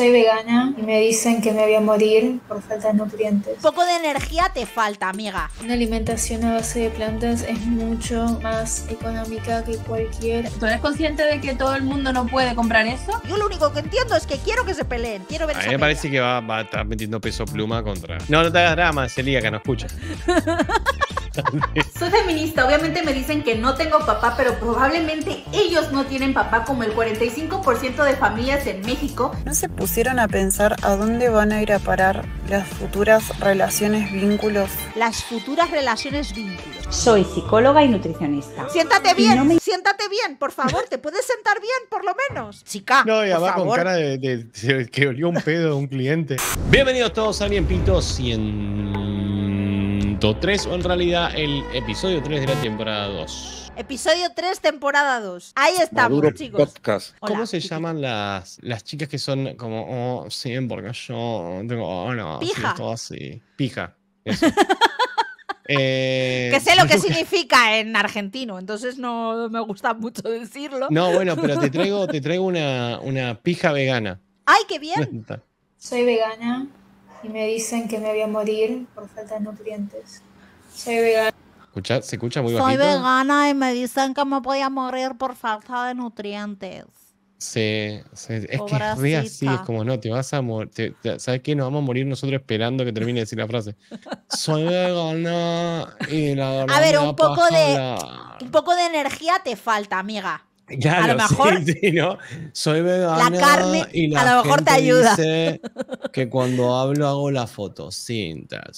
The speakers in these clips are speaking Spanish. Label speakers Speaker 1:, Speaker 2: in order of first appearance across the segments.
Speaker 1: Soy vegana y me dicen que me voy a morir por falta de nutrientes. poco de energía te falta, amiga. Una alimentación a base de plantas es mucho más económica que
Speaker 2: cualquier. ¿Tú eres consciente de que todo el mundo no puede comprar eso? Yo lo único que entiendo es que quiero que se
Speaker 3: peleen. Quiero ver
Speaker 2: a mí me
Speaker 4: parece que va, a estar metiendo peso pluma contra. No, no te hagas drama, Celia, que no escucha.
Speaker 3: Soy feminista, obviamente me dicen que no tengo papá, pero probablemente ellos no tienen
Speaker 5: papá como el 45% de familias en México. No se puso pusieron a pensar a dónde van a ir a parar las futuras relaciones vínculos?
Speaker 3: Las futuras relaciones vínculos.
Speaker 5: Soy psicóloga y nutricionista. Siéntate bien, siéntate
Speaker 3: bien, por favor, te puedes sentar bien por lo menos. Chica,
Speaker 4: no, ya va con cara de, que olió un pedo a un cliente. Bienvenidos todos a Bien Pinto 103 o en realidad el episodio 3 de la temporada 2.
Speaker 3: Episodio 3, temporada 2. Ahí estamos, chicos.
Speaker 4: ¿Cómo se llaman las, las chicas que son como, oh, sí, porque yo tengo, oh, no, Pija. Pija. Eh, que sé lo que
Speaker 3: significa en argentino, entonces no me gusta mucho decirlo.
Speaker 1: No, bueno, pero te traigo, te
Speaker 4: traigo una, una pija vegana.
Speaker 3: ¡Ay, qué
Speaker 1: bien! Soy vegana y me dicen que me voy a morir por falta de nutrientes.
Speaker 3: Soy vegana
Speaker 4: se escucha muy bajito. Soy
Speaker 3: vegana y me dicen que me podía morir por falta de nutrientes.
Speaker 4: Sí, es que es así, es como no, te vas a morir, ¿sabes qué? Nos vamos a morir nosotros esperando que termine de decir la frase. Soy vegana y la A ver, un poco, de,
Speaker 3: un poco de energía te falta, amiga a lo mejor
Speaker 4: soy vegano La carne y la a lo mejor te ayuda. que cuando hablo hago las fotocintas.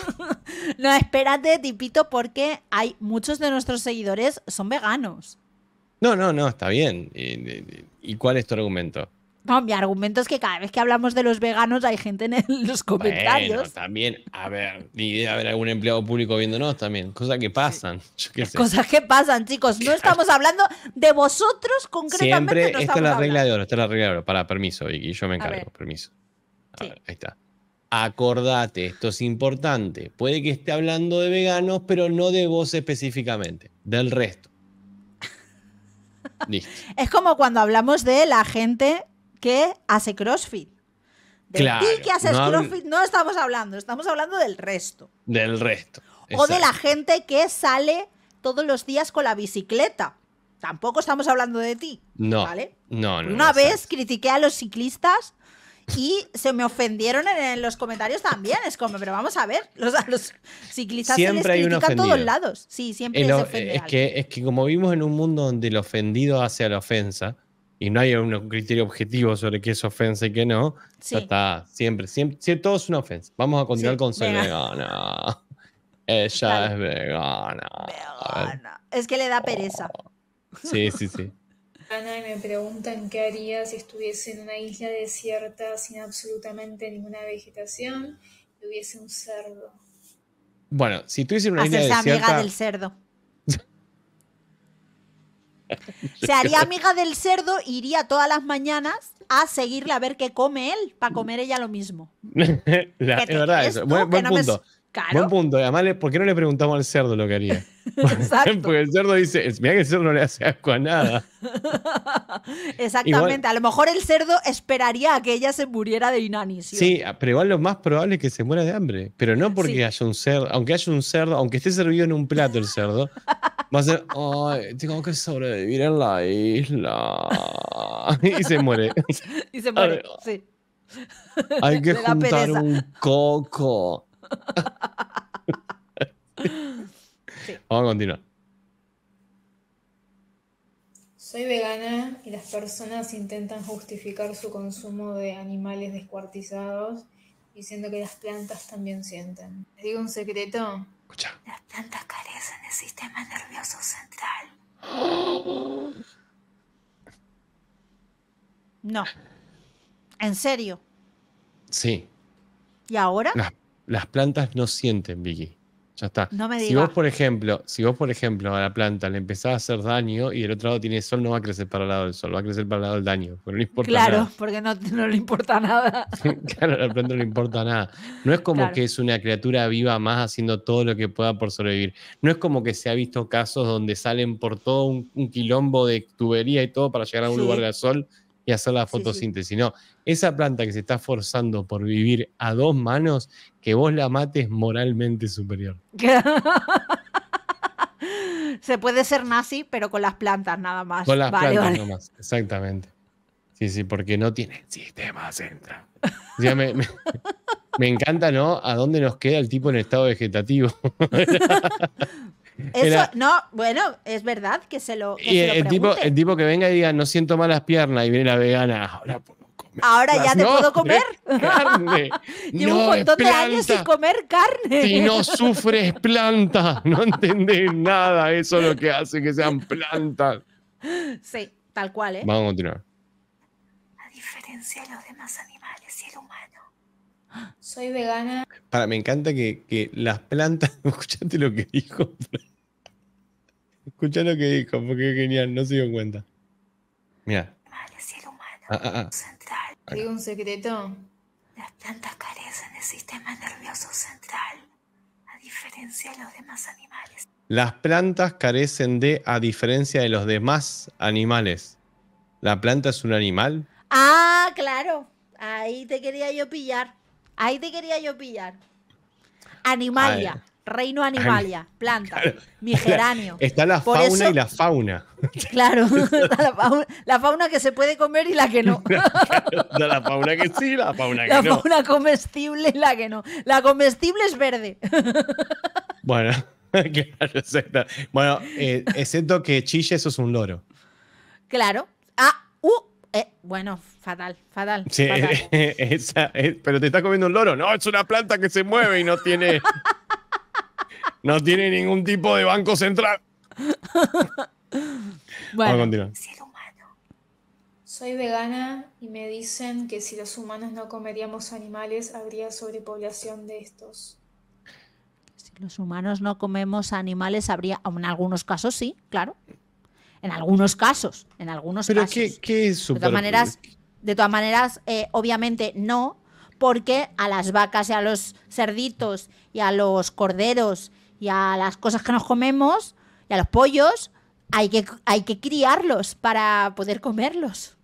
Speaker 3: no, espérate, tipito, porque hay muchos de nuestros seguidores son veganos.
Speaker 4: No, no, no, está bien. y cuál es tu argumento?
Speaker 3: No, mi argumento es que cada vez que hablamos de los veganos hay gente en los comentarios.
Speaker 4: también, a ver, ni idea haber algún empleado público viéndonos también. Cosas que pasan. Cosas
Speaker 3: que pasan, chicos. No estamos hablando de vosotros concretamente. Siempre, esta es la regla
Speaker 4: de oro, esta es la regla de oro. Para, permiso, Vicky, yo me encargo, permiso. A ver, ahí está. Acordate, esto es importante. Puede que esté hablando de veganos, pero no de vos específicamente, del resto. Listo.
Speaker 3: Es como cuando hablamos de la gente que hace CrossFit.
Speaker 6: De ti que haces CrossFit
Speaker 3: no estamos hablando, estamos hablando del resto.
Speaker 6: Del resto. O de la
Speaker 3: gente que sale todos los días con la bicicleta. Tampoco estamos hablando de ti.
Speaker 4: No. ¿vale? No, Una
Speaker 3: vez critiqué a los ciclistas y se me ofendieron en, los comentarios también. Es como, pero vamos a ver, los, ciclistas siempre se les a todos lados. Sí, siempre se ofende es, que,
Speaker 4: es que como vivimos en un mundo donde el ofendido hace la ofensa, y no hay un criterio objetivo sobre qué es ofensa y qué no, ya está, siempre, siempre, todo es una ofensa. Vamos a continuar con ser vegana. Ella es vegana.
Speaker 3: Es que le da pereza. Oh.
Speaker 4: Sí, sí, sí.
Speaker 1: Ana, me preguntan qué haría si estuviese en una isla desierta sin absolutamente ninguna vegetación y hubiese un cerdo.
Speaker 4: Bueno, si estuviese en una isla desierta... amiga del cerdo. Se haría amiga
Speaker 3: del cerdo, iría todas las mañanas a seguirle a ver qué come él, para comer ella lo mismo.
Speaker 4: es verdad, eso. buen, punto. Buen punto. Además, ¿por qué no le preguntamos al cerdo lo que haría? Porque el cerdo dice, mira que el cerdo no le hace asco a nada.
Speaker 3: Exactamente. a lo mejor el cerdo esperaría a que ella se muriera de inanición. Sí,
Speaker 4: ah, pero igual lo más probable es que se muera de hambre. Pero no porque haya un cerdo, aunque haya un cerdo, aunque esté servido en un plato el cerdo, Va a ser, tengo que sobrevivir en la isla. Y se muere.
Speaker 5: Y se muere, sí. Hay que juntar un
Speaker 4: coco. Vamos a continuar.
Speaker 1: Soy vegana y las personas intentan justificar su consumo de animales descuartizados diciendo que las plantas también sienten. ¿Les digo un secreto? Escucha. Las plantas carecen de sistema nervioso central.
Speaker 3: No. ¿En serio? Sí. ¿Y ahora? Las,
Speaker 4: las plantas no sienten, Vicky. Ya está. si vos, por ejemplo, si vos, por ejemplo, a la planta le empezás a hacer daño y del otro lado tiene sol, no va a crecer para el lado del sol, va a crecer para el lado del daño. claro,
Speaker 3: porque no, le importa nada.
Speaker 4: claro, a la planta no le importa nada. No es como que es una criatura viva más haciendo todo lo que pueda por sobrevivir. No es como que se ha visto casos donde salen por todo un, quilombo de tubería y todo para llegar a un lugar de sol y hacer la fotosíntesis, no. Esa planta que se está forzando por vivir a dos manos, que vos la mates moralmente superior.
Speaker 3: se puede ser nazi, pero con las plantas nada más. Con las plantas nada más,
Speaker 4: exactamente. Sí, sí, porque no tiene sistema central. me, encanta, ¿no? A dónde nos queda el tipo en estado vegetativo. Eso,
Speaker 3: no, bueno, es verdad que se lo. el, tipo, el
Speaker 4: tipo que venga y diga, no siento malas piernas, y viene la vegana, ahora
Speaker 3: Ahora ya te puedo comer. Carne. Llevo un montón de años sin comer carne. Si no sufres
Speaker 4: plantas no entendés nada. Eso es lo que hace que sean plantas.
Speaker 3: Sí, tal cual, ¿eh? Vamos a continuar. diferencia de
Speaker 1: soy vegana.
Speaker 4: Para, me encanta que, las plantas. Escuchate lo que dijo. Escucha lo que dijo, porque es genial, no se dio cuenta. Mira. ser humano. Ah, ah, ah. Central.
Speaker 1: Digo un secreto. Las plantas carecen de sistema nervioso central, a diferencia de los demás animales.
Speaker 4: Las plantas carecen de, a diferencia de los demás animales. ¿La planta es un animal?
Speaker 3: Ah, claro. Ahí te quería yo pillar. Ahí te quería yo pillar. Animalia, reino animalia, planta, mi migeranio.
Speaker 4: Está la fauna y la fauna.
Speaker 3: Claro, la, fauna, que se puede comer y la que no.
Speaker 4: la fauna que sí, la fauna que no. La fauna
Speaker 3: comestible y la que no. La comestible es verde.
Speaker 4: Bueno, claro, Bueno, eh, excepto que chille, eso es un loro.
Speaker 3: Claro. Ah, eh, bueno, fatal, fatal. Sí,
Speaker 4: Esa, pero te está comiendo un loro. No, es una planta que se mueve y no tiene. no tiene ningún tipo de banco central.
Speaker 1: bueno, humano. Soy vegana y me dicen que si los humanos no comeríamos animales, habría sobrepoblación de estos.
Speaker 3: Si los humanos no comemos animales, habría, en algunos casos sí, claro. En algunos casos, en algunos ¿Pero casos.
Speaker 4: ¿Pero qué, es De todas maneras,
Speaker 3: de todas maneras eh, obviamente no, porque a las vacas y a los cerditos y a los corderos y a las cosas que nos comemos y a los pollos hay que, hay que criarlos para poder comerlos.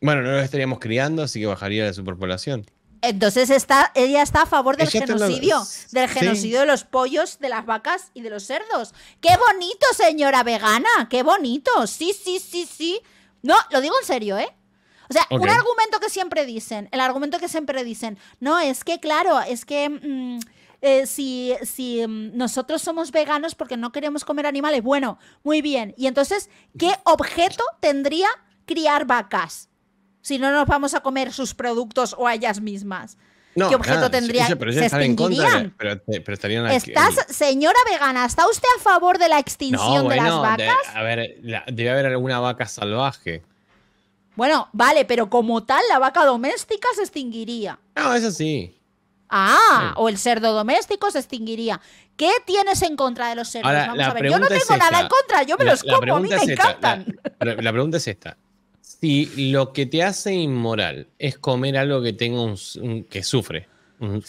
Speaker 4: Bueno, no los estaríamos criando, así que bajaría la superpoblación.
Speaker 3: Entonces está, ella está a favor del genocidio, del genocidio de los pollos, de las vacas y de los cerdos. ¡Qué bonito, señora vegana! ¡Qué bonito! Sí, sí, sí, sí. No, lo digo en serio, ¿eh? O sea, un argumento que siempre dicen, el argumento que siempre dicen, no, es que claro, es que mm, eh, si, si mm, nosotros somos veganos porque no queremos comer animales, bueno, muy bien. Y entonces, ¿qué objeto tendría criar vacas? Si no nos vamos a comer sus productos o a ellas mismas. ¿Qué objeto tendría? se en señora vegana, ¿está usted a favor de la extinción de las vacas?
Speaker 4: a ver, debe haber alguna vaca salvaje.
Speaker 3: Bueno, vale, pero como tal, la vaca doméstica se extinguiría.
Speaker 4: No, eso sí.
Speaker 3: Ah, o el cerdo doméstico se extinguiría. ¿Qué tienes en contra de los cerdos? Vamos a ver, yo no tengo nada en contra, yo me los como, a mí me encantan.
Speaker 4: la pregunta es esta: si lo que te hace inmoral es comer algo que tenga un, que sufre,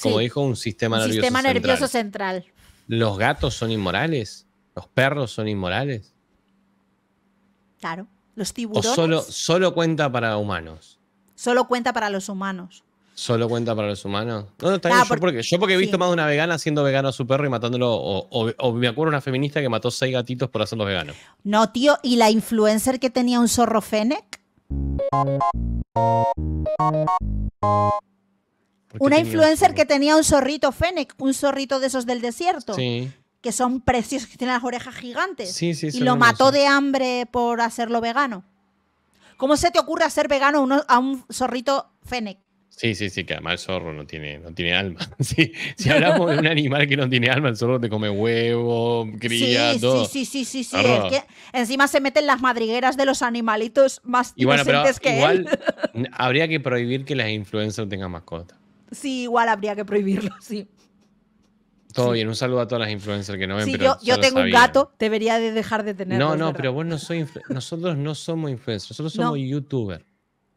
Speaker 4: como dijo, un sistema nervioso sistema central. nervioso central. Los gatos son inmorales, los perros son inmorales.
Speaker 3: Claro, los tiburones. O solo,
Speaker 4: solo cuenta para humanos.
Speaker 3: Solo cuenta para los humanos.
Speaker 4: Solo cuenta para los humanos. No, no, yo, porque, yo porque he visto más de una vegana haciendo vegano a su perro y matándolo. O, me acuerdo una feminista que mató seis gatitos por hacerlos veganos.
Speaker 3: No, tío, y la influencer que tenía un zorro fene
Speaker 1: una influencer
Speaker 3: que tenía un zorrito Fenec, un zorrito de esos del desierto.
Speaker 1: Que
Speaker 3: son preciosos, que tienen las orejas gigantes. y lo mató de hambre por hacerlo vegano. ¿Cómo se te ocurre hacer vegano a un zorrito Fenec?
Speaker 4: Sí, sí, sí, que además el zorro no tiene, no tiene alma. si hablamos de un animal que no tiene alma, el zorro te come huevo, cría, sí, todo. Sí,
Speaker 3: sí, sí, sí, sí. encima se meten las madrigueras de los animalitos más y bueno, que igual
Speaker 4: él. habría que prohibir que las influencers tengan mascotas.
Speaker 3: Sí, igual habría que prohibirlo, sí.
Speaker 4: Todo bien, un saludo a todas las influencers que no ven. Sí, yo, tengo un gato,
Speaker 3: debería de dejar de tener No, no, pero
Speaker 4: vos no soy nosotros no somos influencers, nosotros somos youtubers.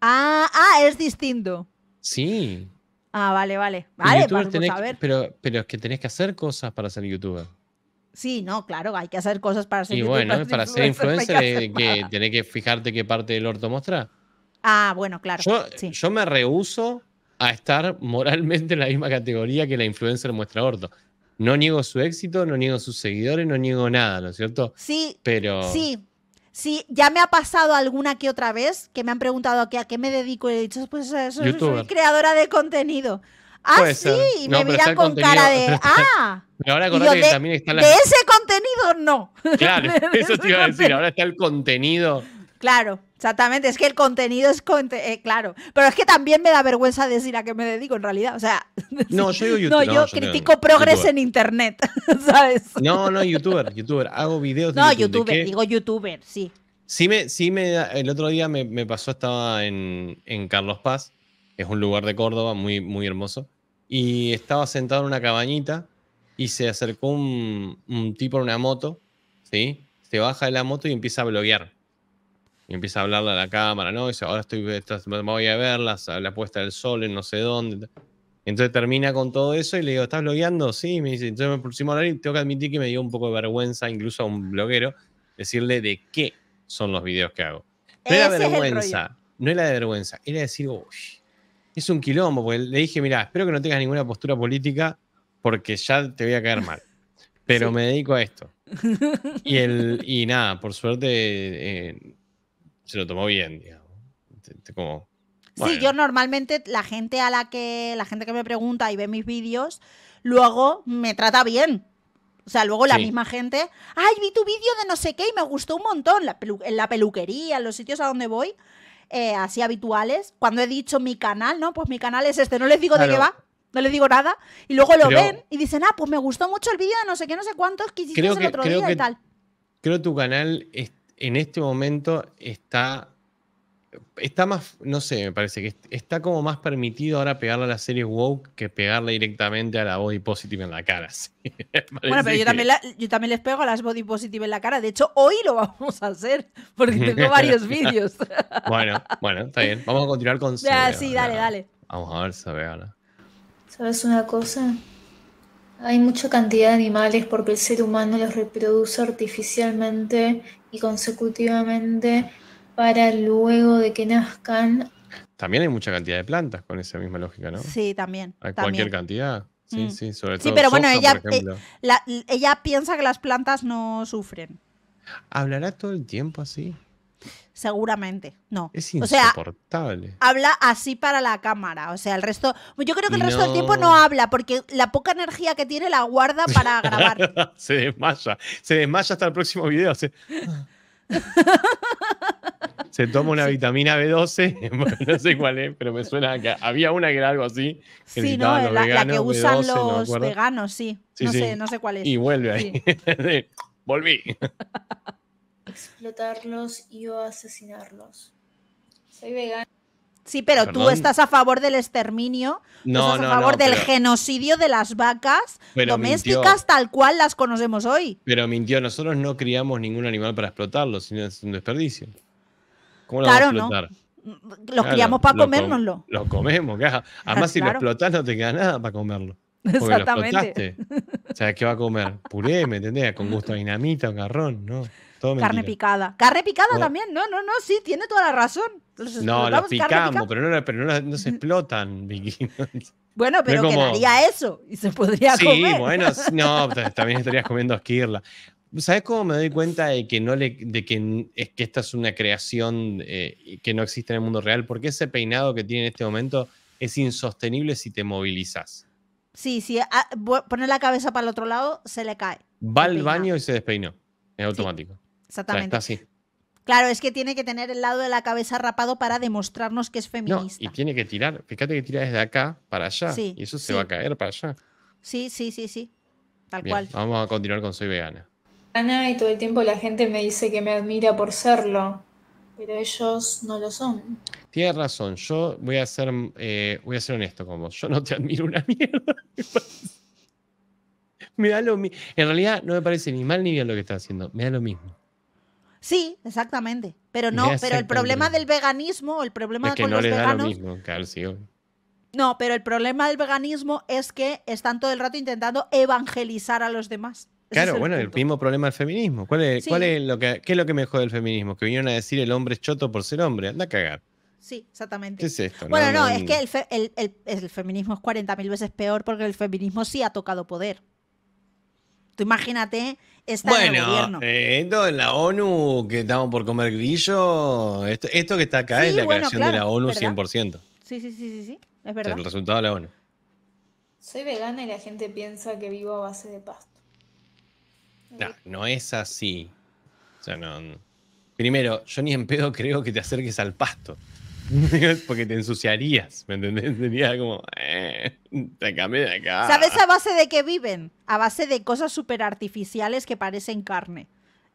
Speaker 3: Ah, ah, es distinto.
Speaker 4: Sí.
Speaker 3: Ah, vale, vale. Vale,
Speaker 4: Pero, pero es que tenés que hacer cosas para ser youtuber.
Speaker 3: Sí, no, claro, hay que hacer cosas para ser youtuber. Y bueno, para ser influencer, eh, que,
Speaker 4: tenés que fijarte qué parte del orto muestra.
Speaker 3: Ah, bueno, claro.
Speaker 4: Yo, me rehuso a estar moralmente en la misma categoría que la influencer muestra orto. No niego su éxito, no niego sus seguidores, no niego nada, ¿no es cierto? Sí. Pero. Sí,
Speaker 3: Sí, ya me ha pasado alguna que otra vez que me han preguntado a qué, a qué me dedico y he dicho, pues eh, soy creadora de contenido. Ah, sí, me miran con cara de, ah.
Speaker 4: Ahora también está la... De ese
Speaker 3: contenido, no.
Speaker 4: Claro, eso te iba a decir, ahora está el contenido
Speaker 3: Claro, exactamente. Es que el contenido es. Eh, claro. Pero es que también me da vergüenza decir a qué me dedico en realidad. O sea. No, yo digo no, yo critico progres en internet. ¿Sabes? No, no,
Speaker 4: youtuber. Youtuber. Hago videos de No, youtuber. digo
Speaker 3: youtuber, sí.
Speaker 4: Sí, me, sí me, el otro día me, me pasó, estaba en, en, Carlos Paz, es un lugar de Córdoba muy, muy hermoso, y estaba sentado en una cabañita y se acercó un, un tipo en una moto, ¿sí? Se baja de la moto y empieza a bloguear. Y empieza a hablarle a la cámara, ¿no? Y dice, ahora estoy, me voy a ver la puesta del sol en no sé dónde. Entonces termina con todo eso y le digo, ¿estás blogueando? Sí, me dice, entonces me pusimos a hablar y tengo que admitir que me dio un poco de vergüenza, incluso a un bloguero, decirle de qué son los videos que hago. No era vergüenza, no era de vergüenza, era decir, uy, es un quilombo, porque le dije, mira, espero que no tengas ninguna postura política porque ya te voy a caer mal. Pero me dedico a esto. Y, el, y nada, por suerte... Eh, se lo tomó bien, digamos. Sí, yo
Speaker 3: normalmente la gente a la que la gente que me pregunta y ve mis vídeos, luego me trata bien. O sea, luego la misma gente, ay, vi tu vídeo de no sé qué y me gustó un montón. en la peluquería, en los sitios a donde voy, eh, así habituales. Cuando he dicho mi canal, ¿no? Pues mi canal es este, no les digo de qué va, no les digo nada. Y luego lo ven y dicen, ah, pues me gustó mucho el vídeo de no sé qué, no sé cuántos que el otro día y tal.
Speaker 4: Creo tu canal es en este momento está, está más, no sé, me parece que está como más permitido ahora pegarle a la serie woke que pegarle directamente a la body positive en la cara. bueno, pero yo
Speaker 3: también, les pego a las body positive en la cara. De hecho, hoy lo vamos a hacer porque
Speaker 4: tengo varios vídeos. bueno, bueno, está bien. Vamos a continuar con... sí,
Speaker 2: dale,
Speaker 3: dale.
Speaker 4: Vamos a ver,
Speaker 1: ¿Sabes una cosa? Hay mucha cantidad de animales porque el ser humano los reproduce artificialmente y consecutivamente para luego de que nazcan.
Speaker 4: También hay mucha cantidad de plantas con esa misma lógica, ¿no? Sí, también. Hay cualquier cantidad. Sí, mm. sí, sobre todo. Sí, pero bueno, ella,
Speaker 3: ella piensa que las plantas no sufren.
Speaker 4: ¿Hablará todo el tiempo así?
Speaker 3: seguramente. No.
Speaker 4: Es insoportable.
Speaker 3: habla así para la cámara. O sea, el resto. Yo creo que el resto del tiempo no habla, porque la poca energía que tiene la guarda para
Speaker 4: grabar. se desmaya. Se desmaya hasta el próximo video. Se, toma una vitamina B12. no sé cuál es, pero me suena que había una que era algo así. sí, no, la, que usan los veganos,
Speaker 3: sí. no sé cuál
Speaker 4: es. Y vuelve ahí. Volví
Speaker 3: explotarlos y o asesinarlos. Soy vegana. Sí, pero tú estás a favor del exterminio, no, estás a favor del genocidio de las vacas domésticas tal cual las conocemos hoy.
Speaker 4: Pero mintió, nosotros no criamos ningún animal para explotarlo, sino es un desperdicio. ¿Cómo lo explotar?
Speaker 1: Los criamos para comérnoslo. lo
Speaker 4: comemos, Además, si lo explotas no te queda nada para comerlo. Exactamente. o sea, ¿qué va a comer? Puré, ¿me entendés? Con gusto dinamita o garrón, ¿no? carne
Speaker 3: picada. Carne picada también. No, no, no, sí, tiene toda la razón. no, los picamos,
Speaker 4: pero no, se explotan, Vicky.
Speaker 3: Bueno, pero quedaría eso y se podría comer. Sí, bueno,
Speaker 4: no, también estarías comiendo esquirla. ¿Sabes cómo me doy cuenta de que, no le, de que, es que esta es una creación eh, que no existe en el mundo real? Porque ese peinado que tiene en este momento es insostenible si te movilizas.
Speaker 3: Sí, si sí, ah, poner la cabeza para el otro lado, se le cae.
Speaker 4: Va al baño y se despeinó. Es automático.
Speaker 3: Exactamente. Claro, es que tiene que tener el lado de la cabeza rapado para demostrarnos que es feminista.
Speaker 4: y tiene que tirar, fíjate que tira desde acá para allá. Sí, y eso se va a caer para allá.
Speaker 3: Sí, sí, sí, sí. Tal
Speaker 1: cual.
Speaker 4: Vamos a continuar con Soy Vegana.
Speaker 1: Ana, y todo el tiempo la gente me dice que me admira por serlo, pero ellos no lo son.
Speaker 4: Tienes razón, yo voy a ser, eh, voy a ser honesto con vos. Yo no te admiro una mierda.
Speaker 6: me da lo
Speaker 4: mismo. En realidad no me parece ni mal ni bien lo que estás haciendo. Me da lo mismo.
Speaker 3: Sí, exactamente. Pero no, pero el problema del veganismo, el problema es que no los lo
Speaker 4: mismo, claro, sí.
Speaker 3: No, pero el problema del veganismo es que están todo el rato intentando evangelizar a los demás. claro, bueno, el
Speaker 4: mismo problema del feminismo. ¿Cuál ¿Qué es lo que me jode del feminismo? Que vinieron a decir el hombre es choto por ser hombre. Anda a cagar.
Speaker 3: Sí, exactamente. ¿Qué es esto? Bueno, no, es mm. que el, el feminismo es 40.000 veces peor porque el feminismo sí ha tocado poder. Tú imagínate bueno,
Speaker 4: eh, esto en la ONU, que estamos por comer grillo, esto, que está acá es la creación de la ONU 100%.
Speaker 3: Sí, sí, sí, sí, sí, es
Speaker 1: verdad. Es el
Speaker 4: resultado de la ONU.
Speaker 1: Soy vegana y la gente piensa que vivo a base de pasto.
Speaker 4: No, no es así. Primero, yo ni en pedo creo que te acerques al pasto. Porque te ensuciarías, ¿me entendés? Sería como, eh, de acá. ¿Sabes a
Speaker 3: base de qué viven? A base de cosas súper artificiales que parecen carne.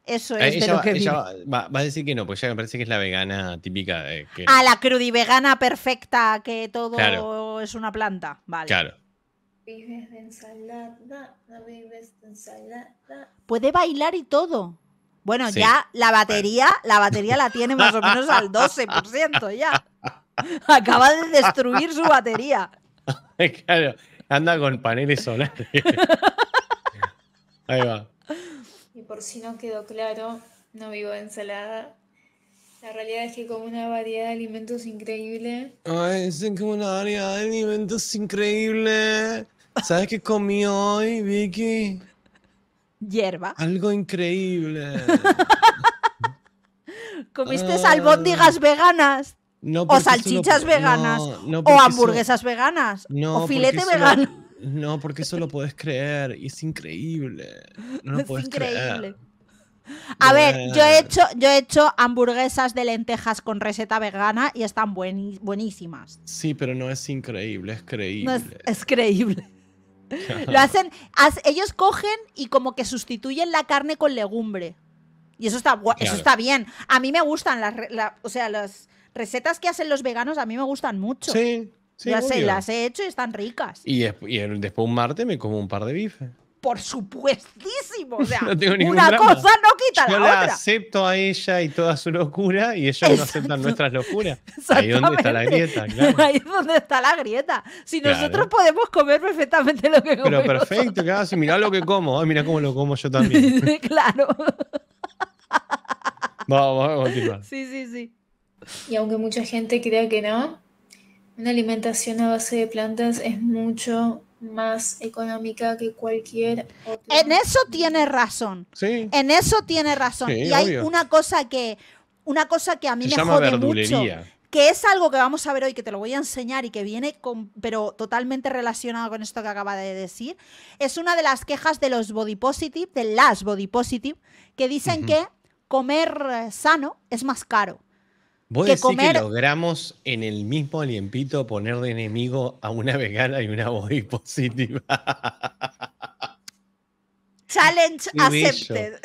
Speaker 3: Eso eh, es lo que va,
Speaker 4: a decir que no, pues ya me parece que es la vegana típica. Ah,
Speaker 3: la crudivegana perfecta, que todo es una planta. Vale. Claro.
Speaker 1: Vives de ensalada, vives de
Speaker 3: ensalada. Puede bailar y todo. Bueno, ya la batería, la batería la tiene más o menos al 12% ya. Acaba de destruir su batería.
Speaker 4: claro, anda con paneles solares. Ahí va.
Speaker 1: Y por si no quedó claro, no vivo de ensalada. La realidad es que como una variedad de alimentos increíble.
Speaker 4: Ay, es como una variedad de alimentos increíble. ¿Sabes qué comí hoy, Vicky? hierba. Algo increíble.
Speaker 3: ¿Comiste salbóndigas ah. veganas?
Speaker 4: No, o salchichas veganas. o hamburguesas
Speaker 3: veganas. o filete vegano.
Speaker 4: no, porque eso lo puedes creer y es increíble. No es puedes increíble.
Speaker 3: A ver, yo he, hecho, yo he hecho hamburguesas de lentejas con receta vegana y están buenísimas.
Speaker 4: Sí, pero no es increíble, es creíble. Es,
Speaker 3: es creíble.
Speaker 4: Lo hacen,
Speaker 3: ellos cogen y como que sustituyen la carne con legumbre. Y eso está, eso está bien. A mí me gustan las, o sea, las recetas que hacen los veganos, a mí me gustan mucho. Sí. las, he, hecho y están ricas.
Speaker 4: Y, y, después un martes me como un par de bifes
Speaker 5: por
Speaker 3: supuestísimo. O sea, una cosa no quita Yo la, otra.
Speaker 4: acepto a ella y toda su locura y ellos no aceptan nuestras locuras. Ahí es donde está la grieta, claro.
Speaker 3: Ahí es donde está la grieta. Si nosotros podemos comer perfectamente lo que comemos. Pero perfecto,
Speaker 4: claro, si mirá lo que como. Ay, mirá cómo lo como yo también. claro. Vamos, vamos a continuar.
Speaker 1: Sí, sí, sí. Y aunque mucha gente crea que no, una alimentación a
Speaker 3: base de plantas es mucho más económica que cualquier otro. En eso tiene razón. Sí. En eso tiene razón. y hay una cosa que una cosa que a mí me jode mucho, que es algo que vamos a ver hoy, que te lo voy a enseñar y que viene con, pero totalmente relacionado con esto que acaba de decir, es una de las quejas de los body positive, de las body positive, que dicen que comer sano es más caro.
Speaker 4: ¿Vos que decís que logramos en el mismo aliempito poner de enemigo a una vegana y una body positiva?
Speaker 3: Challenge accepted.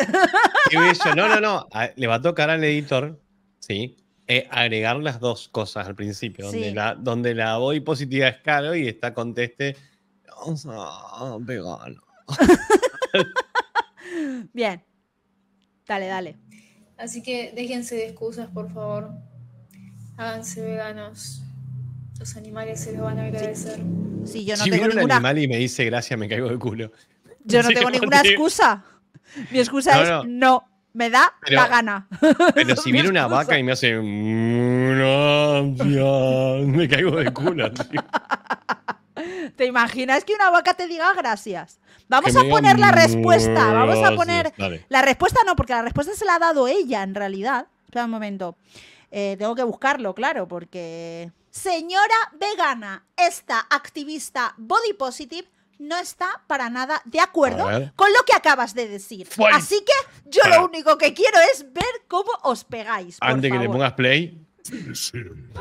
Speaker 4: Qué bello. No, no, no. Ah, le va a tocar al editor, eh, agregar las dos cosas al principio, donde, la, donde la body positiva es caro y está conteste oh, vegano.
Speaker 3: Bien. Dale,
Speaker 1: dale. Así que déjense de excusas, por favor. Háganse veganos. Los animales se los van a
Speaker 3: agradecer. yo
Speaker 1: no si viene un animal
Speaker 4: y me dice gracias, me caigo de culo. Yo no, tengo ninguna
Speaker 3: excusa. Mi excusa es no. Me da la gana.
Speaker 4: Pero si viene una vaca y me hace. Mm, me caigo de culo,
Speaker 3: ¿Te imaginas que una vaca te diga gracias? Vamos a poner la respuesta. Mm, vamos a poner. La respuesta no, porque la respuesta se la ha dado ella en realidad. Espera un momento. Eh, tengo que buscarlo, claro, porque... Señora vegana, esta activista body positive no está para nada de acuerdo con lo que acabas de decir. Así que yo lo único que quiero es ver cómo os pegáis. Por Antes que le
Speaker 4: pongas play. Finish him.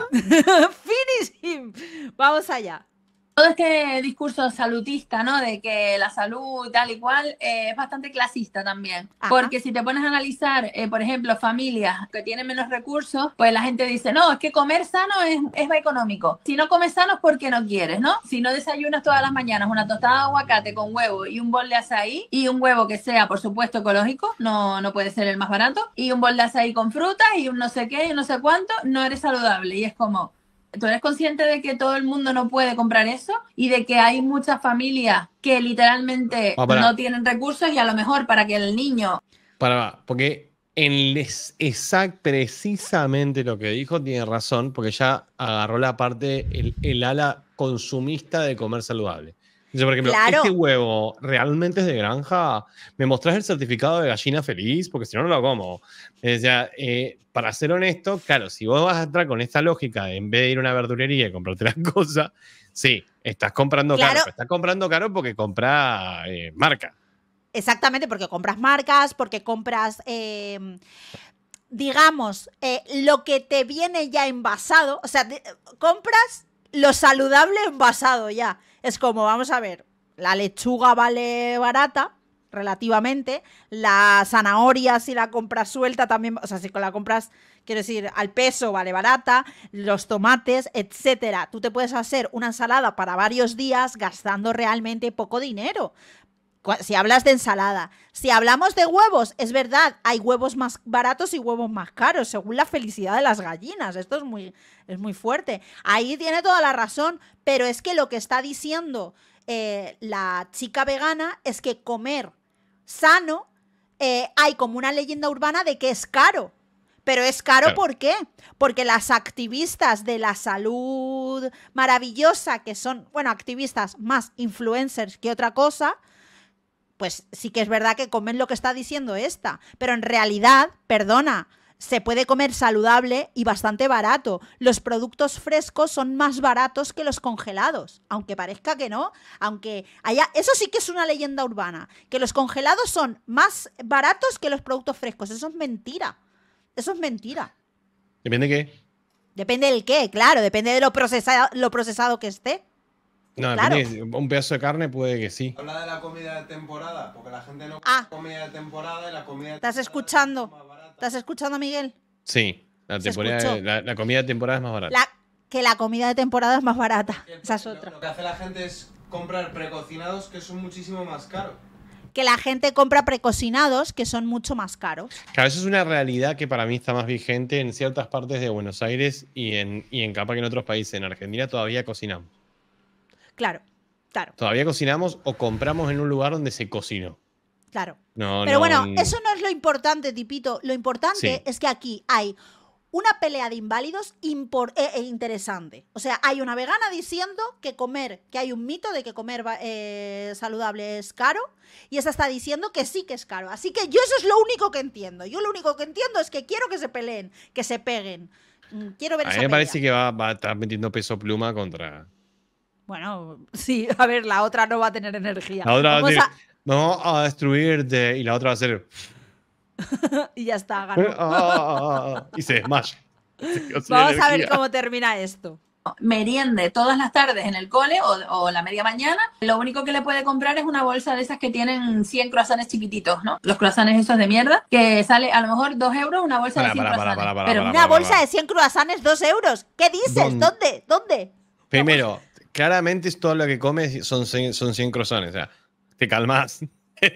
Speaker 3: Finish him. Vamos allá
Speaker 2: todo este discurso salutista, ¿no? De que la salud tal y cual eh, es bastante clasista también. Porque si te pones a analizar, eh, por ejemplo, familias que tienen menos recursos, pues la gente dice, no, es que comer sano es, es económico. Si no comes sano es porque no quieres, ¿no? Si no desayunas todas las mañanas una tostada de aguacate con huevo y un bol de azaí y un huevo que sea, por supuesto, ecológico, no, no puede ser el más barato, y un bol de azaí con fruta y un no sé qué y no sé cuánto, no eres saludable. Y es como tú eres consciente de que todo el mundo no puede comprar eso y de que hay muchas familias que literalmente ah, no tienen recursos y a lo mejor para que el niño...
Speaker 4: Para, porque en exact, precisamente lo que dijo tiene razón, porque ya agarró la parte, el, el ala consumista de comer saludable. Yo, por ejemplo, claro. este huevo realmente es de granja. ¿Me mostrás el certificado de gallina feliz? Porque si no, no lo como. Eh, para ser honesto, claro, si vos vas a entrar con esta lógica, en vez de ir a una verdulería y comprarte las cosas, sí, estás comprando caro. Estás comprando caro porque compras eh, marca.
Speaker 3: Exactamente, porque compras marcas, porque compras. Eh, digamos, lo que te viene ya envasado, o sea, compras lo saludable envasado ya. Es como, vamos a ver, la lechuga vale barata, relativamente. las zanahorias si la compras suelta, también, o sea, si con la compras, quiero decir, al peso, vale barata, los tomates, etcétera. Tú te puedes hacer una ensalada para varios días gastando realmente poco dinero si hablas de ensalada, si hablamos de huevos, es verdad, hay huevos más baratos y huevos más caros, según la felicidad de las gallinas. Esto es muy, es muy fuerte. Ahí tiene toda la razón, pero es que lo que está diciendo eh, la chica vegana es que comer sano eh, hay como una leyenda urbana de que es caro. Pero es caro ¿por qué? Porque las activistas de la salud maravillosa, que son, bueno, activistas más influencers que otra cosa, pues sí que es verdad que comen lo que está diciendo esta, pero en realidad, perdona, se puede comer saludable y bastante barato. Los productos frescos son más baratos que los congelados, aunque parezca que no, aunque Eso sí que es una leyenda urbana, que los congelados son más baratos que los productos frescos. Eso es mentira. Eso es mentira.
Speaker 4: ¿Depende de qué?
Speaker 3: Depende del qué, claro, depende de lo procesado, lo procesado que esté.
Speaker 4: No, un pedazo de carne puede que sí. Habla de la comida de
Speaker 3: temporada, porque la gente no ah. comida de temporada y la comida ¿Estás escuchando? ¿Estás escuchando, Miguel?
Speaker 4: Sí, la, comida de temporada es más barata.
Speaker 3: que la comida de temporada es más barata, esa es
Speaker 4: otra. Lo, que hace la gente es comprar precocinados que son muchísimo más caros
Speaker 3: que la gente compra precocinados que son mucho más caros.
Speaker 4: Claro, eso es una realidad que para mí está más vigente en ciertas partes de Buenos Aires y en, y en capa que en otros países. En Argentina todavía cocinamos.
Speaker 3: Claro, claro.
Speaker 4: Todavía cocinamos o compramos en un lugar donde se cocinó. Claro. No, Pero bueno, eso
Speaker 3: no es lo importante, Tipito. Lo importante es que aquí hay una pelea de inválidos eh, eh, interesante. O sea, hay una vegana diciendo que comer, que hay un mito de que comer eh, saludable es caro, y esa está diciendo que sí que es caro. Así que yo eso es lo único que entiendo. Yo lo único que entiendo es que quiero que se peleen, que se peguen. Mm, quiero ver A mí me
Speaker 4: parece que va, va a estar metiendo peso pluma contra,
Speaker 3: bueno, sí, a ver, la otra no va a tener energía. La otra
Speaker 4: va a, destruirte y la otra va a ser.
Speaker 3: y ya está,
Speaker 2: ah, ah,
Speaker 4: ah, y se desmaya. Vamos a ver cómo
Speaker 2: termina esto. Meriende todas las tardes en el cole o, la media mañana. Lo único que le puede comprar es una bolsa de esas que tienen 100 croissants chiquititos, ¿no? Los croissants esos de mierda, que sale a lo mejor 2 euros una bolsa de 100 Pero una bolsa de
Speaker 3: 100 croissants, 2 euros. ¿Qué dices? ¿Dónde? ¿Dónde?
Speaker 4: Primero claramente es todo lo que comes son, son 100 croissants. O sea, te calmas.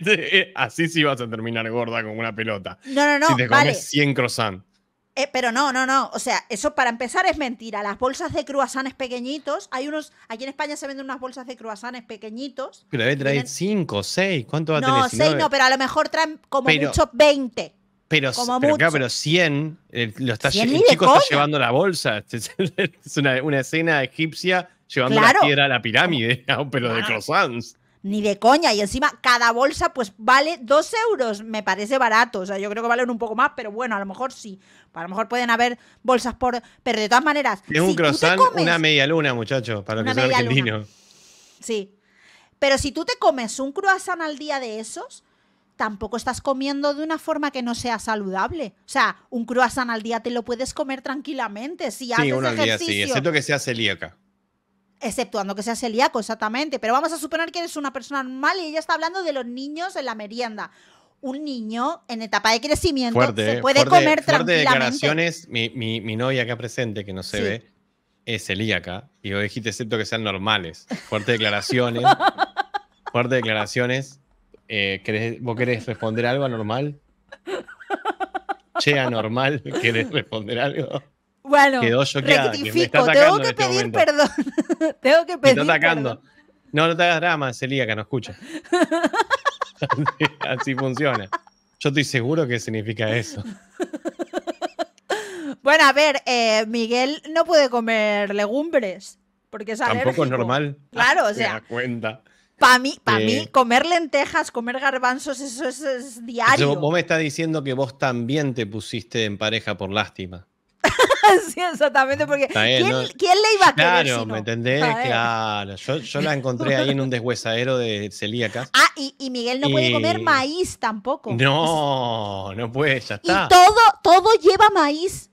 Speaker 4: Así sí vas a terminar gorda con una pelota.
Speaker 3: No, no, no. Si te comes
Speaker 4: 100 croissants.
Speaker 3: Eh, pero no, no, no. O sea, eso para empezar es mentira. Las bolsas de croissants pequeñitos, hay unos. Aquí en España se venden unas bolsas de croissants pequeñitos.
Speaker 4: Pero debe traer 5, 6. ¿Cuánto va a tener? No, 6 no,
Speaker 3: pero a lo mejor traen como mucho 20.
Speaker 4: Pero, como pero, mucho. pero 100, eh, lo está, 100 el chico está llevando la bolsa. es una escena egipcia llevando la piedra a la pirámide pero de croissants.
Speaker 3: Ni de coña, y encima cada bolsa pues vale dos euros, me parece barato, o sea, yo creo que valen un poco más, pero bueno, a lo mejor sí, a lo mejor pueden haber bolsas por... Pero de todas maneras... Es un croissant, una
Speaker 4: media luna, muchachos, para los que son argentinos.
Speaker 3: Sí, pero si tú te comes un croissant al día de esos, tampoco estás comiendo de una forma que no sea saludable. O sea, un croissant al día te lo puedes comer tranquilamente si sí, haces uno al día, sí, excepto
Speaker 4: que sea celíaca
Speaker 3: exceptuando que sea celíaco, exactamente. Pero vamos a suponer que eres una persona normal y ella está hablando de los niños en la merienda. Un niño en etapa de crecimiento se eh, puede comer comer fuerte declaraciones,
Speaker 4: mi, novia acá presente, que no se ve, es celíaca. Y vos dijiste, excepto que sean normales. Fuerte declaraciones. fuerte declaraciones. Eh, ¿Vos querés responder algo anormal? Che, anormal, ¿querés responder algo?
Speaker 3: Bueno, yo este tengo que
Speaker 4: pedir perdón.
Speaker 3: tengo que pedir No,
Speaker 4: no te hagas drama, que no escucha. así, funciona. Yo estoy seguro que significa eso.
Speaker 3: Bueno, a ver, eh, Miguel no puede comer legumbres porque es Tampoco es normal. Claro, o sea. cuenta. Para mí, mí, eh, comer lentejas, comer garbanzos, eso, es diario. Vos
Speaker 4: me estás diciendo que vos también te pusiste en pareja por lástima
Speaker 3: sí, exactamente, porque ¿quién, le iba a creer. Claro, ¿me
Speaker 4: entendés? claro, yo, la encontré ahí en un deshuesadero de celíacas. Ah,
Speaker 3: y, Miguel no puede comer maíz tampoco.
Speaker 4: No, no puede, ya está. Y todo,
Speaker 3: todo lleva maíz.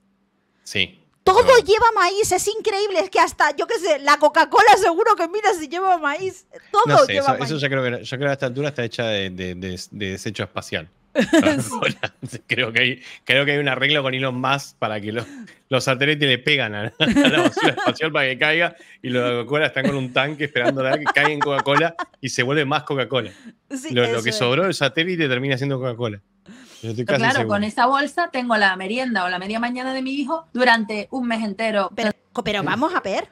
Speaker 3: Sí. Todo lleva maíz, es increíble, es que hasta, yo qué sé, la Coca-Cola seguro que mira si lleva maíz, todo lleva maíz. Eso ya
Speaker 4: creo que, yo creo que a esta altura está hecha de desecho espacial. creo, que hay, creo que hay un arreglo con hilos más para que los, satélites le pegan a, la basura espacial para que caiga y los de Coca-Cola están con un tanque esperando a que caiga en Coca-Cola y se vuelve más Coca-Cola. lo, que sobró el satélite termina siendo Coca-Cola. Claro, con
Speaker 2: esa bolsa tengo la merienda o la media mañana de mi
Speaker 3: hijo durante un mes entero. Pero, pero vamos a ver,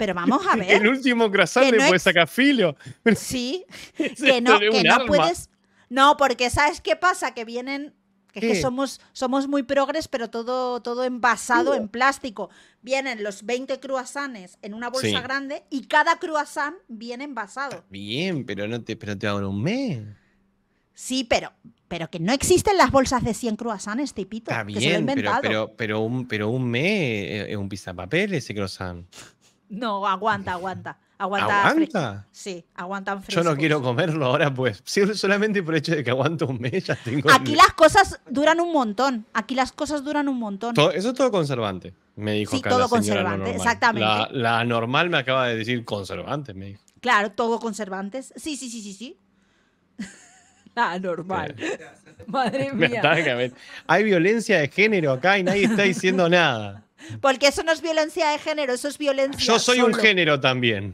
Speaker 3: pero vamos a ver. El último croissant le puedes
Speaker 4: sacar filo. Sí,
Speaker 3: que no, puedes. No, porque ¿sabes qué pasa? Que vienen que, somos, somos muy progres, pero todo, todo envasado en uh. plástico. Vienen los 20 croissants en una bolsa grande y cada cruasán viene envasado. Ah,
Speaker 4: bien, pero no te, pero te un mes.
Speaker 3: Sí, pero, pero que no existen las bolsas de 100 cruasanes, tipito.
Speaker 4: Está bien, que Pero, pero, un, pero un mes es un papel, ese croissant.
Speaker 3: No, aguanta, aguanta. Aguanta. ¿Aguanta? Sí, aguanta. Yo no quiero
Speaker 4: comerlo ahora, pues. Solamente por el hecho de que aguanto un mes ya tengo. Aquí las
Speaker 3: cosas duran un montón. Aquí las cosas duran un montón.
Speaker 4: eso es todo conservante, me dijo. Sí, todo conservante, exactamente. La, la, normal me acaba de decir conservante, me dijo.
Speaker 3: Claro, todo conservantes. Sí, sí, sí, sí, sí. la normal. Madre mía.
Speaker 4: Hay violencia de género acá y nadie está diciendo nada.
Speaker 3: Porque eso no es violencia de género, eso es violencia.
Speaker 2: Yo soy un género también.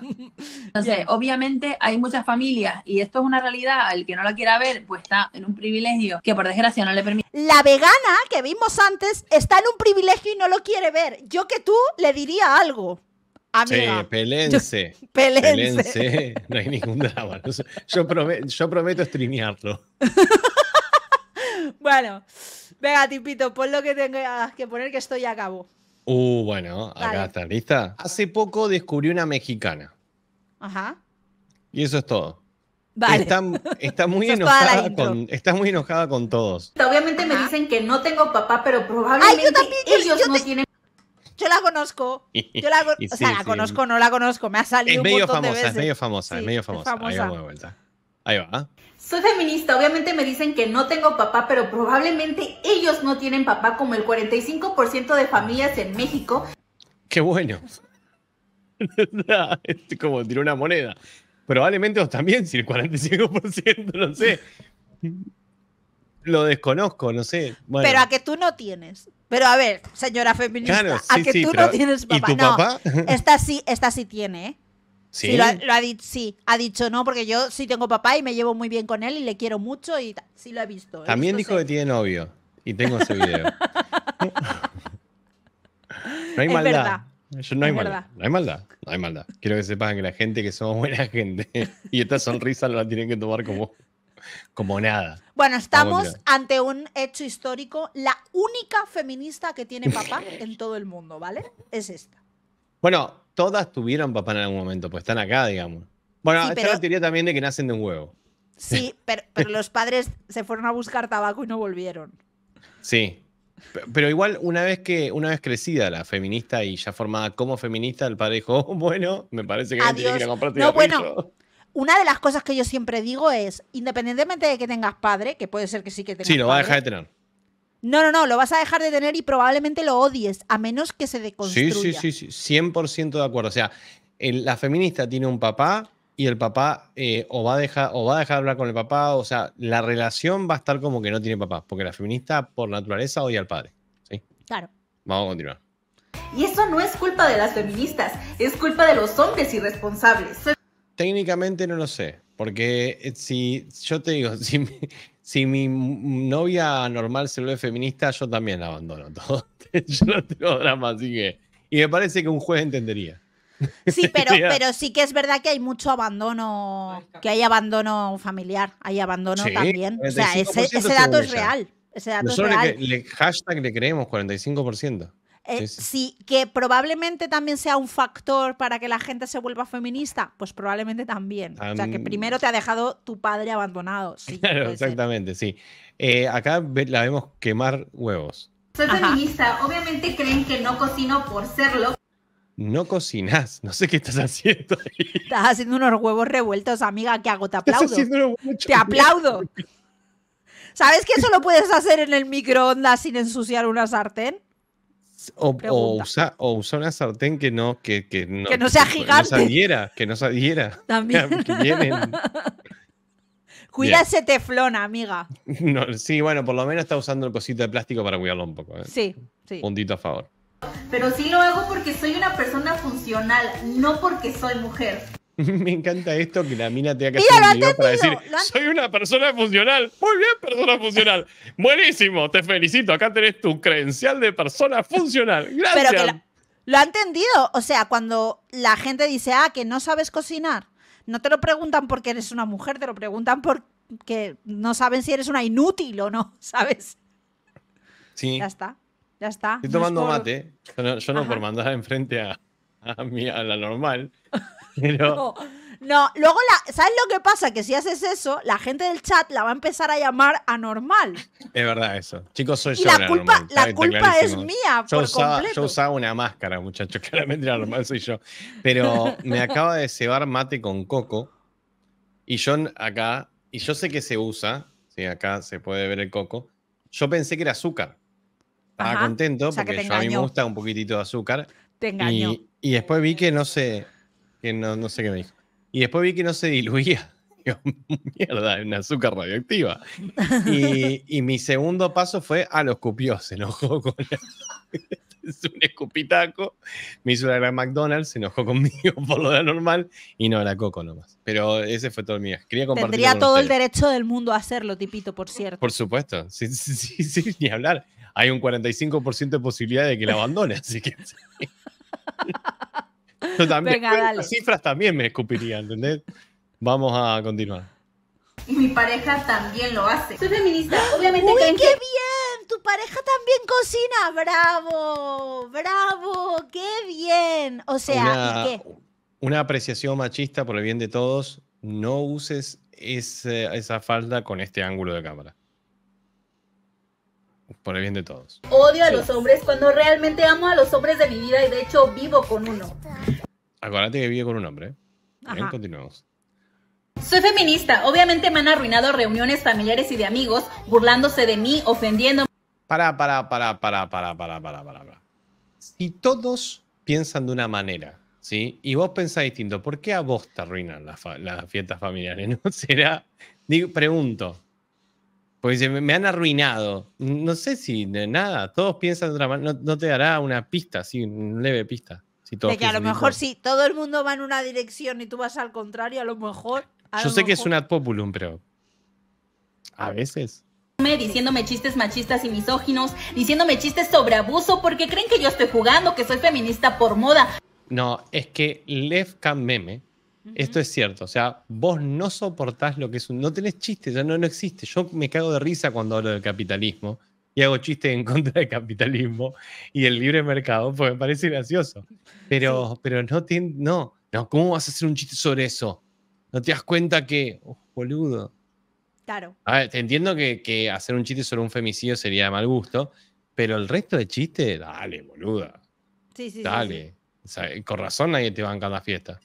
Speaker 2: sé, obviamente hay muchas familias y esto es una realidad. El que no lo quiera ver, pues está en un privilegio que por desgracia no le permite.
Speaker 3: La vegana que vimos antes está en un privilegio y no lo quiere ver. Yo que tú le diría algo. Sí,
Speaker 4: pelense. pelense. No hay ningún drama. Yo, prometo, yo
Speaker 3: bueno. Venga, Tipito, pon lo que tengas que poner que estoy a cabo.
Speaker 4: Uh, bueno, acá está, ¿lista? Hace poco descubrí una mexicana. Ajá. Y eso es todo. Vale. Está, muy enojada con, está muy enojada con todos.
Speaker 3: Obviamente me dicen que no tengo papá, pero probablemente Ay, yo también, yo, ellos no tienen yo la conozco.
Speaker 4: Yo la, o sea, la conozco,
Speaker 3: no la conozco. Me ha salido es un medio famosa, de veces. Es medio
Speaker 4: famosa, es medio famosa. Es famosa. Ahí vamos. de vuelta. Ahí va.
Speaker 3: Soy feminista, obviamente me dicen que no tengo papá, pero probablemente ellos no tienen papá como el 45% de familias en México.
Speaker 4: Qué bueno. es este, como tirar una moneda. Probablemente también, si el 45%, no sé. Lo desconozco, no sé. Pero
Speaker 3: a que tú no tienes. Pero a ver, señora feminista, a que tú no tienes papá. ¿Y tu papá? sí, esta sí tiene, ¿eh? Sí, ha, dicho, no, porque yo sí tengo papá y me llevo muy bien con él y le quiero mucho y sí lo he visto.
Speaker 4: También dijo que tiene novio y tengo ese video. no hay maldad. no, hay maldad. no hay maldad, no hay maldad. Quiero que sepan que la gente que somos buena gente y esta sonrisa la tienen que tomar como, como nada.
Speaker 3: Bueno, estamos ante un hecho histórico. La única feminista que tiene papá en todo el mundo, ¿vale? Es esta.
Speaker 4: Bueno, todas tuvieron papá en algún momento, pues están acá, digamos. Bueno, sí, es la teoría también de que nacen de un huevo.
Speaker 3: Sí, pero, los padres se fueron a buscar tabaco y no volvieron.
Speaker 4: Sí. Pero igual, una vez que, una vez crecida la feminista y ya formada como feminista, el padre dijo, oh, bueno, me parece que tiene que a No, bueno,
Speaker 3: una de las cosas que yo siempre digo es, independientemente de que tengas padre, que puede ser que sí que tengas Sí, lo va a dejar de tener. No, no, no, lo vas a dejar de tener y probablemente lo odies, a menos que se deconstruya. Sí, sí,
Speaker 4: sí, sí 100% de acuerdo. O sea, la feminista tiene un papá y el papá eh, o, va a dejar, o va a dejar de hablar con el papá, o sea, la relación va a estar como que no tiene papá, porque la feminista por naturaleza odia al padre. ¿sí? Claro. Vamos a continuar.
Speaker 3: Y eso no es culpa de las feministas, es culpa de los hombres irresponsables.
Speaker 4: Técnicamente no lo sé, porque eh, si yo te digo, si si mi novia normal se vuelve feminista, yo también la abandono todo. yo no tengo drama, así que. Y me parece que un juez entendería. Sí, pero, pero
Speaker 3: sí que es verdad que hay mucho abandono, que hay abandono familiar, hay abandono también. O sea, ese, dato es real. Ese dato es real.
Speaker 4: Le, le, hashtag le creemos 45%.
Speaker 3: Eh, sí, que probablemente también sea un factor para que la gente se vuelva feminista, pues probablemente también. o sea, que primero te ha dejado tu padre abandonado. claro,
Speaker 4: exactamente, sí. Eh, acá la vemos quemar huevos.
Speaker 3: Soy feminista, obviamente creen que no cocino por serlo.
Speaker 4: No cocinas, no sé qué estás haciendo.
Speaker 3: Estás haciendo unos huevos revueltos, amiga, que hago? Te aplaudo. Te aplaudo. ¿Sabes que eso lo puedes hacer en el microondas sin ensuciar una sartén?
Speaker 4: O, o, una sartén que no, que, que no, que no sea gigante. Que no se que no
Speaker 3: También. Cuida ese teflón, amiga.
Speaker 4: sí, bueno, por lo menos está usando el cosito de plástico para cuidarlo un poco. ¿eh? Sí, sí. Puntito a favor.
Speaker 3: Pero sí lo hago porque soy una persona funcional, no porque soy mujer.
Speaker 4: Me encanta esto que la mina tenga que hacer un video para decir, soy una persona funcional. Muy bien, persona funcional. Buenísimo, te felicito. Acá tenés tu credencial de persona funcional. Gracias. Pero
Speaker 3: lo ha entendido. O sea, cuando la gente dice, ah, que no sabes cocinar, no te lo preguntan porque eres una mujer, te lo preguntan porque no saben si eres una inútil o no, ¿sabes?
Speaker 4: Sí. Ya está.
Speaker 3: Ya está. Estoy tomando mate.
Speaker 4: Yo no, por mandar enfrente a, a la normal. No,
Speaker 3: no, luego, la, ¿sabes lo que pasa? Que si haces eso, la gente del chat la va a empezar a llamar anormal.
Speaker 4: Es verdad eso. Chicos, soy yo. La culpa, la culpa es mía. Yo, usaba, yo usaba una máscara, muchachos. Claramente la normal soy yo. Pero me acaba de cebar mate con coco. Y yo acá, y yo sé que se usa, acá se puede ver el coco. Yo pensé que era azúcar. Estaba contento porque a mí me gusta un poquitito de azúcar.
Speaker 5: Te engañó. Y,
Speaker 4: y después vi que no se que no, no sé qué me dijo. Y después vi que no se diluía. mierda, es una azúcar radioactiva. Y, y, mi segundo paso fue, ah, lo escupió, se enojó con es un escupitaco. Me hizo la gran McDonald's, se enojó conmigo por lo de normal y no, la coco nomás. Pero ese fue todo mío. Tendría todo el
Speaker 3: derecho del mundo a hacerlo, tipito, por cierto.
Speaker 4: Por supuesto, sin sí, sí ni hablar. Hay un 45% de posibilidad de que la abandone, así que también, Las cifras también me escupirían ¿entendés? Vamos a continuar.
Speaker 3: mi pareja también lo hace. Soy feminista, ¡Ah! obviamente. ¡Uy, qué bien! Tu pareja también cocina, bravo, bravo, qué bien.
Speaker 4: O sea, una, qué? una apreciación machista por el bien de todos. No uses esa falda con este ángulo de cámara por el bien de todos.
Speaker 3: Odio a los hombres cuando realmente amo a los hombres de mi vida y de hecho vivo con uno.
Speaker 4: Acuérdate que vive con un hombre. ¿eh? Bien, continuamos.
Speaker 3: Soy feminista.
Speaker 2: Obviamente me han arruinado reuniones familiares y de amigos, burlándose de mí, ofendiéndome.
Speaker 4: Para, para, para, para, para, para, para, para. Si todos piensan de una manera, ¿sí? Y vos pensás distinto, ¿por qué a vos te arruinan las, fiestas familiares? ¿No será? pregunto, porque me han arruinado. No sé si de nada. Todos piensan de otra manera. No, te dará una pista, sí, una leve pista. Si que a lo mejor si
Speaker 3: sí, todo el mundo va en una dirección y tú vas al contrario, a lo mejor. Yo sé que es un
Speaker 4: ad populum, pero. A ah. veces
Speaker 3: diciéndome chistes machistas y misóginos, diciéndome chistes sobre abuso porque creen que yo estoy jugando, que soy feminista por moda.
Speaker 4: No, es que Lefka Meme esto es cierto, o sea, vos no soportás lo que es un... No tenés chiste, ya no, no existe. Yo me cago de risa cuando hablo del capitalismo y hago chistes en contra del capitalismo y el libre mercado, porque me parece gracioso. Pero, pero no, tiene. no, ¿cómo vas a hacer un chiste sobre eso? ¿No te das cuenta que, oh, boludo? Claro. A ver, te entiendo que, hacer un chiste sobre un femicidio sería de mal gusto, pero el resto de chistes, dale, boluda. Sí, sí, Sí, con razón nadie te banca en la fiesta.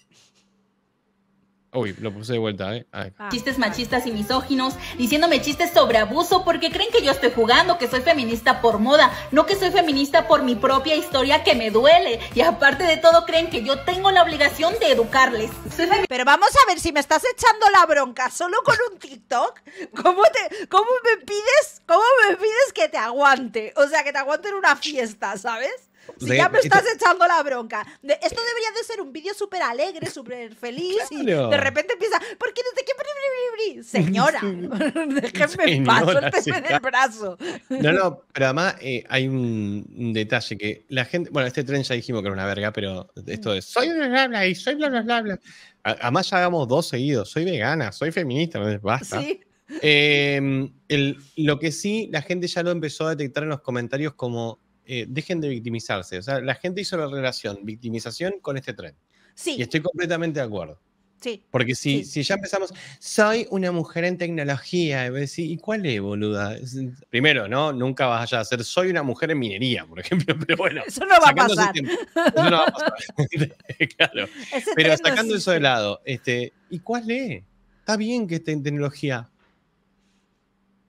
Speaker 4: Uy, lo puse de vuelta, ¿eh? Ah.
Speaker 2: Chistes
Speaker 3: machistas y misóginos, diciéndome chistes sobre abuso porque creen que yo estoy jugando, que soy feminista por moda, no que soy feminista por mi propia historia que me duele. Y aparte de todo, creen que yo tengo la obligación de educarles. Pero vamos a ver, si me estás echando la bronca solo con un TikTok, ¿cómo, cómo me pides, cómo me pides que te aguante? O sea, que te aguante en una fiesta, ¿sabes? Si ya me estás echando la bronca. esto debería de ser un vídeo súper alegre, súper feliz. Y de repente empieza, ¿por qué desde qué? Señora, déjenme
Speaker 4: en paz, suélteme el brazo. No, no, pero además eh, hay un, detalle que la gente. Bueno, este tren ya dijimos que era una verga, pero esto es soy bla bla y soy bla bla bla Además, ya hagamos dos seguidos. Soy vegana, soy feminista, basta. Em, lo que sí, la gente ya lo empezó a detectar en los comentarios como eh, dejen de victimizarse. O sea, la gente hizo la relación victimización con este tren. Sí. Y estoy completamente de acuerdo. Sí. Porque si, si ya empezamos, soy una mujer en tecnología, y, decir, ¿y cuál es, boluda? Primero, ¿no? Nunca vas a hacer soy una mujer en minería, por ejemplo, pero bueno. Eso no va a pasar.
Speaker 1: eso no va a
Speaker 4: pasar. claro. pero sacando eso de lado, este, ¿y cuál es? Está bien que esté en tecnología.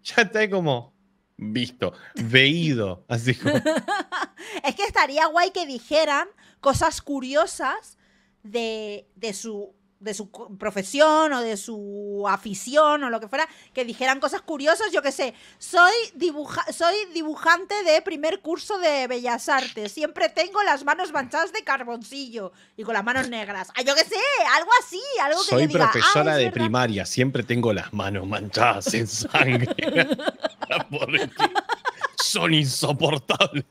Speaker 4: Ya está como, visto, veído, así como.
Speaker 3: es que estaría guay que dijeran cosas curiosas de, de su de su profesión o de su afición o lo que fuera, que dijeran cosas curiosas, yo que sé, soy, dibuja soy dibujante de primer curso de Bellas Artes, siempre tengo las manos manchadas de carboncillo y con las manos negras, yo que sé, algo así, algo Soy profesora
Speaker 4: de primaria, siempre tengo las manos manchadas en sangre. Son insoportables.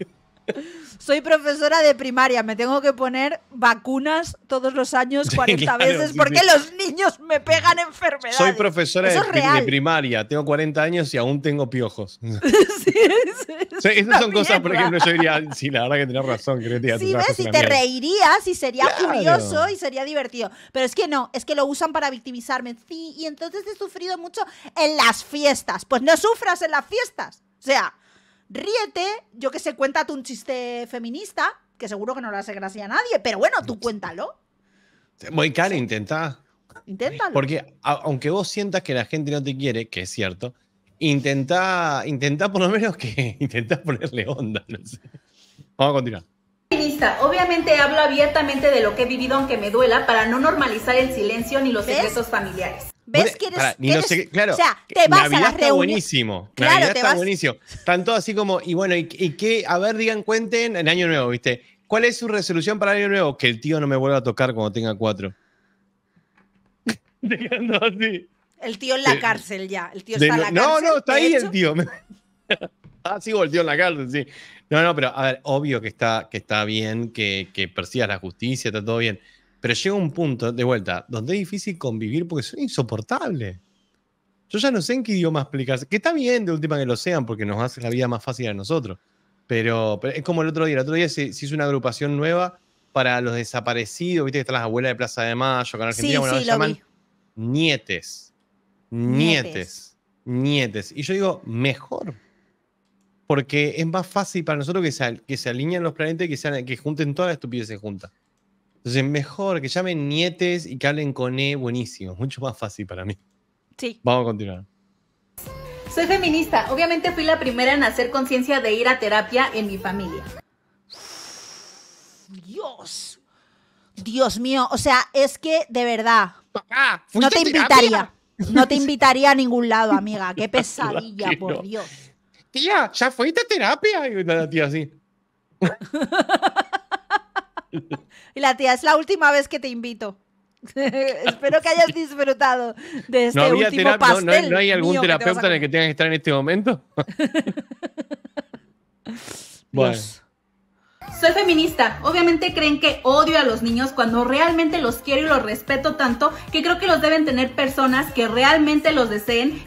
Speaker 3: Soy profesora de primaria, me tengo que poner vacunas todos los años 40 veces porque los niños me pegan enfermedades.
Speaker 4: Soy profesora de, primaria, tengo 40 años y aún tengo piojos. sí, esas son cosas, por ejemplo, yo diría, sí, la verdad que tenés razón. Que sí, ves, y te
Speaker 3: reirías y sería curioso y sería divertido. Pero es que no, es que lo usan para victimizarme. Sí, y entonces he sufrido mucho en las fiestas. Pues no sufras en las fiestas. O sea, ríete, yo que sé, cuéntate un chiste feminista, que seguro que no le hace gracia a nadie, pero bueno, tú cuéntalo.
Speaker 4: Muy caro, intenta.
Speaker 3: Inténtalo. Porque
Speaker 4: aunque vos sientas que la gente no te quiere, que es cierto, intenta, intenta por lo menos que intenta ponerle onda. No sé. Vamos a continuar.
Speaker 3: Obviamente hablo abiertamente de lo que he vivido, aunque me duela, para no normalizar el silencio ni los ¿Ves? secretos familiares.
Speaker 4: ¿Ves que claro, te Navidad está buenísimo. Claro, Navidad te está buenísimo. Están todos así como, y bueno, y, qué, a ver, digan, cuenten en Año Nuevo, ¿viste? ¿Cuál es su resolución para el Año Nuevo? Que el tío no me vuelva a tocar cuando tenga cuatro. Dejando así.
Speaker 3: El tío en la eh, cárcel ya. El tío está en la no, cárcel. No, no, está ahí el tío.
Speaker 4: ah, sí, tío en la cárcel, sí. No, no, pero a ver, obvio que está, que está bien, que, que persigas la justicia, está todo bien. Pero llega un punto, de vuelta, donde es difícil convivir porque es insoportable. Yo ya no sé en qué idioma explicarse. Que está bien de última que lo sean porque nos hace la vida más fácil a nosotros. Pero, es como el otro día. El otro día se, hizo una agrupación nueva para los desaparecidos. Viste que están las abuelas de Plaza de Mayo, con Argentina sí, bueno, sí, llaman nietes. Nietes. Nietes. Y yo digo, mejor. Porque es más fácil para nosotros que se, que se alineen los planetas y que, que junten todas las estupideces juntas. Entonces, mejor que llamen nietes y que hablen con E, buenísimo. Mucho más fácil para mí. Sí. Vamos a continuar.
Speaker 2: Soy feminista. Obviamente fui la primera en hacer conciencia de ir
Speaker 3: a terapia en mi familia.
Speaker 1: Dios.
Speaker 3: Dios mío. O sea, es que de verdad. no te invitaría. No te invitaría a ningún lado, amiga. Qué pesadilla, por Dios.
Speaker 4: Tía, ya fuiste a terapia. Y la tía así.
Speaker 3: Y la tía, es la última vez que te invito. Espero que hayas disfrutado de este último pastel. No, hay algún terapeuta en el
Speaker 4: que tengas que estar en este momento.
Speaker 3: Soy feminista. Obviamente creen que odio a los niños cuando realmente los quiero y los respeto tanto que creo que los deben tener personas que realmente los deseen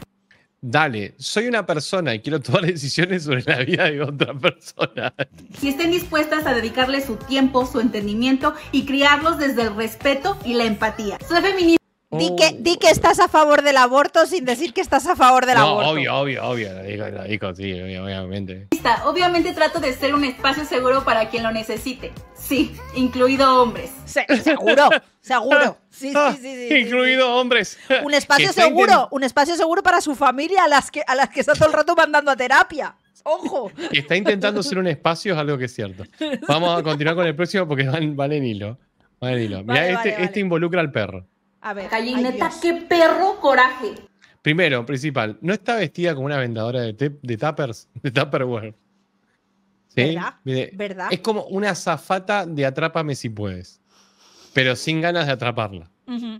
Speaker 4: dale, soy una persona y quiero tomar decisiones sobre la vida de otra persona.
Speaker 3: Si estén dispuestas a dedicarle su tiempo, su entendimiento y criarlos desde el respeto y la empatía. Soy feminista Oh. Di, que, estás a favor del aborto sin decir que estás a favor
Speaker 2: del aborto. Obvio,
Speaker 4: obvio, obvio. sí, obviamente.
Speaker 2: Obviamente trato de ser un espacio seguro para quien lo necesite. Sí, incluido hombres. seguro,
Speaker 4: seguro. Ah, sí, sí, sí, Incluido hombres. Un espacio seguro,
Speaker 3: un espacio seguro para su familia, a las que, a las que está todo el rato mandando a terapia. ¡Ojo!
Speaker 4: está intentando ser un espacio es algo que es cierto. Vamos a continuar con el próximo porque van, van en hilo. Van en hilo. Este, este involucra al perro.
Speaker 3: A ver. qué perro coraje.
Speaker 4: Primero, principal, no está vestida como una vendedora de, de tuppers, de Tupperware. ¿Sí? ¿Verdad? Es como una zafata de atrápame si puedes, pero sin ganas de atraparla.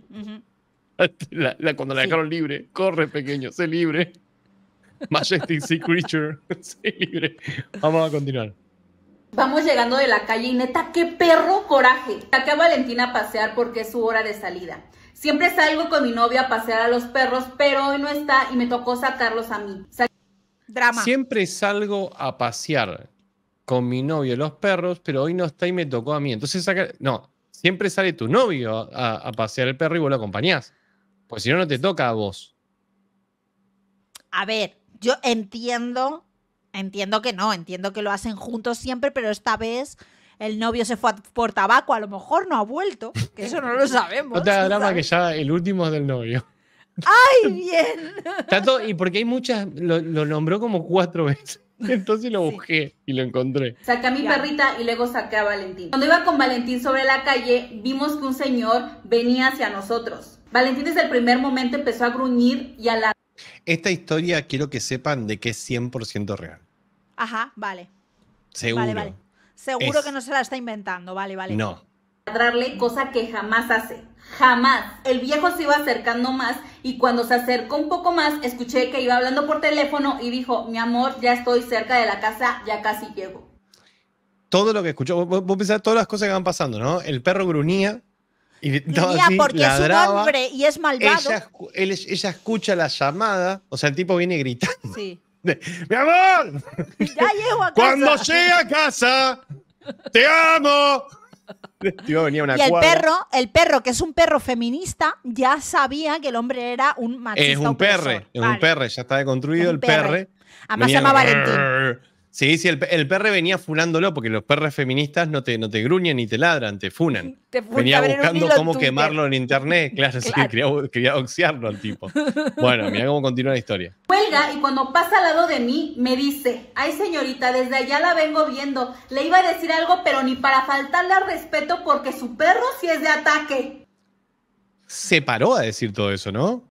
Speaker 4: La, cuando la dejaron libre, corre pequeño, sé libre. Majestic Sea Creature, sé libre. Vamos a continuar.
Speaker 2: Vamos llegando de la calle y qué perro coraje. Acá a Valentina a pasear porque es su hora de salida. Siempre salgo con mi novio a pasear a los perros, pero hoy no está y me tocó sacarlos a mí. Drama.
Speaker 4: Siempre salgo a pasear con mi novio los perros, pero hoy no está y me tocó a mí. Entonces, saca... no, siempre sale tu novio a, pasear el perro y vos lo acompañás. Pues si no, no te toca a vos.
Speaker 3: A ver, yo entiendo, entiendo que no, entiendo que lo hacen juntos siempre, pero esta vez el novio se fue por tabaco, a lo mejor no ha vuelto, que eso no lo sabemos. Otra que
Speaker 4: ya el último es del novio. ¡Ay, bien! Tanto, y porque hay muchas, lo, nombró como cuatro veces. Entonces lo busqué y lo encontré.
Speaker 2: Saqué a mi perrita y luego saqué a Valentín. Cuando iba con Valentín sobre la calle,
Speaker 3: vimos que un señor venía hacia nosotros. Valentín desde el primer momento empezó a gruñir y a la...
Speaker 4: Esta historia quiero que sepan de que es 100% real.
Speaker 3: Ajá, vale. Seguro. Vale, vale. Seguro que no se la está inventando, vale, vale. No. Ladrarle, cosa que jamás hace. Jamás. El viejo se iba acercando más y cuando se acercó un poco más, escuché que iba hablando por teléfono y dijo, mi amor, ya estoy cerca de la casa, ya casi llego.
Speaker 4: Todo lo que escuchó, vos, pensás todas las cosas que van pasando, ¿no? El perro gruñía, y así, porque es un hombre y es malvado. Ella, ella, escucha la llamada, o sea, el tipo viene gritando. Sí. ¡Mi amor! Cuando llegue a casa, te amo. y el perro,
Speaker 3: el perro, que es un perro feminista, ya sabía que el hombre era un machista. Es un
Speaker 4: perro, es un perre, ya está deconstruido el perro.
Speaker 1: Además se llama Valentín.
Speaker 4: Sí, sí, el, perro venía funándolo porque los perros feministas no te, no te gruñen ni te ladran, te funan.
Speaker 1: Te venía buscando cómo quemarlo
Speaker 4: en internet, claro, sí, quería, quería al tipo. Bueno, mira cómo continúa la historia.
Speaker 3: Cuelga y cuando pasa al lado de mí me dice, ay señorita, desde allá la vengo viendo, le iba a decir algo pero ni para faltarle al respeto porque su perro sí es de ataque.
Speaker 4: Se paró a decir todo eso, ¿no?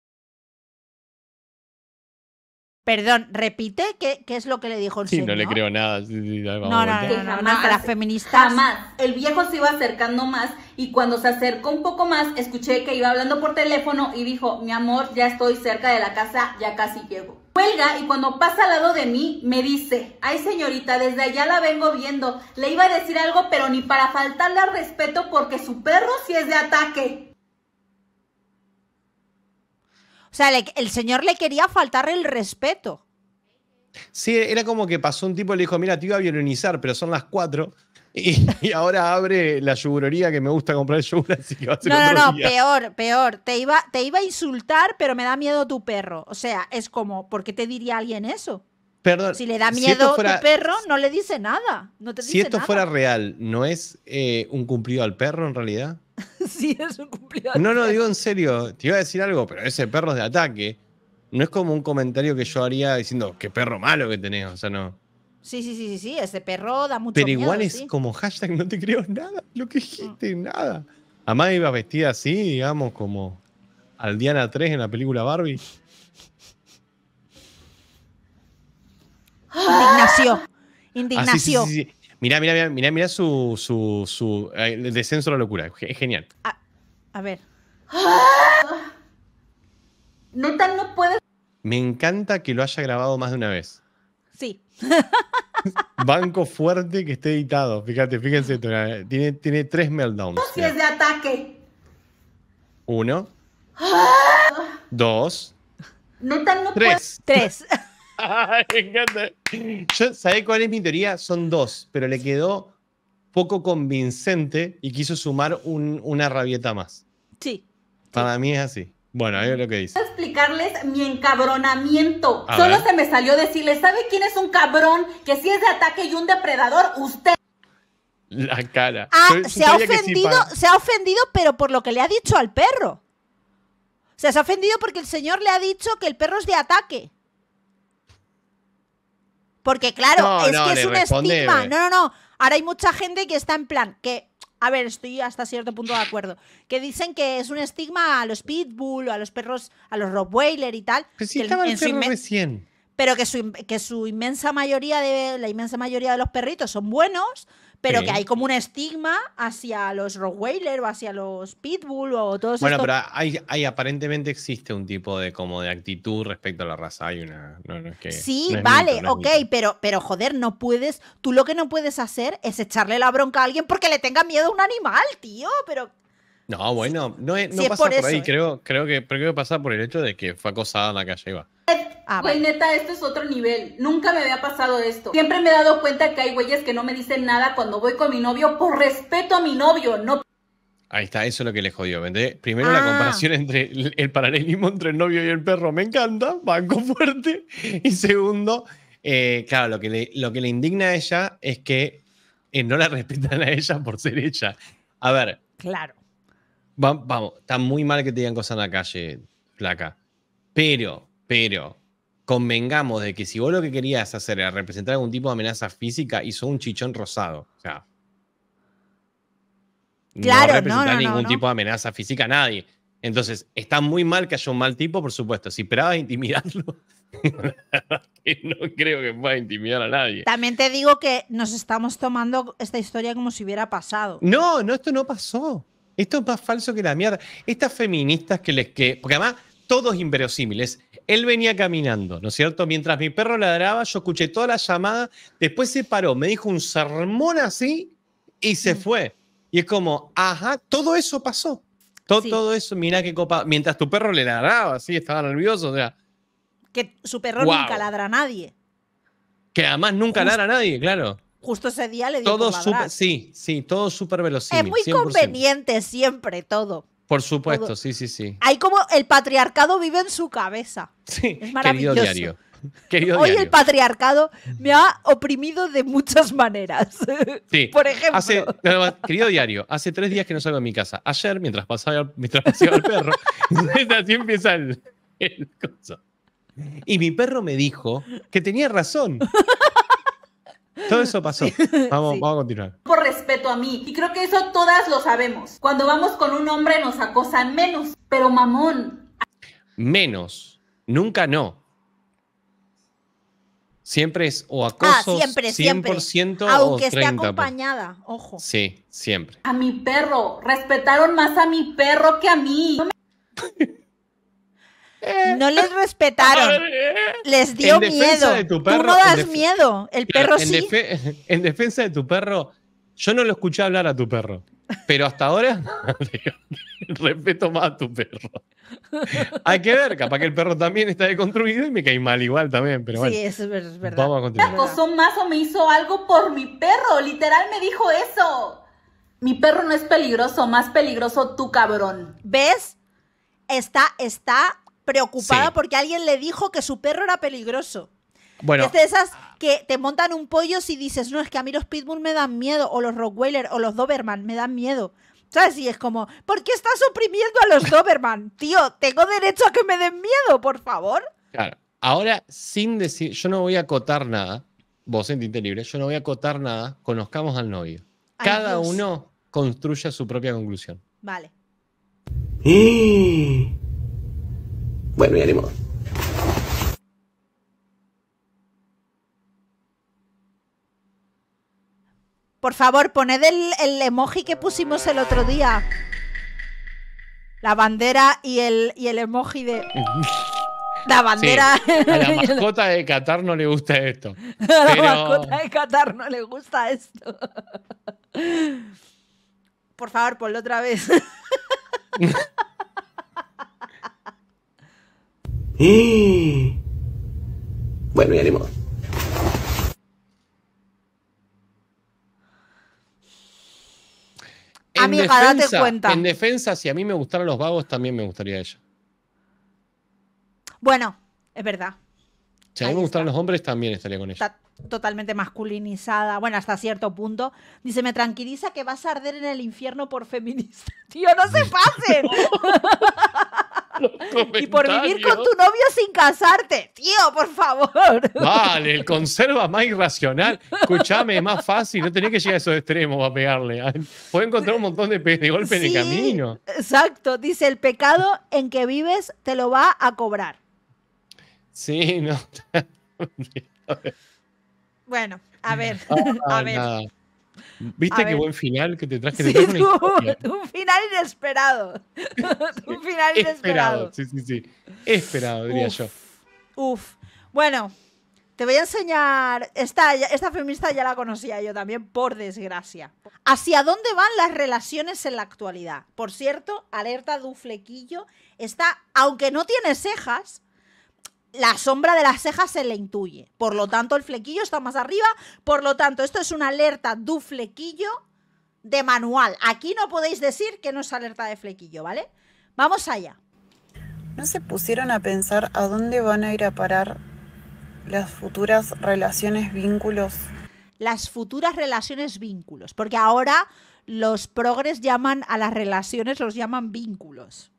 Speaker 3: Perdón, repite qué, qué es lo que le dijo el sí, no le creo
Speaker 4: nada. no, no, no, que
Speaker 3: las feministas. Jamás. El viejo se iba acercando más y
Speaker 2: cuando se acercó un poco más, escuché que iba hablando por teléfono y dijo: Mi amor, ya estoy cerca de
Speaker 3: la casa, ya casi llego. Cuelga y cuando pasa al lado de mí me dice, ay señorita, desde allá la vengo viendo, le iba a decir algo pero ni para faltarle al respeto porque su perro sí es de ataque. O sea, el señor le quería faltar el respeto.
Speaker 4: Sí, era como que pasó un tipo y le dijo, mira, te iba a violonizar, pero son las cuatro. Y, ahora abre la yugurería que me gusta comprar yogur, así que va a ser No, no, no, peor,
Speaker 3: peor. Te iba, te iba a insultar, pero me da miedo tu perro. O sea, es como, ¿por qué te diría alguien eso?
Speaker 4: Perdón. Si le da miedo a tu
Speaker 3: perro, no le dice nada. No si esto fuera
Speaker 4: real, ¿no es eh, un cumplido al perro en realidad?
Speaker 3: sí, es un cumpleaños.
Speaker 1: No, no,
Speaker 4: digo en serio, te iba a decir algo, pero ese perro es de ataque. No es como un comentario que yo haría diciendo, qué perro malo que tenés, o sea, no.
Speaker 3: Sí, sí, sí, sí, sí, ese perro da mucho Pero igual es
Speaker 4: como hashtag, no te creo nada,
Speaker 3: lo que dijiste, mm. nada.
Speaker 4: Además iba vestida así, digamos, como al Diana 3 en la película Barbie.
Speaker 3: Indignación. Ah, Indignación.
Speaker 4: Mira, mira, mira, mira su, su, eh, descenso a la locura. Es genial.
Speaker 3: A, ver. No Neta, no puedes.
Speaker 4: Me encanta que lo haya grabado más de una vez. Sí. Banco fuerte que esté editado. Fíjate, fíjense. Tiene, tiene tres meltdowns. Si es
Speaker 3: de ataque. Uno.
Speaker 4: Dos.
Speaker 3: Neta, no puedes. Tres. ¿Sabe
Speaker 4: Yo, cuál es mi teoría? Son dos, pero le quedó poco convincente y quiso sumar una rabieta más. Sí. Para mí es así. Bueno, ahí es lo que dice.
Speaker 3: a explicarles mi encabronamiento. Solo se me salió decirle ¿sabe quién es un cabrón que si es de ataque y un depredador? Usted.
Speaker 4: La cara. Ah, se, ha ofendido,
Speaker 3: se ha ofendido, pero por lo que le ha dicho al perro. O sea, se ha ofendido porque el señor le ha dicho que el perro es de ataque. Porque claro, es que es un estigma. Eh. No, no, no. Ahora hay mucha gente que está en plan que a ver, estoy hasta cierto punto de acuerdo. Que dicen que es un estigma a los pitbull o a los perros, a los rottweiler y tal. Pero que su, que su inmensa mayoría de la inmensa mayoría de los perritos son buenos, pero que hay como un estigma hacia los rottweiler o hacia los Pitbull o todos Bueno, pero
Speaker 4: hay, aparentemente existe un tipo de como de actitud respecto a la raza. Hay una. sí, vale, ok,
Speaker 3: pero, pero joder, no puedes. Tú lo que no puedes hacer es echarle la bronca a alguien porque le tenga miedo a un animal, tío. Pero
Speaker 4: no, bueno, no, pasa por, ahí. creo, creo, que, pasa por el hecho de que fue acosada en la calle
Speaker 2: eh, ah, neta, esto es otro nivel. Nunca me había pasado esto. Siempre me he dado cuenta que hay güeyes que no me dicen nada cuando voy con mi novio por respeto a mi novio, no.
Speaker 4: Ahí está, eso es lo que le jodió. Primero la ah. comparación entre el, paralelismo entre el novio y el perro me encanta, banco fuerte. Y segundo, eh, claro, lo que, le, lo que le indigna a ella es que eh, no la respetan a ella por ser ella. A ver. Claro vamos, está muy mal que te digan cosas en la calle, flaca. Pero, pero, convengamos de que si vos lo que querías hacer era representar algún tipo de amenaza física, hizo un chichón rosado. O sea. Claro, no representar no, ningún tipo de amenaza física a nadie. Entonces, está muy mal que haya un mal tipo, por supuesto. Si esperabas intimidarlo, no creo que pueda intimidar a nadie.
Speaker 3: También te digo que nos estamos tomando esta historia como si hubiera pasado.
Speaker 4: No, no, esto no pasó. Esto es más falso que la mierda. Estas feministas que les que. Porque además, todos inverosímiles. Él venía caminando, ¿no es cierto? Mientras mi perro ladraba, yo escuché toda la llamada, después se paró, me dijo un sermón así y se mm. fue. Y es como, ajá, todo eso pasó. Todo, eso, mirá qué copa. Mientras tu perro le ladraba, sí, estaba nervioso, o sea.
Speaker 3: Que su perro nunca ladra a nadie.
Speaker 4: Que además nunca ladra a nadie, claro
Speaker 3: justo ese día le dio
Speaker 4: Sí, sí, todo súper velocidad Es muy conveniente
Speaker 3: siempre todo.
Speaker 4: Por supuesto, sí, sí, sí.
Speaker 3: Hay como el patriarcado vive en su cabeza. Sí, es maravilloso. Querido
Speaker 4: diario. Hoy el
Speaker 3: patriarcado me ha oprimido de muchas maneras.
Speaker 4: Sí. Por ejemplo. Hace, querido diario, hace tres días que no salgo de mi casa. Ayer, mientras pasaba, mientras paseaba el perro, así empieza el, Y mi perro me dijo que tenía razón. Todo eso pasó. Vamos, a continuar.
Speaker 3: Por respeto a mí. Y creo que eso todas lo sabemos. Cuando vamos con un hombre nos acosan menos. Pero mamón.
Speaker 4: Menos. Nunca no. Siempre es o acoso ah, siempre, 100% o 30%. esté acompañada, ojo. Sí, siempre.
Speaker 3: A mi perro. Respetaron más a mi perro que a mí. Eh. No les respetaron. Eh. Les dio miedo. Tú no das miedo. El perro sí.
Speaker 4: en defensa de tu perro, yo no lo escuché hablar a tu perro. Pero hasta ahora respeto más a tu perro. Hay que ver, capaz que el perro también está deconstruido y me cae mal igual también, pero bueno. Sí,
Speaker 3: eso es verdad. Vamos a continuar. más me hizo algo por mi perro, literal me dijo eso. Mi perro no es peligroso, más peligroso tú, cabrón. ¿Ves? Está, está preocupada porque alguien le dijo que su perro era peligroso. Bueno. Es de esas que te montan un pollo si dices, no, es que a mí los pitbull me dan miedo, o los Rockweiler, o los Doberman me dan miedo. ¿Sabes? Y es como, ¿por qué estás oprimiendo a los Doberman? Tío, tengo derecho a que me den miedo, por favor.
Speaker 4: Claro. Ahora, sin decir, yo no voy a acotar nada, vos en tinte libre, yo no voy a acotar nada, conozcamos al novio. Cada uno construye su propia conclusión.
Speaker 3: Vale. Bueno, ya ánimo. Por favor, poned el, emoji que pusimos el otro día. La bandera y el, el emoji de... La bandera. a la mascota
Speaker 4: de Qatar no le gusta esto. A la mascota
Speaker 3: de Qatar no le gusta esto. Por favor, ponlo otra vez.
Speaker 6: Bueno, ya
Speaker 4: En defensa, cuenta. En defensa, si a mí me gustaran los vagos, también me gustaría ella.
Speaker 3: Bueno, es verdad.
Speaker 4: Si a mí me gustaran los hombres, también estaría con ella. Está
Speaker 3: totalmente masculinizada. Bueno, hasta cierto punto. Dice, me tranquiliza que vas a arder en el infierno por feminista. Tío, no se pasen.
Speaker 5: y por vivir con tu
Speaker 3: novio sin casarte. Tío, por favor. Vale,
Speaker 4: el conserva más irracional. Escuchame, es más fácil. No tenés que llegar a esos extremos a pegarle. ¿eh? Puedes encontrar un montón de, de golpes sí, en el camino.
Speaker 3: Exacto. Dice, el pecado en que vives te lo va a cobrar.
Speaker 4: Sí, no.
Speaker 3: bueno, a ver. Ah, a ver.
Speaker 4: ¿Viste qué buen final que te traje? de
Speaker 3: un final inesperado. un final inesperado. Esperado,
Speaker 4: sí, sí, sí. Esperado, diría yo.
Speaker 3: Uf. Bueno, te voy a enseñar. Esta, esta feminista ya la conocía yo también, por desgracia. ¿Hacia dónde van las relaciones en la actualidad? Por cierto, alerta Duflequillo está, aunque no tiene cejas, la sombra de las cejas se le intuye. Por lo tanto, el flequillo está más arriba. Por lo tanto, esto es una alerta du flequillo de manual. Aquí no podéis decir que no es alerta de flequillo, ¿vale? Vamos allá.
Speaker 5: ¿No se pusieron a pensar a dónde van a ir a parar las futuras relaciones vínculos?
Speaker 3: Las futuras relaciones vínculos, porque ahora los progres llaman a las relaciones, los llaman vínculos.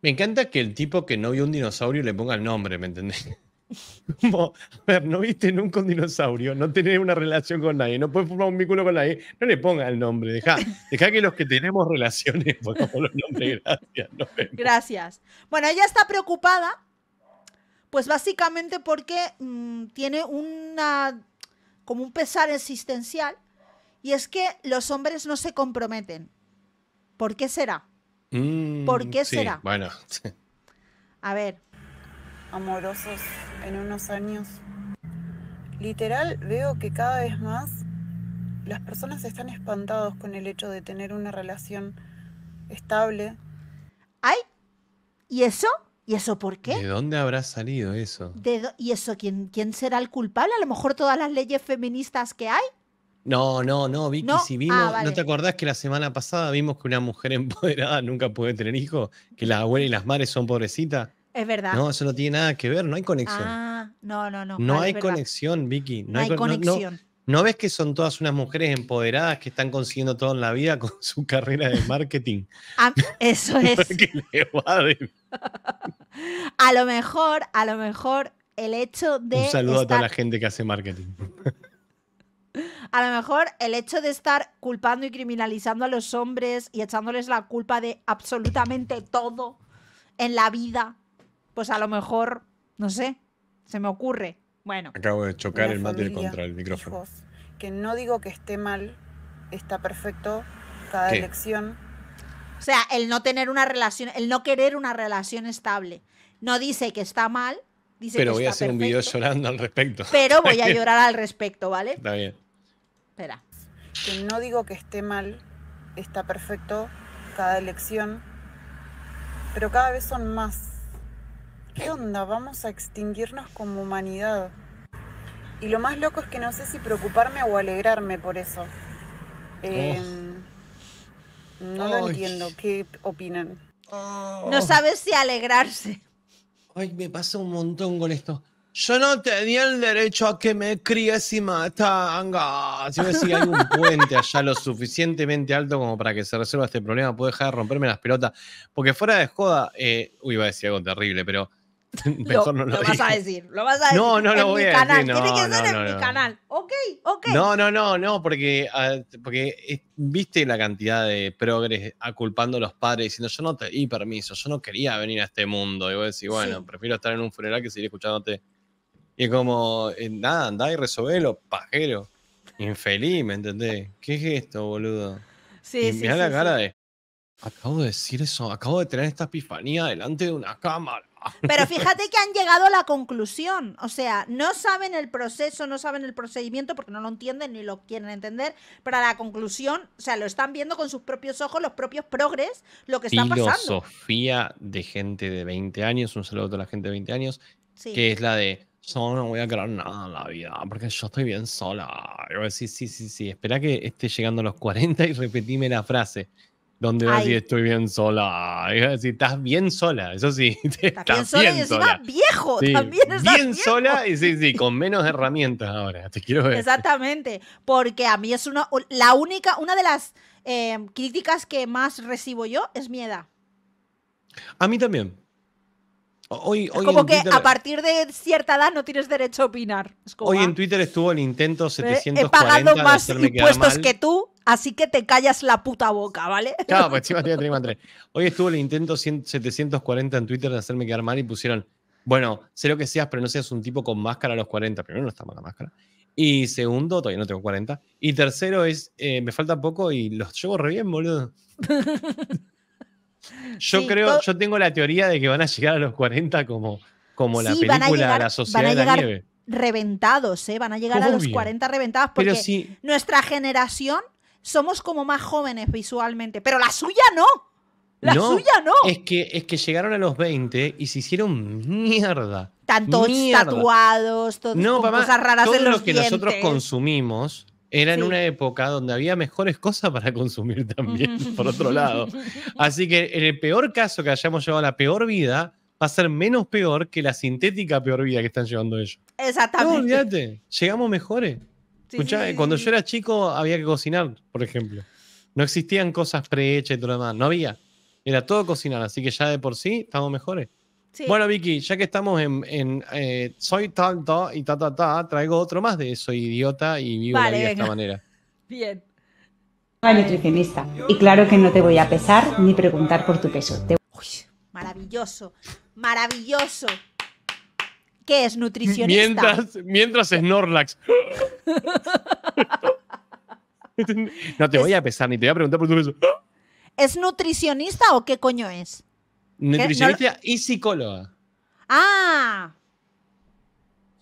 Speaker 4: Me encanta que el tipo que no vio un dinosaurio le ponga el nombre, ¿me entendés? a ver, no viste nunca un dinosaurio, no tenés una relación con nadie, no puedes formar un vínculo con nadie, no le ponga el nombre, deja, que los que tenemos relaciones pongamos los nombres, gracias.
Speaker 3: gracias. Bueno, ella está preocupada, pues básicamente porque mm, tiene una, como un pesar existencial, y es que los hombres no se comprometen. ¿Por qué será?
Speaker 4: ¿Por mm, qué será? Bueno.
Speaker 5: A ver. Amorosos en unos años. Literal, veo que cada vez más las personas están espantados con el hecho de tener una relación estable. ¿Ay? ¿Y eso? ¿Y eso por qué?
Speaker 4: ¿De dónde habrá salido eso?
Speaker 3: ¿Y eso ¿quién, quién será el culpable? A lo mejor todas las leyes feministas que hay.
Speaker 4: No, no, no, Vicky, si ah, vimos, ¿no te acordás que la semana pasada vimos que una mujer empoderada nunca puede tener hijos? Que las abuela y las madres son pobrecitas. Es verdad. No, eso no tiene nada que ver, no hay conexión. Ah,
Speaker 3: no, no, no. No hay
Speaker 4: conexión, Vicky. No, hay, conexión. No, ves que son todas unas mujeres empoderadas que están consiguiendo todo en la vida con su carrera de marketing? Ah, eso es.
Speaker 3: a lo mejor, a lo mejor el hecho de... Un saludo a toda la
Speaker 4: gente que hace marketing.
Speaker 3: A lo mejor el hecho de estar culpando y criminalizando a los hombres y echándoles la culpa de absolutamente todo en la vida, pues a lo mejor, no
Speaker 5: sé, se me ocurre. Bueno.
Speaker 6: Acabo de chocar el mate contra el micrófono.
Speaker 5: que no digo que esté mal, está perfecto cada elección. O sea,
Speaker 3: el no tener una relación, el no querer una relación estable. No dice que está mal,
Speaker 5: Dice pero voy a hacer un
Speaker 4: video llorando al respecto. Pero voy a llorar
Speaker 5: al respecto, ¿vale? Está bien. Espera. Que no digo que esté mal, está perfecto cada elección, pero cada vez son más. ¿Qué eh. onda? Vamos a extinguirnos como humanidad. Y lo más loco es que no sé si preocuparme o alegrarme por eso. Em, no lo entiendo. ¿Qué opinan?
Speaker 4: Oh. No sabes
Speaker 5: si alegrarse.
Speaker 4: Ay, me pasa un montón con esto yo no tenía el derecho a que me críes y matanga. Si ves hay un puente allá lo suficientemente alto como para que se resuelva este problema, puedo dejar de romperme las pelotas. Porque fuera de joda, eh, uy, iba a decir algo terrible, pero mejor lo, no lo, lo vas a decir,
Speaker 3: lo vas a decir. No, no lo voy a decir. Tiene que ser en mi canal. Ok, ok. No,
Speaker 4: no, no, no, porque, porque eh, viste la cantidad de progres aculpando a los padres diciendo yo no te di permiso, yo no quería venir a este mundo. Y vos decís, bueno, prefiero estar en un funeral que seguir escuchándote y como, eh, nada, andá y resolvelo, pajero. Infeliz, ¿me entendés? ¿Qué es esto, boludo? Sí, sí, mirá la cara de. Acabo de decir eso, acabo de tener esta epifanía delante de una cámara. Pero fíjate
Speaker 3: que han llegado a la conclusión. O sea, no saben el proceso, no saben el procedimiento porque no lo entienden ni lo quieren entender. Pero a la conclusión, o sea, lo están viendo con sus propios ojos, los propios progres, lo que está pasando.
Speaker 4: Filosofía de gente de 20 años, un saludo a la gente de 20 años, que es la de yo no voy a crear nada en la vida, porque yo estoy bien sola. Yo decir, sí, sí, sí, espera que esté llegando a los 40 y repetime la frase. Donde voy a decir, estoy bien sola. Y decir, estás bien sola, eso sí. Estás, bien sola
Speaker 3: bien y
Speaker 1: viejo.
Speaker 4: bien sola y sí, sí, con menos herramientas ahora, te quiero ver.
Speaker 3: Exactamente, porque a mí es una, la única, una de las em, críticas que más recibo yo es mi edad.
Speaker 4: A mí también como que a
Speaker 3: partir de cierta edad no tienes derecho a opinar. Como, hoy en ah.
Speaker 4: Twitter estuvo el intento 740 eh, He pagado más impuestos que
Speaker 3: tú, así que te callas la puta boca, ¿vale? Claro, pues
Speaker 4: 3x3. Hoy estuvo el intento 740 en Twitter de hacerme quedar mal y pusieron, bueno, sé lo que seas, pero no seas un tipo con máscara a los 40. Primero no está mal la máscara. Y segundo, todavía no tengo 40. Y tercero es, eh, me falta poco y los llevo re bien, boludo.
Speaker 6: Yo creo,
Speaker 4: yo tengo la teoría de que van a llegar a los 40 como, como la película La La Sociedad van a llegar
Speaker 3: Reventados, ¿eh? van a llegar a los 40 reventados porque nuestra generación somos como más jóvenes visualmente, pero la suya no. La suya no. Es
Speaker 4: que, es que llegaron a los 20 y se hicieron mierda. Tantos tatuados,
Speaker 3: no, cosas raras todo los que nosotros
Speaker 4: consumimos era en una época donde había mejores cosas para consumir también, por otro lado. Así que en el peor caso que hayamos llevado la peor vida, va a ser menos peor que la sintética peor vida que están llevando ellos. Exactamente. No, olvídate, llegamos mejores. cuando yo era chico había que cocinar, por ejemplo. No existían cosas prehechas y todo lo demás, no había. Era todo cocinar, así que ya de por sí estamos mejores. Bueno, Vicky, ya que estamos en, eh, soy tanto y ta, ta, ta, traigo otro más de soy idiota y vivo vida de esta manera. Bien. nutricionista.
Speaker 7: Y claro que no te voy a pesar ni preguntar
Speaker 4: por tu peso.
Speaker 3: maravilloso, maravilloso. ¿Qué es nutricionista? Mientras,
Speaker 4: mientras Norlax. no te voy a pesar ni te voy a preguntar por tu peso.
Speaker 3: ¿Es nutricionista o qué coño es?
Speaker 4: Nutricionista y psicóloga.
Speaker 3: ¡Ah!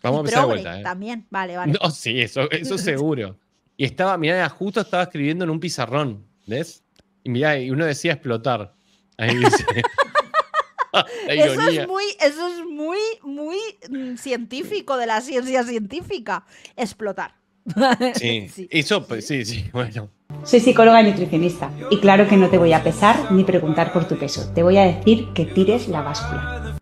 Speaker 4: Vamos a empezar de vuelta. ¿eh?
Speaker 3: También, vale, vale. No,
Speaker 4: sí, eso, eso seguro. Y estaba, mirá, justo estaba escribiendo en un pizarrón, ¿ves? Y mirá, y uno decía explotar. Ahí dice. eso es muy,
Speaker 3: eso es muy, muy mm, científico de la ciencia científica. Explotar.
Speaker 4: sí. Eso, pues, sí, sí, bueno.
Speaker 7: Soy psicóloga y nutricionista y claro que no te voy a pesar ni preguntar por tu peso. Te voy a decir que tires la báscula.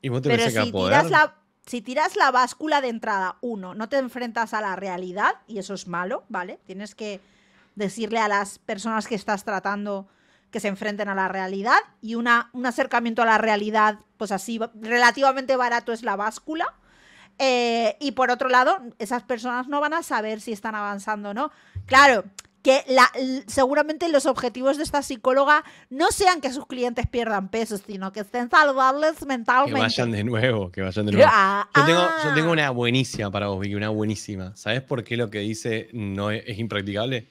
Speaker 4: Pero si tiras,
Speaker 7: la,
Speaker 3: si tiras la báscula de entrada, uno, no te enfrentas a la realidad y eso es malo, ¿vale? Tienes que decirle a las personas que estás tratando que se enfrenten a la realidad y una, un acercamiento a la realidad, pues así, relativamente barato es la báscula. Eh, y por otro lado, esas personas no van a saber si están avanzando o no. Claro, que seguramente los objetivos de esta psicóloga no sean que sus clientes pierdan peso, sino que estén saludables mentalmente. Que vayan
Speaker 4: de nuevo, que vayan de nuevo. Ah, yo, ah. tengo, una buenísima para vos, Vicky, una buenísima. ¿Sabes por qué lo que dice no es, impracticable?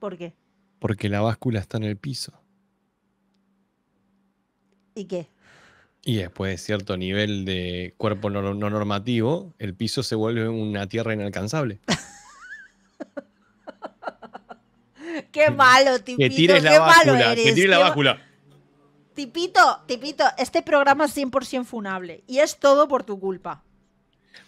Speaker 4: ¿Por qué? Porque la báscula está en el piso. ¿Y qué? Y después de cierto nivel de cuerpo no, no normativo, el piso se vuelve una tierra inalcanzable.
Speaker 3: Qué malo, Tipito. Que tires la qué malo eres. la báscula. Tipito, Tipito, este programa es 100% funable y es todo por tu culpa.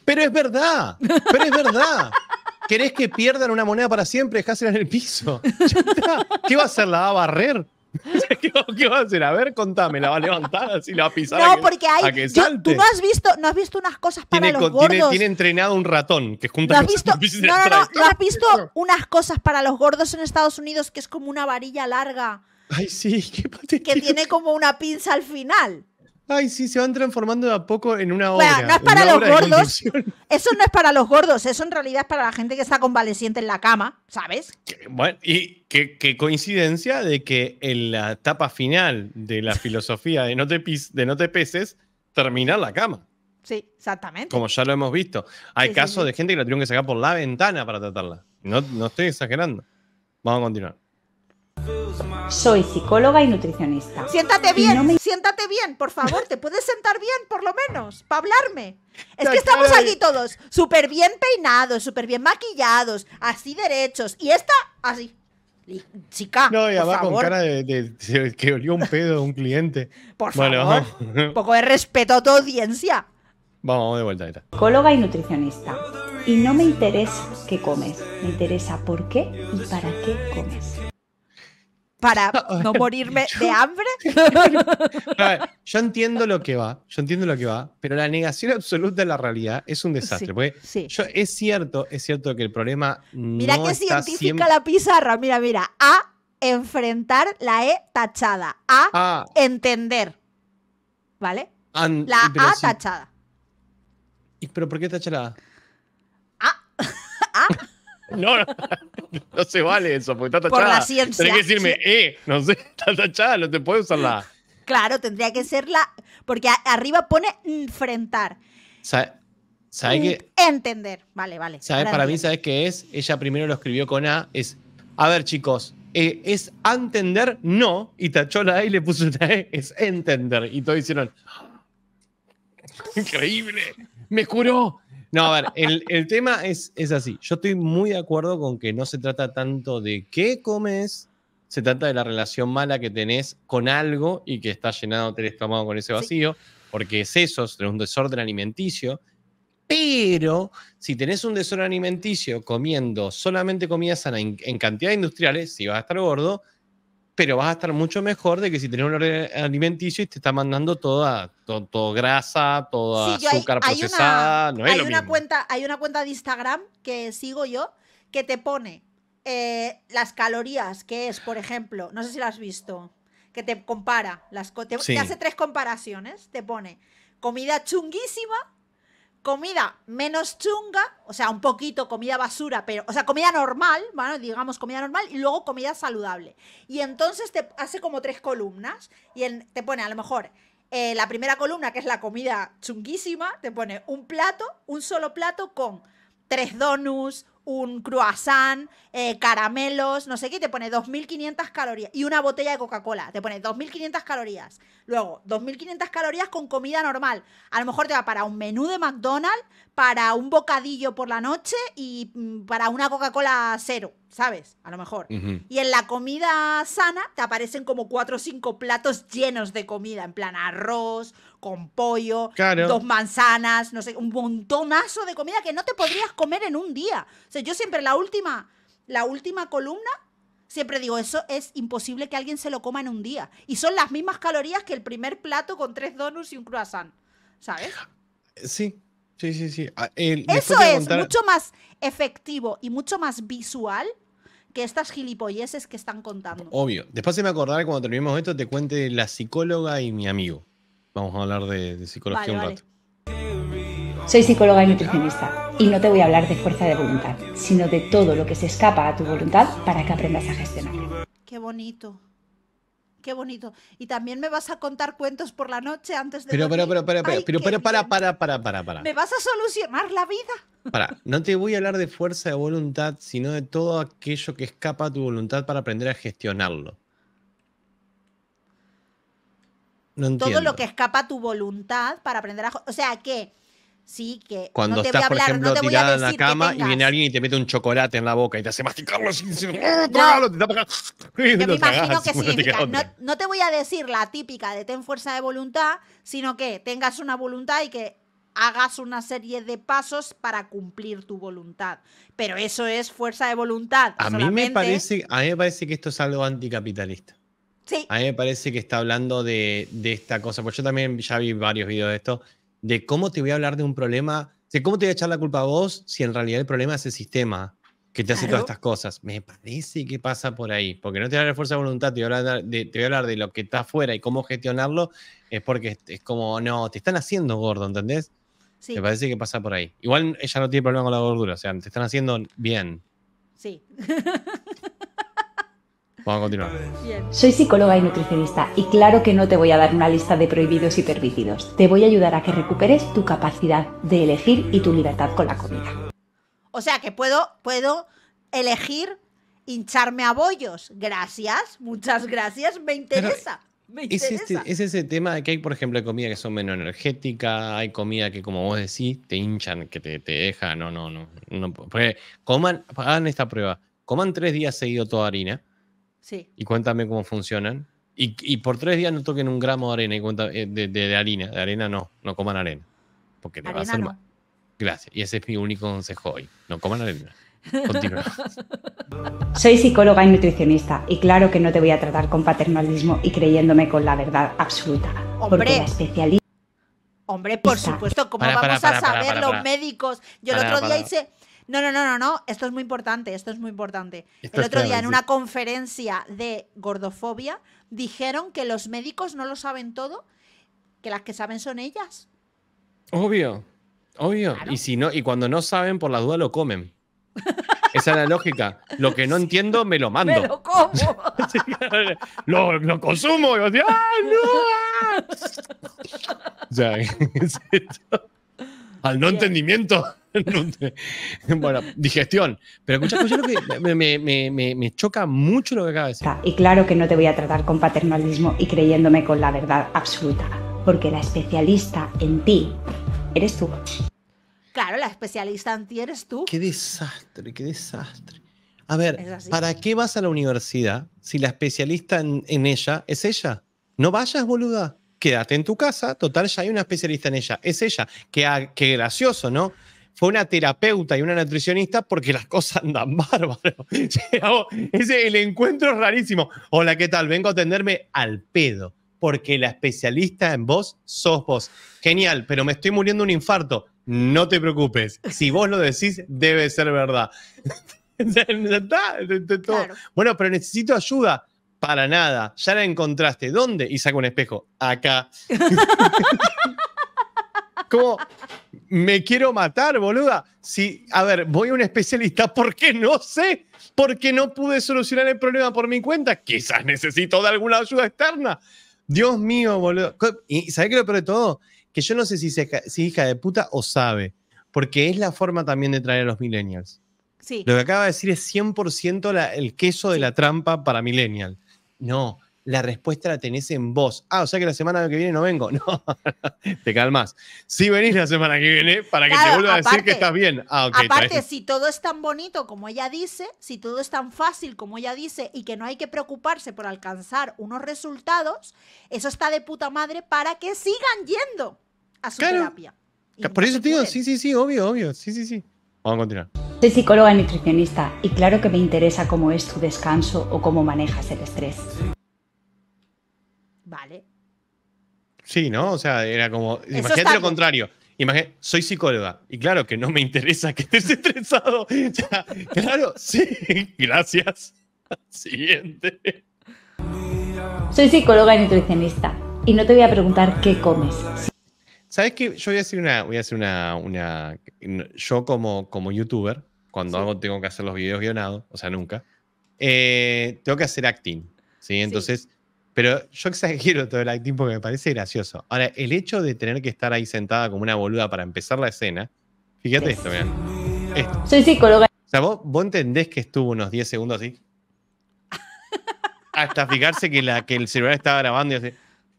Speaker 4: Pero es verdad, pero es verdad. ¿Querés que pierdan una moneda para siempre? Dejásela en el piso. ¿Qué va a hacer? ¿La va a barrer? ¿Qué va a hacer? A ver, contame, la va a levantar así, la va a pisar. No, porque hay. tú no has
Speaker 3: visto, no has visto unas cosas para los gordos. Tiene,
Speaker 4: entrenado un ratón que junta. ¿No no, no,
Speaker 3: no, no, has visto unas cosas para los gordos en Estados Unidos que es como una varilla larga.
Speaker 4: Ay, sí,
Speaker 6: qué
Speaker 3: patético. Que tiene como una pinza al final. Ay, sí, se van transformando
Speaker 4: de a poco en una obra. Bueno, no es para los gordos.
Speaker 3: Eso no es para los gordos, eso en realidad es para la gente que está convaleciente en la cama, ¿sabes?
Speaker 4: bueno, y qué coincidencia de que en la etapa final de la filosofía de no, te pis, de no termina la cama.
Speaker 3: Sí, exactamente. Como
Speaker 4: ya lo hemos visto. Hay casos de gente que la tuvieron que sacar por la ventana para tratarla. No, no estoy exagerando. Vamos a continuar. Soy
Speaker 7: psicóloga y nutricionista. Siéntate
Speaker 3: bien, siéntate bien, por favor, te puedes sentar bien, por lo menos, para hablarme. Es que estamos aquí todos súper bien peinados, súper bien maquillados, así derechos, y esta así. Chica.
Speaker 4: No, ya por va con cara de, que olió un pedo a un cliente. por favor. un
Speaker 3: poco de respeto a tu audiencia.
Speaker 4: Vamos, vamos de vuelta.
Speaker 7: Psicóloga y nutricionista. Y no me interesa qué comes, me interesa por qué y para qué comes para no
Speaker 3: morirme de hambre?
Speaker 4: yo entiendo lo que va, yo entiendo lo que va, pero la negación absoluta de la realidad es un desastre. Yo, es cierto, es cierto que el problema. Mira qué científica
Speaker 3: la pizarra, mira, mira. A, enfrentar, la E tachada. A, ah. entender. ¿Vale?
Speaker 4: la A tachada. pero por qué tachada? A. A. No, no, se vale eso, porque está tachada. Por la ciencia. que decirme, eh, no sé, está tachada, no te puedes usar la.
Speaker 3: Claro, tendría que ser la. Porque arriba pone enfrentar. ¿Sabes Entender. Vale, vale. ¿Sabes? Para mí,
Speaker 4: ¿sabes qué es? Ella primero lo escribió con A. Es. A ver, chicos, eh, es entender, no. Y tachó la A y le puso una E. Es entender. Y todos hicieron. Ah, ¡Increíble! ¡Me curó! No, a ver, el, el tema es, es, así. Yo estoy muy de acuerdo con que no se trata tanto de qué comes, se trata de la relación mala que tenés con algo y que está llenado, el tomado con ese vacío, porque es eso, es un desorden alimenticio. Pero si tenés un desorden alimenticio comiendo solamente comida sana en, en cantidades industriales, si vas a estar gordo, pero vas a estar mucho mejor de que si tienes un orden alimenticio y te está mandando toda, todo, grasa, toda azúcar procesada. hay una
Speaker 3: cuenta, hay una cuenta de Instagram que sigo yo que te pone eh, las calorías, que es, por ejemplo, no sé si lo has visto, que te compara, las, te, te hace tres comparaciones, te pone comida chunguísima comida menos chunga, o sea, un poquito comida basura, pero, o sea, comida normal, bueno, digamos comida normal, y luego comida saludable. Y entonces te hace como tres columnas y te pone a lo mejor eh, la primera columna, que es la comida chunguísima, te pone un plato, un solo plato con tres donuts, un croissant, eh, caramelos, no sé qué, te pone 2.500 calorías. Y una botella de Coca-Cola, te pone 2.500 calorías. Luego, 2.500 calorías con comida normal. A lo mejor te va para un menú de McDonald's, para un bocadillo por la noche y mm, para una Coca-Cola cero, ¿sabes? A lo mejor. Y en la comida sana te aparecen como 4 o 5 platos llenos de comida, en plan arroz, con pollo, dos manzanas, no sé, un montonazo de comida que no te podrías comer en un día. O sea, yo siempre la última, la última columna Siempre digo, eso es imposible que alguien se lo coma en un día. Y son las mismas calorías que el primer plato con tres donuts y un croissant. ¿Sabes?
Speaker 4: Eh, sí, sí, sí, sí. Ah, eh, eso es mucho
Speaker 3: más efectivo y mucho más visual que estas gilipolleces que están contando.
Speaker 4: Obvio. Después se me acordará cuando terminemos esto, te cuente la psicóloga y mi amigo. Vamos a hablar de, psicología un rato. Eh,
Speaker 7: soy psicóloga y nutricionista y no te voy a hablar de fuerza de voluntad, sino de todo lo que se escapa a tu voluntad para que aprendas a gestionarlo.
Speaker 5: Qué bonito.
Speaker 3: Qué bonito. Y también me vas a contar cuentos por la noche antes de. Pero, pero,
Speaker 4: pero, pero, pero, pero para, para, para, para, para.
Speaker 3: ¿Me vas a solucionar la vida?
Speaker 4: Para, no te voy a hablar de fuerza de voluntad, sino de todo aquello que escapa a tu voluntad para aprender a gestionarlo. No entiendo. Todo lo que
Speaker 3: escapa a tu voluntad para aprender a. O sea ¿qué? Sí, que cuando estás, por ejemplo, tirada en la cama y viene
Speaker 4: alguien y te mete un chocolate en la boca y te hace masticarlo así. Oh, no, te yo me imagino que sí.
Speaker 3: no, te voy a decir la típica de ten fuerza de voluntad, sino que tengas una voluntad y que hagas una serie de pasos para cumplir tu voluntad. Pero eso es fuerza de voluntad. A mí, me parece,
Speaker 4: a mí me parece que esto es algo anticapitalista. Sí. A mí me parece que está hablando de, de esta cosa, porque yo también ya vi varios videos de esto, de cómo te voy a hablar de un problema, de cómo te voy a echar la culpa a vos si en realidad el problema es el sistema que te hace todas estas cosas. Me parece que pasa por ahí, porque no te la fuerza de voluntad, te voy a hablar de, lo que está afuera y cómo gestionarlo, es porque es, como, no, te están haciendo gordo, ¿entendés? Me parece que pasa por ahí. Igual ella no tiene problema con la gordura, o sea, te están haciendo bien. Sí. Vamos a continuar.
Speaker 3: Soy psicóloga
Speaker 7: y nutricionista y claro que no te voy a dar una lista de prohibidos y permitidos. Te voy a ayudar a que recuperes tu capacidad de elegir y tu libertad con la comida.
Speaker 3: O sea que puedo, puedo elegir hincharme a bollos. Gracias, muchas gracias, me este, interesa. Es,
Speaker 4: ese tema de que hay, por ejemplo, comida que son menos energética, hay comida que, como vos decís, te hinchan, que te, te deja, no, no, no. coman, hagan esta prueba, coman tres días seguido toda harina, Sí. Y cuéntame cómo funcionan. Y, y, por tres días no toquen un gramo de arena y cuenta, eh, de, de, harina. De arena no, no coman arena. Porque te va a Gracias. Y ese es mi único consejo hoy. No coman arena.
Speaker 6: Continúa.
Speaker 7: Soy psicóloga y nutricionista y claro que no te voy a tratar con paternalismo y creyéndome con la verdad absoluta. ¡Hombre! especialista...
Speaker 3: Hombre, por supuesto, ¿cómo vamos a saber los médicos? Yo el otro día hice no, no, no, no, no. Esto es muy importante, esto es muy importante. el otro día, en una conferencia de gordofobia, dijeron que los médicos no lo saben todo, que las que saben son ellas.
Speaker 4: Obvio, obvio. Y si no, y cuando no saben, por la duda lo comen. Esa es la lógica. Lo que no entiendo, me lo mando. lo
Speaker 6: como.
Speaker 4: lo, consumo. Y
Speaker 6: ¡Ah, no!
Speaker 4: al no entendimiento. bueno, digestión. Pero escucha, me, choca mucho lo que acaba de decir.
Speaker 7: Y claro que no te voy a tratar con paternalismo y creyéndome con la verdad absoluta, porque la especialista en ti eres tú.
Speaker 3: Claro, la especialista en ti eres tú.
Speaker 4: Qué desastre, qué desastre. A ver, ¿para qué vas a la universidad si la especialista en ella es ella? No vayas, boluda quédate en tu casa, total, ya hay una especialista en ella, es ella, que, gracioso, ¿no? Fue una terapeuta y una nutricionista porque las cosas andan bárbaro. Ese, el encuentro es rarísimo. Hola, ¿qué tal? Vengo a atenderme al pedo, porque la especialista en vos sos vos. Genial, pero me estoy muriendo un infarto. No te preocupes, si vos lo decís, debe ser verdad. Bueno, pero necesito ayuda para nada. Ya la encontraste. ¿Dónde? Y saca un espejo. Acá. Como, me quiero matar, boluda. Si, a ver, voy a un especialista porque no sé, porque no pude solucionar el problema por mi cuenta. Quizás necesito de alguna ayuda externa. Dios mío, boludo. Y ¿sabés qué lo peor de todo? Que yo no sé si es hija de puta o sabe, porque es la forma también de traer a los millennials. Sí. Lo que acaba de decir es 100% el queso de la trampa para millennial. No, la respuesta la tenés en vos. Ah, o sea que la semana que viene no vengo. No, te calmas. Si venís la semana que viene para que te vuelva a decir que estás bien. Ah, aparte,
Speaker 3: si todo es tan bonito como ella dice, si todo es tan fácil como ella dice y que no hay que preocuparse por alcanzar unos resultados, eso está de puta madre para que sigan yendo a su terapia.
Speaker 4: por eso te digo, sí, sí, sí, obvio, obvio, sí, sí, sí. Vamos a continuar. Soy psicóloga y nutricionista
Speaker 7: y claro que me interesa cómo es tu descanso o cómo manejas el estrés.
Speaker 3: Vale.
Speaker 4: Sí, ¿no? O sea, era como. imagínate lo contrario. Imagínate, soy psicóloga y claro que no me interesa que estés estresado. claro, sí, gracias. Siguiente.
Speaker 7: Soy psicóloga y nutricionista y no te voy a preguntar qué comes
Speaker 4: ¿Sabes qué? Yo voy a hacer una. Voy a hacer una, una yo, como, como youtuber, cuando hago, tengo que hacer los videos guionados, o sea, nunca, eh, tengo que hacer acting. ¿sí? Entonces, pero yo exagero todo el acting porque me parece gracioso. Ahora, el hecho de tener que estar ahí sentada como una boluda para empezar la escena, fíjate esto, mirá.
Speaker 2: Esto. Soy psicóloga. O
Speaker 4: sea, vos, entendés que estuvo unos 10 segundos así hasta fijarse que, la, que el celular estaba grabando y así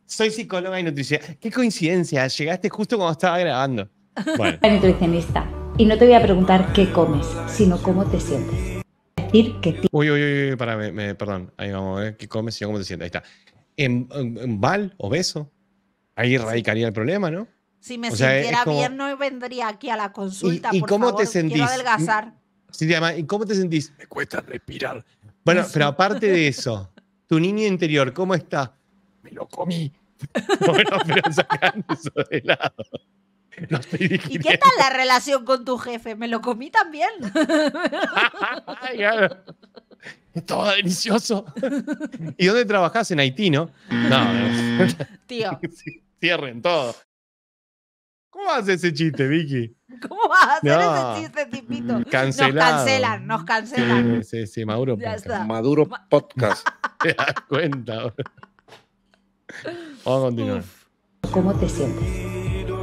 Speaker 4: soy psicóloga y nutricionista. Qué coincidencia, llegaste justo cuando estaba grabando. Bueno.
Speaker 7: nutricionista. Y no te voy a preguntar qué comes, sino cómo te sientes.
Speaker 4: Decir que ti... Uy, uy, uy, para, perdón. Ahí vamos a ver qué comes, y cómo te sientes. Ahí está. En, en, en val, obeso. Ahí radicaría el problema, ¿no?
Speaker 3: Si me sintiera bien, no vendría aquí a la consulta. ¿Y, cómo te sentís? adelgazar.
Speaker 4: Mm, ¿y cómo te sentís? Me
Speaker 6: cuesta respirar.
Speaker 4: Bueno, pero aparte de eso, tu niño interior, ¿cómo está? lo comí. bueno pero eso de lado.
Speaker 3: ¿Y qué tal la relación con tu jefe? Me lo comí también.
Speaker 4: Todo delicioso. ¿Y dónde trabajas En Haití, ¿no? No.
Speaker 5: Tío.
Speaker 6: Cierren todo.
Speaker 4: ¿Cómo hace ese chiste, Vicky?
Speaker 3: ¿Cómo vas a hacer ese chiste, tipito? Mm, cancelado. Nos cancelan, nos cancelan.
Speaker 4: Sí, sí, Maduro Podcast. Maduro Podcast. Te das cuenta. Bro? Vamos a continuar. ¿Cómo te sientes?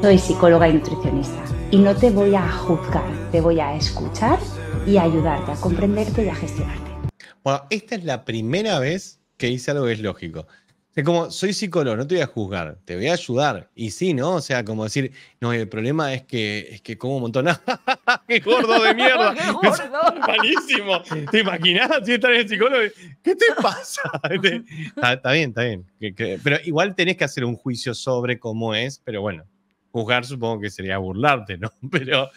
Speaker 7: Soy psicóloga y
Speaker 4: nutricionista
Speaker 7: y no te voy a juzgar, te voy a escuchar y ayudarte a comprenderte y a gestionarte.
Speaker 4: Bueno, esta es la primera vez que hice algo que es lógico como soy psicólogo, no te voy a juzgar, te voy a ayudar. Y sí, ¿no? O sea, como decir, no, el problema es que, es que como un montón.
Speaker 1: ¡Qué gordo de mierda! ¡Qué gordo! Malísimo.
Speaker 4: ¿Te imaginas si estás en el psicólogo? ¿Qué te pasa? Este, está, bien, está bien. Pero igual tenés que hacer un juicio sobre cómo es, pero bueno, juzgar supongo que sería burlarte, ¿no? Pero,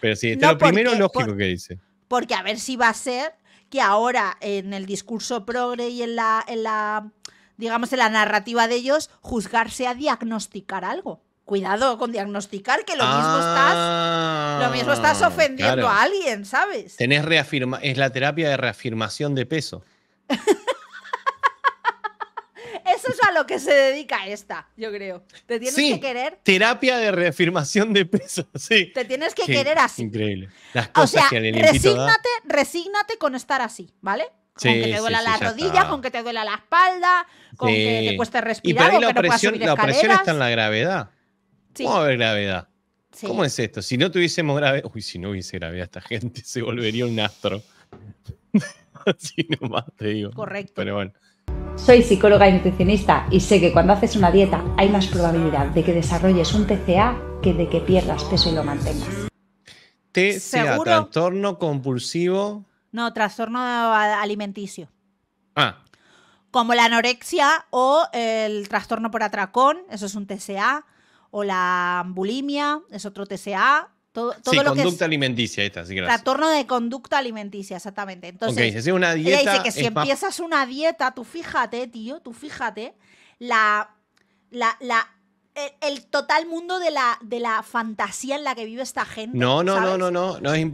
Speaker 4: pero sí, está lo primero lógico que dice.
Speaker 3: Porque a ver si va a ser que ahora en el discurso progre y En la digamos, en la narrativa de ellos, juzgarse a diagnosticar algo. Cuidado con diagnosticar, que lo mismo
Speaker 4: estás. Lo mismo estás ah, ofendiendo a
Speaker 3: alguien, ¿sabes?
Speaker 4: Tenés reafirma es la terapia de reafirmación de peso.
Speaker 3: Eso es a lo que se dedica esta, yo creo. Te tienes que querer.
Speaker 4: Terapia de reafirmación de peso, sí.
Speaker 3: Te tienes que querer así.
Speaker 4: Increíble. Las cosas que sea,
Speaker 3: resígnate con estar así, ¿vale? con que te duela la rodilla, con que te duela la espalda,
Speaker 4: con que te cueste respirar. Y la, opresión la presión está en la gravedad. ¿Cómo va gravedad? ¿Cómo es esto? Si no tuviésemos gravedad. Uy, si no hubiese gravedad, esta gente se volvería un astro. Así nomás te digo. Correcto. Pero bueno.
Speaker 7: Soy psicóloga y nutricionista y sé que cuando haces una dieta hay más probabilidad de que desarrolles un TCA que de que pierdas peso y lo mantengas.
Speaker 4: TCA, trastorno compulsivo
Speaker 3: no, trastorno alimenticio. Ah. Como la anorexia o el trastorno por atracón, eso es un TCA, o la bulimia, es otro TCA. Todo, lo que es
Speaker 4: alimenticia, esta, sí,
Speaker 3: Trastorno de conducta alimenticia, exactamente. Entonces, si una dieta, si empiezas una dieta, tú fíjate, tío, tú fíjate, la, la el, total mundo de la, de la fantasía en la que vive esta gente. No, no, no,
Speaker 4: no, no. es,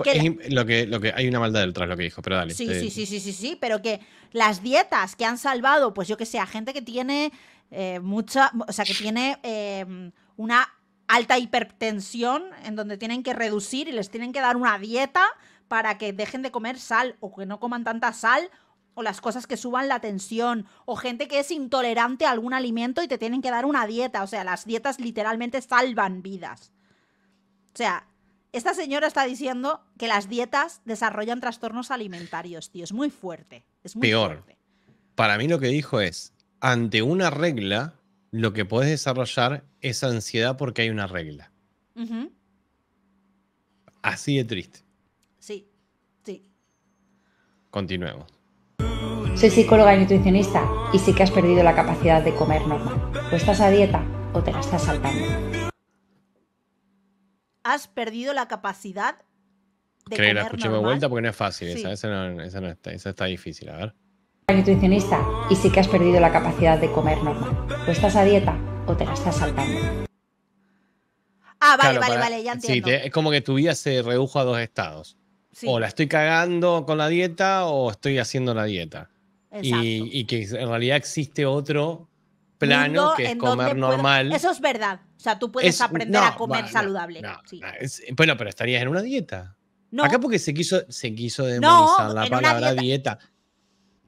Speaker 4: lo, que, lo que hay una maldad detrás, lo que dijo, pero dale. Sí, sí, sí,
Speaker 3: sí, sí, sí, pero que las dietas que han salvado, pues yo que sé, gente que tiene eh, mucha, o sea, que tiene em, una alta hipertensión en donde tienen que reducir y les tienen que dar una dieta para que dejen de comer sal o que no coman tanta sal o las cosas que suban la tensión, o gente que es intolerante a algún alimento y te tienen que dar una dieta. O sea, las dietas literalmente salvan vidas. O sea, esta señora está diciendo que las dietas desarrollan trastornos alimentarios, tío. Es muy fuerte. Es muy Peor.
Speaker 4: Fuerte. Para mí lo que dijo es, ante una regla, lo que puedes desarrollar es ansiedad porque hay una regla. Así de triste.
Speaker 3: Sí, sí.
Speaker 4: Continuemos.
Speaker 7: Soy psicóloga y nutricionista y sí que has perdido la capacidad de comer normal. O estás a dieta o te la estás saltando.
Speaker 3: Has perdido la capacidad de Creo, comer la escuché de vuelta
Speaker 4: porque no es fácil esa, está, difícil, a ver.
Speaker 7: Nutricionista y sí que has perdido la capacidad de comer normal. O estás a dieta o te la estás
Speaker 4: saltando. Ah, vale, vale, vale, ya entiendo. Sí, es como que tu vida se redujo a dos estados o la estoy cagando con la dieta o estoy haciendo la dieta. Y, que en realidad existe otro plano que es comer normal. Eso es
Speaker 3: verdad. O sea, tú puedes aprender a comer saludable.
Speaker 4: bueno, pero estarías en una dieta. Acá porque se quiso, se quiso demonizar la palabra dieta.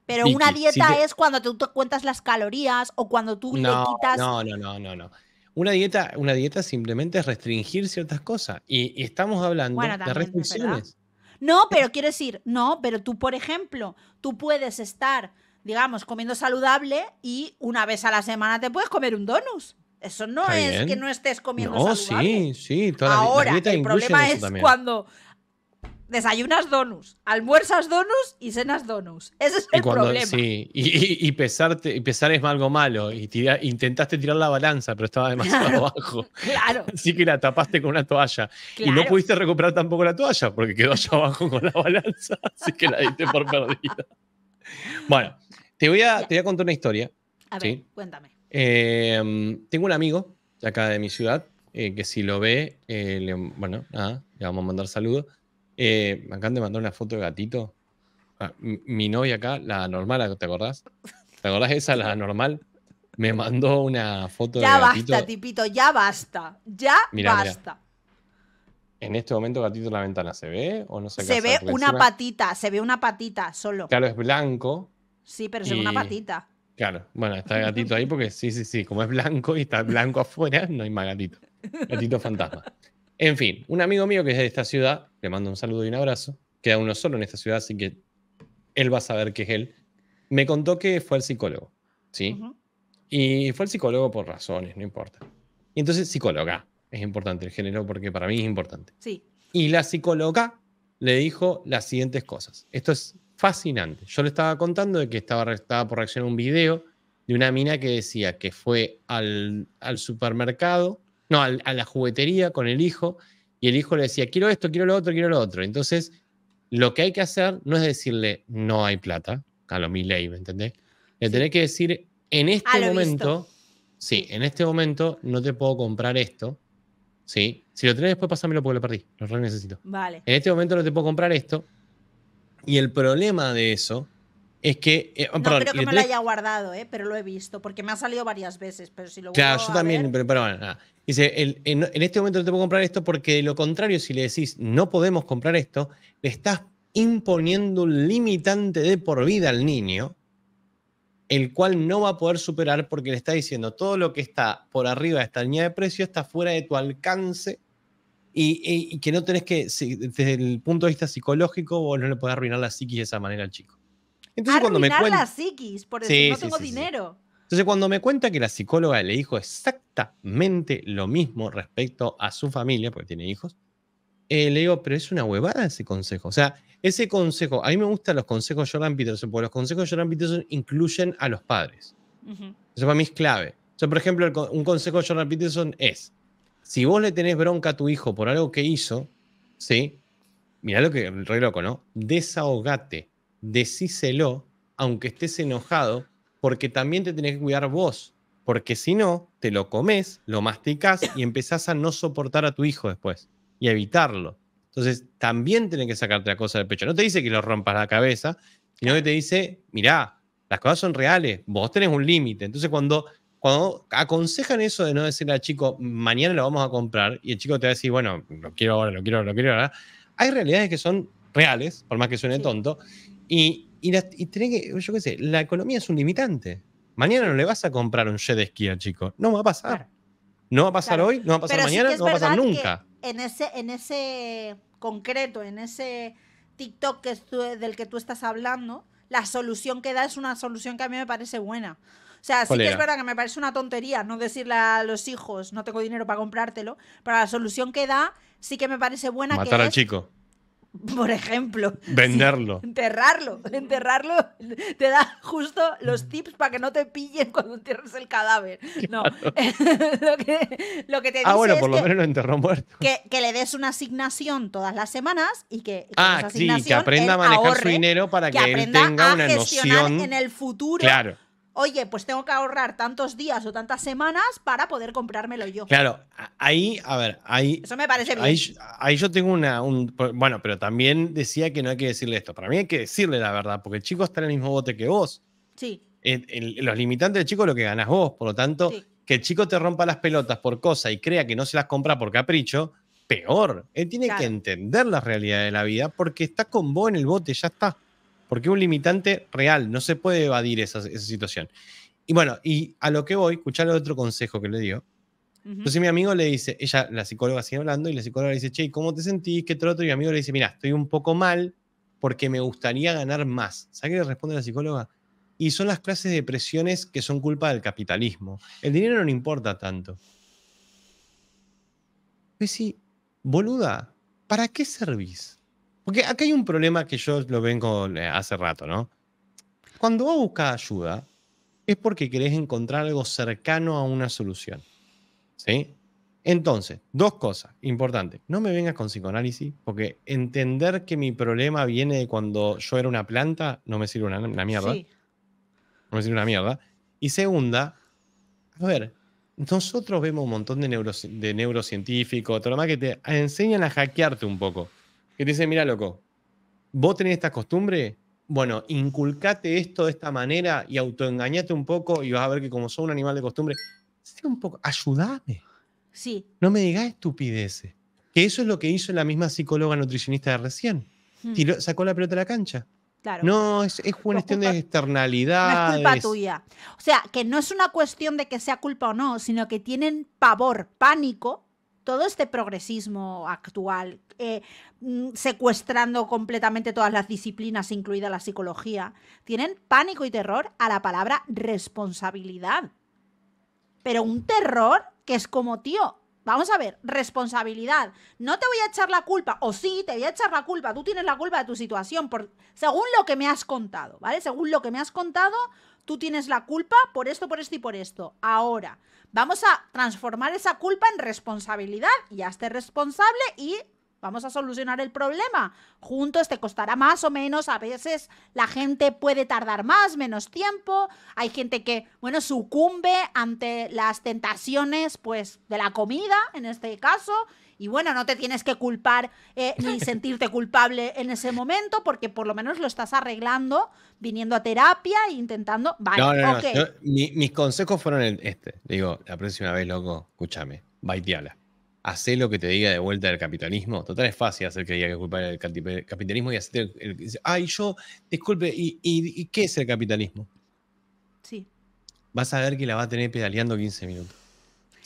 Speaker 3: Pero una dieta es cuando tú cuentas las calorías o cuando tú le quitas. No,
Speaker 4: no, no, no, no. Una dieta, una dieta simplemente es restringir ciertas cosas. Y, estamos hablando de restricciones.
Speaker 3: No, pero quiero decir, no, pero tú, por ejemplo, tú puedes estar, digamos, comiendo saludable y una vez a la semana te puedes comer un donut. Eso no es que no estés comiendo saludable.
Speaker 4: Sí, sí, Ahora, el problema es
Speaker 3: cuando desayunas donuts, almuerzas donuts y cenas donuts. Ese es el y cuando, problema.
Speaker 4: y, pesarte, pesar es algo malo. Y intentaste tirar la balanza, pero estaba demasiado abajo. Claro. Así que la tapaste con una toalla. Y no pudiste recuperar tampoco la toalla, porque quedó allá abajo con la balanza. Así que la diste por perdida. Bueno, te voy a, te voy a contar una historia. A ver, ¿sí? cuéntame. Eh, tengo un amigo de acá de mi ciudad eh, que si lo ve, eh, le, bueno, le vamos a mandar saludos. Eh, me acaban de mandar una foto de gatito. Ah, mi, novia acá, la normal, ¿te acordás? ¿Te acordás esa, la normal? Me mandó una foto de gatito. Ya basta,
Speaker 3: tipito, ya basta. Ya basta.
Speaker 4: En este momento gatito en la ventana, ¿se ve o no se Se ve una
Speaker 3: patita, se ve una patita solo. Claro,
Speaker 4: es blanco.
Speaker 3: Sí, pero es una patita.
Speaker 4: Claro, bueno, está el gatito ahí porque sí, sí, sí, como es blanco y está blanco afuera, no hay más gatito. Gatito fantasma. En fin, un amigo mío que es de esta ciudad, le mando un saludo y un abrazo, queda uno solo en esta ciudad, así que él va a saber que es él, me contó que fue el psicólogo, ¿sí? Y fue el psicólogo por razones, no importa. Y entonces, psicóloga, es importante el género porque para mí es importante. Sí. Y la psicóloga le dijo las siguientes cosas. Esto es fascinante. Yo le estaba contando de que estaba, estaba por reaccionar un video de una mina que decía que fue al supermercado no, a la juguetería con el hijo y el hijo le decía, quiero esto, quiero lo otro, quiero lo otro. Entonces, lo que hay que hacer no es decirle, no hay plata, a lo ley ¿me entendés? Le tenés que decir, en este momento, sí, en este momento no te puedo comprar esto, ¿sí? Si lo tenés después, pásamelo porque lo perdí, lo re necesito. Vale. En este momento no te puedo comprar esto. Y el problema de eso es que. Eh, creo que me lo haya
Speaker 3: guardado, eh, pero lo he visto, porque me ha salido varias veces. Pero si lo Claro, yo también,
Speaker 4: pero bueno, Dice, en, este momento no te puedo comprar esto porque de lo contrario, si le decís no podemos comprar esto, le estás imponiendo un limitante de por vida al niño, el cual no va a poder superar porque le está diciendo todo lo que está por arriba de esta línea de precio está fuera de tu alcance y, que no tenés que, desde el punto de vista psicológico, vos no le podés arruinar la psiquis de esa manera al chico. Entonces, arruinar cuando me la
Speaker 3: psiquis, por eso no tengo dinero.
Speaker 4: Entonces, cuando me cuenta que la psicóloga le dijo exactamente lo mismo respecto a su familia, porque tiene hijos, eh, le digo, pero es una huevada ese consejo. O sea, ese consejo, a mí me gustan los consejos de Jordan Peterson, porque los consejos de Jordan Peterson incluyen a los padres. Eso para mí es clave. O sea, por ejemplo, un consejo de Jordan Peterson es, si vos le tenés bronca a tu hijo por algo que hizo, ¿sí? Mirá lo que, re loco, ¿no? Desahogate, decíselo, aunque estés enojado, porque también te tenés que cuidar vos, porque si no, te lo comes, lo masticás y empezás a no soportar a tu hijo después y evitarlo. Entonces, también tenés que sacarte la cosa del pecho. No te dice que lo rompas la cabeza, sino que te dice, mirá, las cosas son reales, vos tenés un límite. Entonces, cuando, cuando aconsejan eso de no decirle al chico, mañana lo vamos a comprar, y el chico te va a decir, bueno, lo quiero ahora, lo quiero ahora, lo quiero ahora, hay realidades que son reales, por más que suene tonto, y y, la, y tenés que, yo qué sé, la economía es un limitante. Mañana no le vas a comprar un jet de esquí chico. No va a pasar. No va a pasar hoy, no va a pasar mañana, no va a pasar nunca.
Speaker 3: En ese, en ese concreto, en ese TikTok que del que tú estás hablando, la solución que da es una solución que a mí me parece buena. O sea, sí que es verdad que me parece una tontería no decirle a los hijos, no tengo dinero para comprártelo, pero la solución que da sí que me parece buena. Matar al chico. por ejemplo.
Speaker 4: Venderlo.
Speaker 3: enterrarlo. Enterrarlo te da justo los tips para que no te pillen cuando entierres el cadáver. No. lo, que, te ah, dice Ah, bueno, por lo menos
Speaker 4: lo enterró muerto.
Speaker 3: Que, le des una asignación todas las semanas y que. Ah, sí, que aprenda a manejar su dinero
Speaker 4: para que, él tenga una noción. En el
Speaker 3: futuro. Claro oye, pues tengo que ahorrar tantos días o tantas semanas para poder comprármelo yo. Claro,
Speaker 4: ahí, a ver, ahí. Eso me parece bien. Ahí, yo tengo una. Un, bueno, pero también decía que no hay que decirle esto. Para mí hay que decirle la verdad, porque el chico está en el mismo bote que vos. Sí. los limitantes del chico es lo que ganas vos. Por lo tanto, que el chico te rompa las pelotas por cosa y crea que no se las compra por capricho, peor. Él tiene que entender la realidad de la vida porque está con vos en el bote, ya está porque es un limitante real, no se puede evadir esa, situación. Y bueno, y a lo que voy, escuchar otro consejo que le dio. Entonces mi amigo le dice, ella, la psicóloga sigue hablando y la psicóloga le dice, che, ¿cómo te sentís? ¿Qué otro Y mi amigo le dice, mira, estoy un poco mal porque me gustaría ganar más. ¿Sabes qué le responde la psicóloga? Y son las clases de presiones que son culpa del capitalismo. El dinero no importa tanto. Pues sí, boluda, ¿para qué servís? Porque acá hay un problema que yo lo vengo eh, hace rato, ¿no? Cuando vos buscas ayuda, es porque querés encontrar algo cercano a una solución. ¿Sí? Entonces, dos cosas importantes. No me vengas con psicoanálisis, porque entender que mi problema viene de cuando yo era una planta no me sirve una, mierda. No me sirve una mierda. Y segunda, a ver, nosotros vemos un montón de, de neurocientíficos, todo lo más que te enseñan a hackearte un poco que te dice, mira, loco, vos tenés esta costumbre, bueno, inculcate esto de esta manera y autoengañate un poco y vas a ver que como sos un animal de costumbre, un poco, ayúdame. Sí. No me digas estupideces. Que eso es lo que hizo la misma psicóloga nutricionista de recién. Hmm. sacó la pelota de la cancha.
Speaker 3: Claro. No,
Speaker 4: es, es una cuestión de externalidad. No es culpa tuya.
Speaker 3: O sea, que no es una cuestión de que sea culpa o no, sino que tienen pavor, pánico todo este progresismo actual, eh, mm, secuestrando completamente todas las disciplinas, incluida la psicología, tienen pánico y terror a la palabra responsabilidad. Pero un terror que es como, tío, vamos a ver, responsabilidad. No te voy a echar la culpa, o sí, te voy a echar la culpa, tú tienes la culpa de tu situación, por, según lo que me has contado, ¿vale? Según lo que me has contado, tú tienes la culpa por esto, por esto y por esto. Ahora, Vamos a transformar esa culpa en responsabilidad y esté responsable y Vamos a solucionar el problema. Juntos te costará más o menos. A veces la gente puede tardar más, menos tiempo. Hay gente que, bueno, sucumbe ante las tentaciones, pues, de la comida, en este caso, y bueno, no te tienes que culpar eh, ni sentirte culpable en ese momento porque por lo menos lo estás arreglando viniendo a terapia e intentando... no,
Speaker 4: mis consejos fueron el, este. Digo, la próxima vez, loco, escúchame, baiteala. Hacé lo que te diga de vuelta del capitalismo. Total es fácil hacer que diga que culpar el capitalismo y hacer el, ay, yo, disculpe, ¿y, qué es el capitalismo? Sí. Vas a ver que la va a tener pedaleando 15 minutos.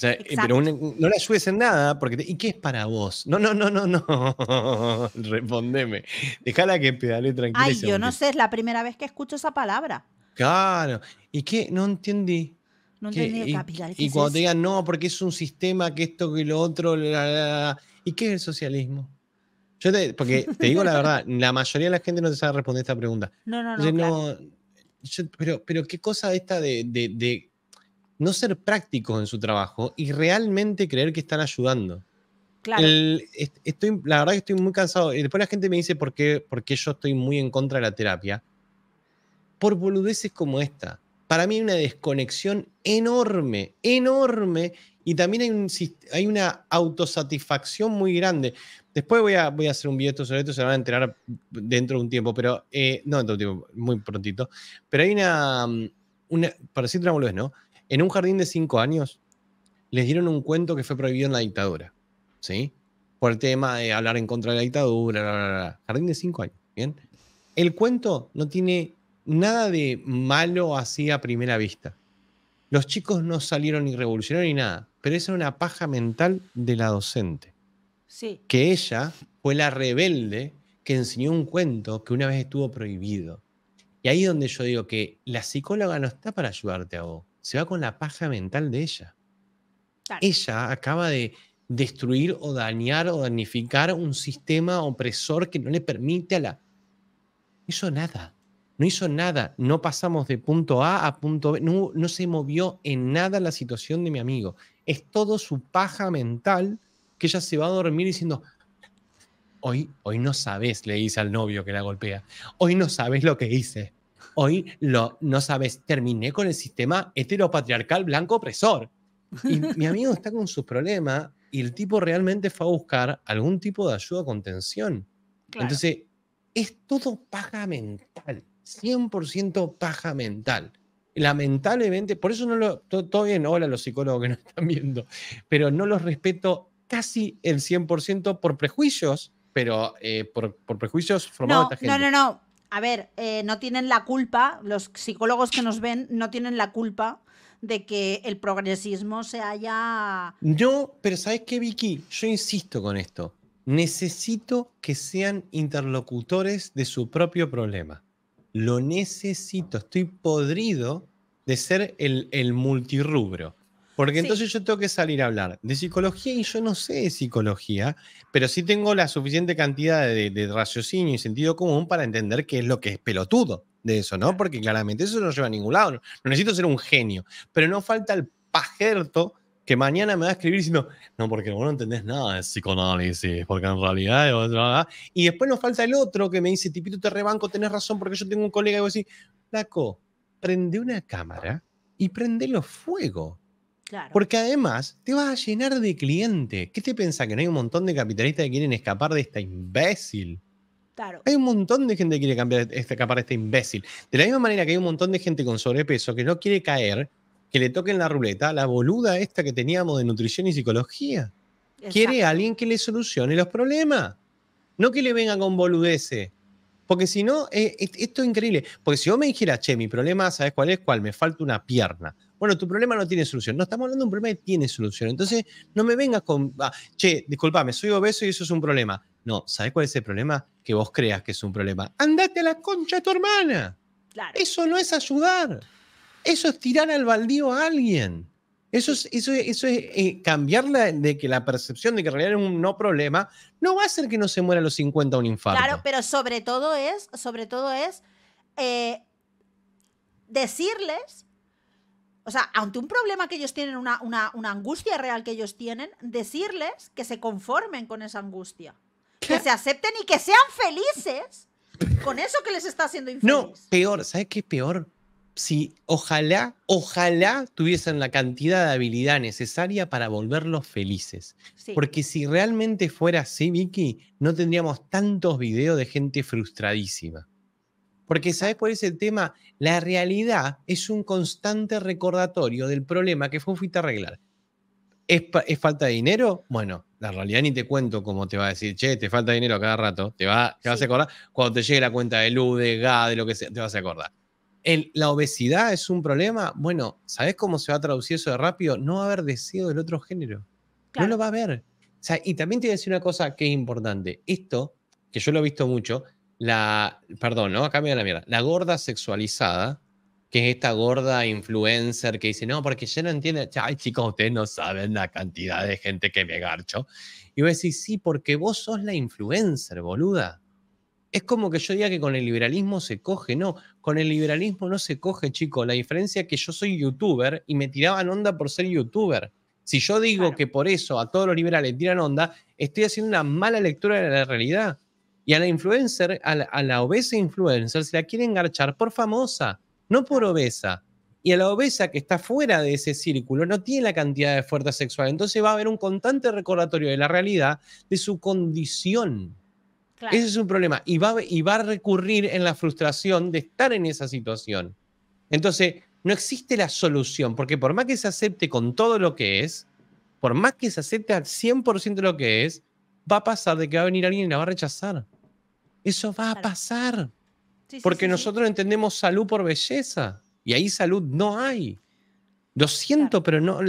Speaker 4: Eh, pero no le ayudes en nada, porque ¿y qué es para vos? No, no, no, no, no. Respondeme. Déjala que pedale tranquila. Ay, yo no
Speaker 3: sé, es la primera vez que escucho esa palabra.
Speaker 4: Claro. ¿Y qué? No entendí.
Speaker 3: No entendí el Y, cuando te
Speaker 4: digan, no, porque es un sistema que esto, que lo otro, ¿y qué es el socialismo? Yo porque te digo la verdad, la mayoría de la gente no te sabe responder esta pregunta. No, no, no. pero, pero qué cosa esta de, de no ser prácticos en su trabajo y realmente creer que están ayudando. Claro. la verdad que estoy muy cansado. Y después la gente me dice por qué, yo estoy muy en contra de la terapia. Por boludeces como esta. Para mí hay una desconexión enorme, enorme. Y también hay, una autosatisfacción muy grande. Después voy a, voy a hacer un video sobre esto, se van a enterar dentro de un tiempo, pero eh, no dentro de un tiempo, muy prontito. Pero hay una, mm, una para decir una boludez, ¿no? En un jardín de cinco años les dieron un cuento que fue prohibido en la dictadura, ¿sí? Por el tema de hablar en contra de la dictadura, jardín de cinco años, ¿bien? El cuento no tiene nada de malo así a primera vista. Los chicos no salieron ni revolucionaron ni nada, pero esa era una paja mental de la docente. Sí. Que ella fue la rebelde que enseñó un cuento que una vez estuvo prohibido. Y ahí es donde yo digo que la psicóloga no está para ayudarte a vos se va con la paja mental de ella. Ella acaba de destruir o dañar o danificar un sistema opresor que no le permite a la... No Hizo nada, no hizo nada, no pasamos de punto A a punto B, no, no se movió en nada la situación de mi amigo. Es todo su paja mental que ella se va a dormir diciendo, hoy, hoy no sabes, le dice al novio que la golpea, hoy no sabes lo que hice hoy lo, no sabes, terminé con el sistema heteropatriarcal blanco opresor. Y mi amigo está con su problema y el tipo realmente fue a buscar algún tipo de ayuda contención. tensión. Entonces, es todo paja mental, 100% paja mental. Lamentablemente, por eso no lo, todo, bien, hola los psicólogos que nos están viendo, pero no los respeto casi el 100% por prejuicios, pero eh, por, prejuicios formados esta gente. No, no, no,
Speaker 3: a ver, eh, no tienen la culpa, los psicólogos que nos ven no tienen la culpa de que el progresismo se haya...
Speaker 4: Yo, pero ¿sabes qué, Vicky? Yo insisto con esto. Necesito que sean interlocutores de su propio problema. Lo necesito, estoy podrido de ser el, el multirrubro. Porque entonces yo tengo que salir a hablar de psicología y yo no sé de psicología, pero sí tengo la suficiente cantidad de, raciocinio y sentido común para entender qué es lo que es pelotudo de eso, ¿no? Porque claramente eso no lleva a ningún lado. No necesito ser un genio, pero no falta el pajerto que mañana me va a escribir diciendo, no, porque vos no entendés nada de psicoanálisis, porque en realidad... Y después nos falta el otro que me dice, tipito, te rebanco, tenés razón, porque yo tengo un colega y vos decís, Laco, prende una cámara y prende los fuego porque además te vas a llenar de clientes. ¿Qué te pensás? que no hay un montón de capitalistas que quieren escapar de esta imbécil? Claro. Hay un montón de gente que quiere cambiar, e-, escapar de esta imbécil. De la misma manera que hay un montón de gente con sobrepeso que no quiere caer, que le toquen la ruleta la boluda esta que teníamos de nutrición y psicología. Quiere alguien que le solucione los problemas. No que le venga con boludeces. Porque si no, eh, e-, esto es increíble. Porque si yo me dijera, che, mi problema, ¿sabes cuál es? ¿Cuál? Me falta una pierna. Bueno, tu problema no tiene solución. No estamos hablando de un problema que tiene solución. Entonces, no me vengas con, ah, che, disculpame, soy obeso y eso es un problema. No, ¿sabes cuál es el problema? Que vos creas que es un problema. Andate a la concha de tu hermana. Claro. Eso no es ayudar. Eso es tirar al baldío a alguien. Eso es, eso es, eh, cambiar la, de que la percepción de que en realidad es un no problema no va a ser que no se muera a los 50 un infarto.
Speaker 3: Claro, pero sobre todo es, sobre todo es eh, decirles o sea, ante un problema que ellos tienen, una, una, una angustia real que ellos tienen, decirles que se conformen con esa angustia. Que se acepten y que sean felices con eso que les está haciendo infeliz. No,
Speaker 4: peor, ¿sabes qué es peor? Si ojalá, ojalá tuviesen la cantidad de habilidad necesaria para volverlos felices. Porque si realmente fuera así, Vicky, no tendríamos tantos videos de gente frustradísima. Porque ¿sabes cuál es el tema? La realidad es un constante recordatorio del problema que fue, un a arreglar. ¿Es, falta de dinero? Bueno, la realidad ni te cuento cómo te va a decir, che, te falta dinero cada rato, te, va, te vas a acordar. Cuando te llegue la cuenta de luz, de gas, de lo que sea, te vas a acordar. ¿La obesidad es un problema? Bueno, ¿sabes cómo se va a traducir eso de rápido? No va a haber deseo del otro género. No lo va a haber. O sea, y también te voy a decir una cosa que es importante. Esto, que yo lo he visto mucho, la, perdón, ¿no? Acá me la mierda. La gorda sexualizada, que es esta gorda influencer que dice, no, porque ya no entiende. ay chicos, ustedes no saben la cantidad de gente que me garcho. Y voy a decir, sí, porque vos sos la influencer, boluda. Es como que yo diga que con el liberalismo se coge, no, con el liberalismo no se coge, chicos. La diferencia es que yo soy youtuber y me tiraban onda por ser youtuber. Si yo digo que por eso a todos los liberales tiran onda, estoy haciendo una mala lectura de la realidad. Y a la influencer, a la, obesa influencer, se la quiere engarchar por famosa, no por obesa. Y a la obesa que está fuera de ese círculo no tiene la cantidad de fuerza sexual. Entonces va a haber un constante recordatorio de la realidad de su condición. Ese es un problema. Y va, y va a recurrir en la frustración de estar en esa situación. Entonces, no existe la solución, porque por más que se acepte con todo lo que es, por más que se acepte al 100% lo que es, va a pasar de que va a venir alguien y la va a rechazar. Eso va a pasar. porque nosotros entendemos salud por belleza y ahí salud no hay. Lo siento, pero no.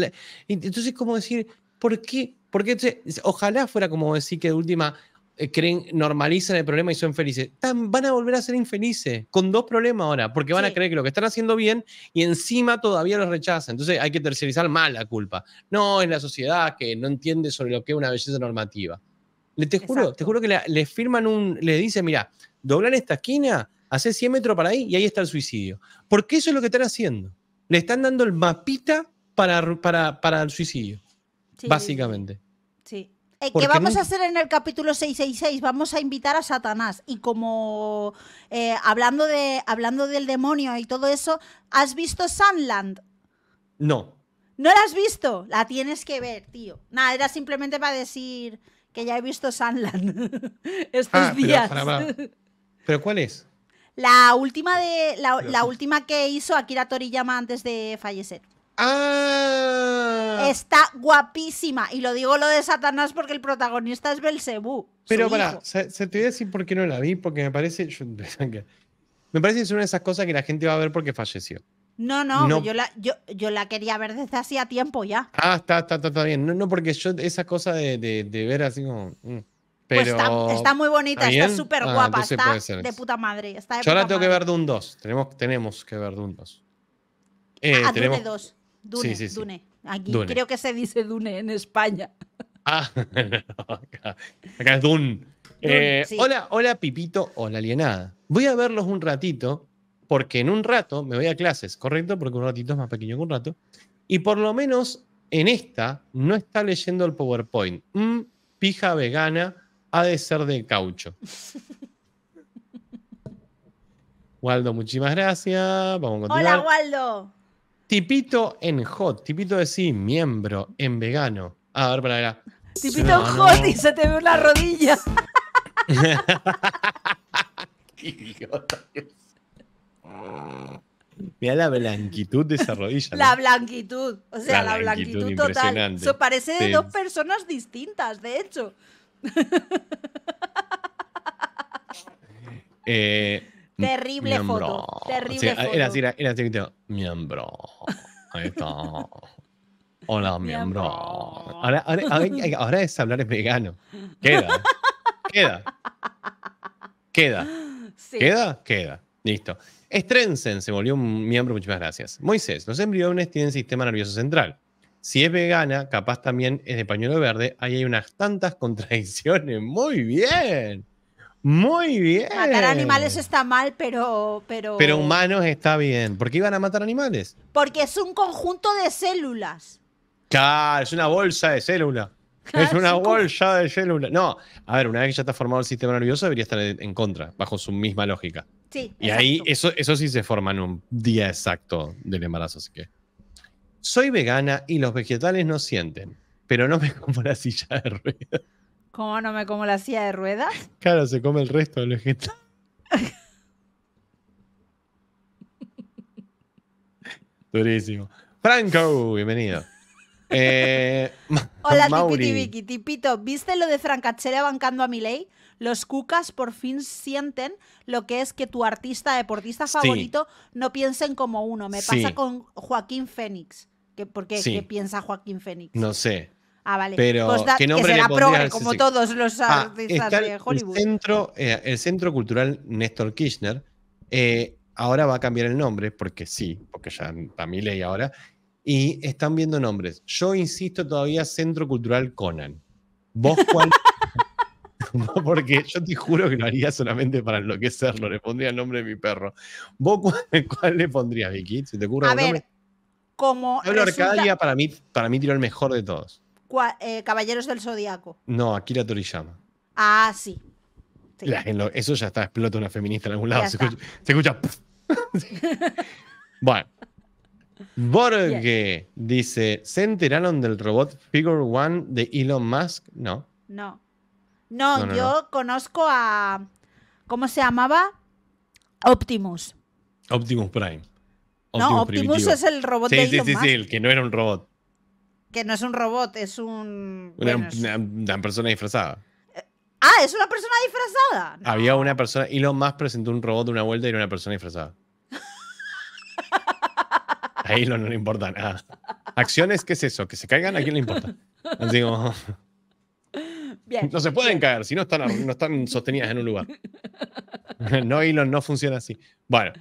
Speaker 4: Entonces, cómo decir, ¿por qué? Porque ojalá fuera como decir que de última eh, creen, normalizan el problema y son felices. van a volver a ser infelices con dos problemas ahora, porque van a creer que lo que están haciendo bien y encima todavía los rechazan. Entonces hay que tercerizar mal la culpa. No es la sociedad que no entiende sobre lo que es una belleza normativa te juro, te juro que le, firman un, le dicen, mira, doblan esta esquina, hace 100 metros para ahí y ahí está el suicidio. Porque eso es lo que están haciendo. Le están dando el mapita para, para, el suicidio, básicamente.
Speaker 3: Sí. Eh, ¿Qué vamos a hacer en el capítulo 666? Vamos a invitar a Satanás. Y como eh, hablando, de, hablando del demonio y todo eso, ¿has visto Sunland? No. ¿No la has visto? La tienes que ver, tío. Nada, era simplemente para decir que ya he visto Sandland estos ah, días. Pero, ¿cuál es? La última de la, última que hizo Akira Toriyama antes de fallecer. ¡Ah! Está guapísima. Y lo digo lo de Satanás porque el protagonista es Belcebú. Pero para,
Speaker 4: se, te voy a decir por qué no la vi, porque me parece. me parece que es una de esas cosas que la gente va a ver porque falleció.
Speaker 3: No, no, Yo, la, yo, yo, la quería ver desde hacía tiempo ya.
Speaker 4: Ah, está, está, está, bien. No, no, porque yo esa cosa de, de, de ver así como... Mm, pues pero... está, muy bonita, está súper guapa, ah, está de
Speaker 3: puta madre. yo la ahora tengo que
Speaker 4: ver Dune 2. Tenemos, tenemos que ver Dune 2. Eh, ah, tenemos... Dune 2. Dune, Dune. Aquí creo
Speaker 3: que se dice Dune en España.
Speaker 4: Ah, no, acá, es Dune. Eh, hola, hola Pipito, hola alienada. Voy a verlos un ratito porque en un rato me voy a clases, ¿correcto? Porque un ratito es más pequeño que un rato. Y por lo menos en esta no está leyendo el PowerPoint. Mm, pija vegana ha de ser de caucho. Waldo, muchísimas gracias. Vamos a continuar. Hola,
Speaker 3: Waldo.
Speaker 4: Tipito en hot. Tipito de sí, miembro en vegano. A ver, para acá. Tipito en hot y se
Speaker 3: te ve una rodilla.
Speaker 4: Qué idiota. Mira la blanquitud de esa rodilla. La
Speaker 3: blanquitud, o sea, la, blanquitud, total. Eso parece de dos personas distintas, de hecho.
Speaker 4: Eh, terrible foto. Terrible foto. Era así, era, miembro. Ahí está. Hola, miembro. Ahora, ahora, es hablar en vegano. Queda. Queda. Queda. Queda, queda. Listo. Strensen se volvió un miembro, muchísimas gracias. Moisés, los embriones tienen sistema nervioso central. Si es vegana, capaz también es de pañuelo verde. Ahí hay unas tantas contradicciones. Muy bien. Muy bien. Matar animales
Speaker 3: está mal, pero, pero. Pero
Speaker 4: humanos está bien. ¿Por qué iban a matar animales?
Speaker 3: Porque es un conjunto de células.
Speaker 4: Claro, es una bolsa de células. es una bolsa de células. No, a ver, una vez que ya está formado el sistema nervioso, debería estar en contra, bajo su misma lógica.
Speaker 1: Y ahí,
Speaker 4: eso, eso sí se forma en un día exacto del embarazo, así que. Soy vegana y los vegetales no sienten, pero no me como la silla de ruedas.
Speaker 3: ¿Cómo no me como la silla de ruedas?
Speaker 4: Claro, se come el resto del vegetal. Durísimo. Franco, bienvenido. Eh, Hola, Mauri. Vicky.
Speaker 3: tipito. ¿Viste lo de Francachela bancando a Milei? los cucas por fin sienten lo que es que tu artista deportista favorito no piensen como uno. Me pasa con Joaquín Fénix. que ¿Por qué? piensa Joaquín Fénix?
Speaker 4: No sé. Ah, vale. Pero pues que será le progre, como todos los ah, artistas de Hollywood. Eh, el centro, Cultural Néstor Kirchner eh, ahora va a cambiar el nombre, porque sí, porque ya también mi ahora, y están viendo nombres. Yo insisto todavía Centro Cultural Conan. ¿Vos cuál ¿no? Porque yo te juro que lo haría solamente para enloquecerlo. Le pondría el nombre de mi perro. ¿Vos cuál, le pondrías, Vicky? Si te A ver,
Speaker 3: como. Arcadia para
Speaker 4: mí, para mí tiró el mejor de todos.
Speaker 3: Eh, Caballeros del Zodíaco.
Speaker 4: No, Akira Toriyama.
Speaker 3: Ah, sí.
Speaker 4: eso ya está, explota una feminista en algún lado. Se escucha, bueno. Borge dice: ¿Se enteraron del robot Figure One de Elon Musk? No.
Speaker 5: No.
Speaker 3: No, yo conozco a. ¿Cómo se llamaba? Optimus.
Speaker 4: Optimus Prime. no, Optimus es el robot de sí, Elon Sí, sí, sí, el que no era un robot.
Speaker 3: Que no es un robot, es un.
Speaker 4: Una, persona disfrazada. Eh,
Speaker 3: ah, es una persona disfrazada.
Speaker 4: Había una persona. y lo más presentó un robot de una vuelta y era una persona disfrazada. A Elon no le importa nada. Acciones, ¿qué es eso? Que se caigan, ¿a quién le importa? Así como. No se pueden caer, si no están, no están sostenidas en un lugar. no, Elon, no funciona así. Bueno,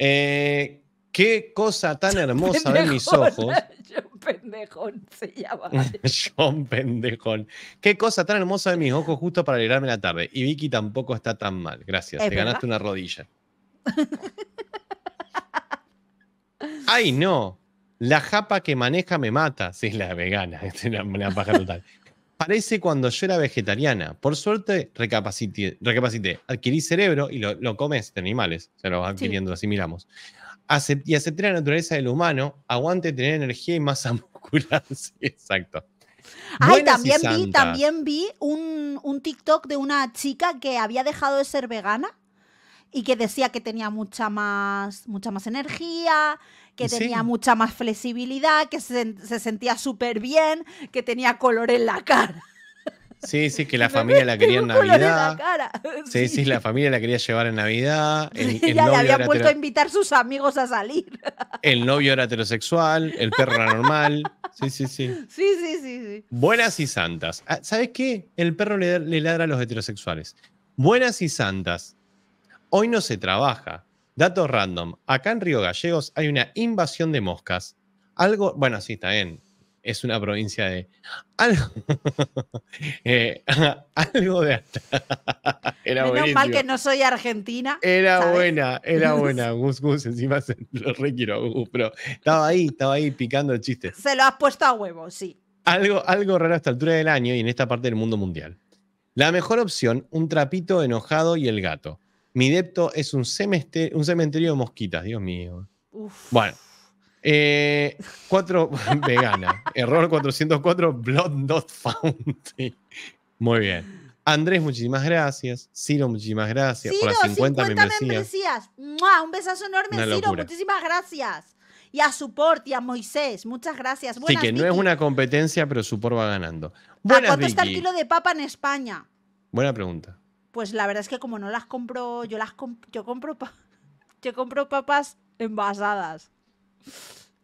Speaker 4: eh, qué cosa tan hermosa de mis ojos.
Speaker 5: John Pendejón se llama.
Speaker 4: John Pendejón. Qué cosa tan hermosa de mis ojos justo para alegrarme la tarde. Y Vicky tampoco está tan mal, gracias. Te ganaste una rodilla. Ay, no. La japa que maneja me mata. Sí, la vegana, es una paja total. Parece cuando yo era vegetariana. Por suerte, recapacité. recapacité. Adquirí cerebro y lo, lo comes de animales. Se lo vas adquiriendo, sí. asimilamos. y acepté la naturaleza del humano. Aguante tener energía y masa muscular. Sí, exacto. Ay, también vi, también
Speaker 3: vi un, un TikTok de una chica que había dejado de ser vegana y que decía que tenía mucha más, mucha más energía, que tenía mucha más flexibilidad, que se, sentía súper bien, que tenía color en la cara.
Speaker 4: Sí, sí, que la familia la quería en Navidad. sí, sí, la familia la quería llevar en Navidad. El, ya le había vuelto a
Speaker 3: invitar sus amigos a salir.
Speaker 4: El novio era heterosexual, el perro era normal. Sí, sí, sí.
Speaker 3: Sí, sí, sí. sí.
Speaker 4: Buenas y santas. Ah, ¿Sabes qué? El perro le ladra a los heterosexuales. Buenas y santas. Hoy no se trabaja. Datos random. Acá en Río Gallegos hay una invasión de moscas. Algo, bueno, sí, está bien. Es una provincia de. Algo, eh, algo de. era Menos mal que no
Speaker 3: soy argentina. Era buena,
Speaker 4: era buena. Gus Gus, encima se lo requiero pero estaba ahí, estaba ahí picando el chiste. Se
Speaker 3: lo has puesto a huevo, sí.
Speaker 4: Algo, algo raro a esta altura del año y en esta parte del mundo mundial. La mejor opción: un trapito enojado y el gato. Mi depto es un, cementerio de mosquitas, Dios mío. Bueno. Eh, cuatro, vegana. Error 404, Blood Not Found. Muy bien. Andrés, muchísimas gracias. Ciro, muchísimas gracias por las 50, membresías.
Speaker 3: Un besazo enorme, Ciro. Muchísimas gracias. Y a Support y a Moisés. Muchas gracias. sí, que no es una
Speaker 4: competencia, pero Support va ganando. cuánto está el kilo
Speaker 3: de papa en España?
Speaker 4: Buena pregunta
Speaker 3: pues la verdad es que como no las compro, yo las yo compro yo compro papas envasadas.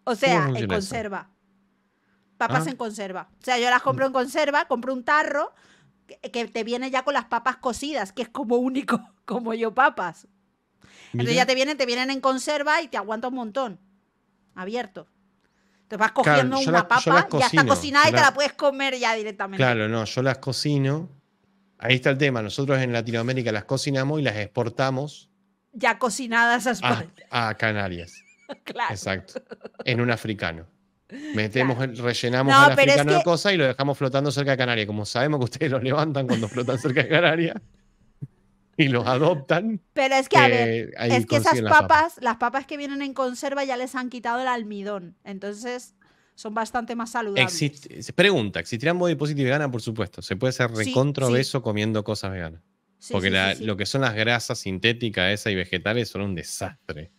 Speaker 3: O sea, en conserva. Papas ah. en conserva. O sea, yo las compro en mm. conserva, compro un tarro que, te viene ya con las papas cocidas, que es como único, como yo papas. Entonces ya te vienen, te vienen en conserva y te aguanta un montón. Abierto. Te vas cogiendo una papa papa, ya está cocinada y te la puedes comer ya directamente.
Speaker 4: Claro, no, yo las cocino Ahí está el tema. Nosotros en Latinoamérica las cocinamos y las exportamos.
Speaker 3: Ya cocinadas a España.
Speaker 4: A, Canarias. claro. Exacto. En un africano. Metemos, rellenamos no, al africano de cosa y lo dejamos flotando cerca de Canarias. Como sabemos que ustedes lo levantan cuando flotan cerca de Canarias y los adoptan. Pero es que, a eh, ver, es que esas papas,
Speaker 3: las papas que vienen en conserva ya les han quitado el almidón. Entonces son bastante más saludables. Se
Speaker 4: eh, pregunta, ¿existirán body positive vegana? Por supuesto, se puede hacer recontrobeso comiendo cosas veganas. Porque lo que son las grasas sintéticas esas y vegetales son un desastre.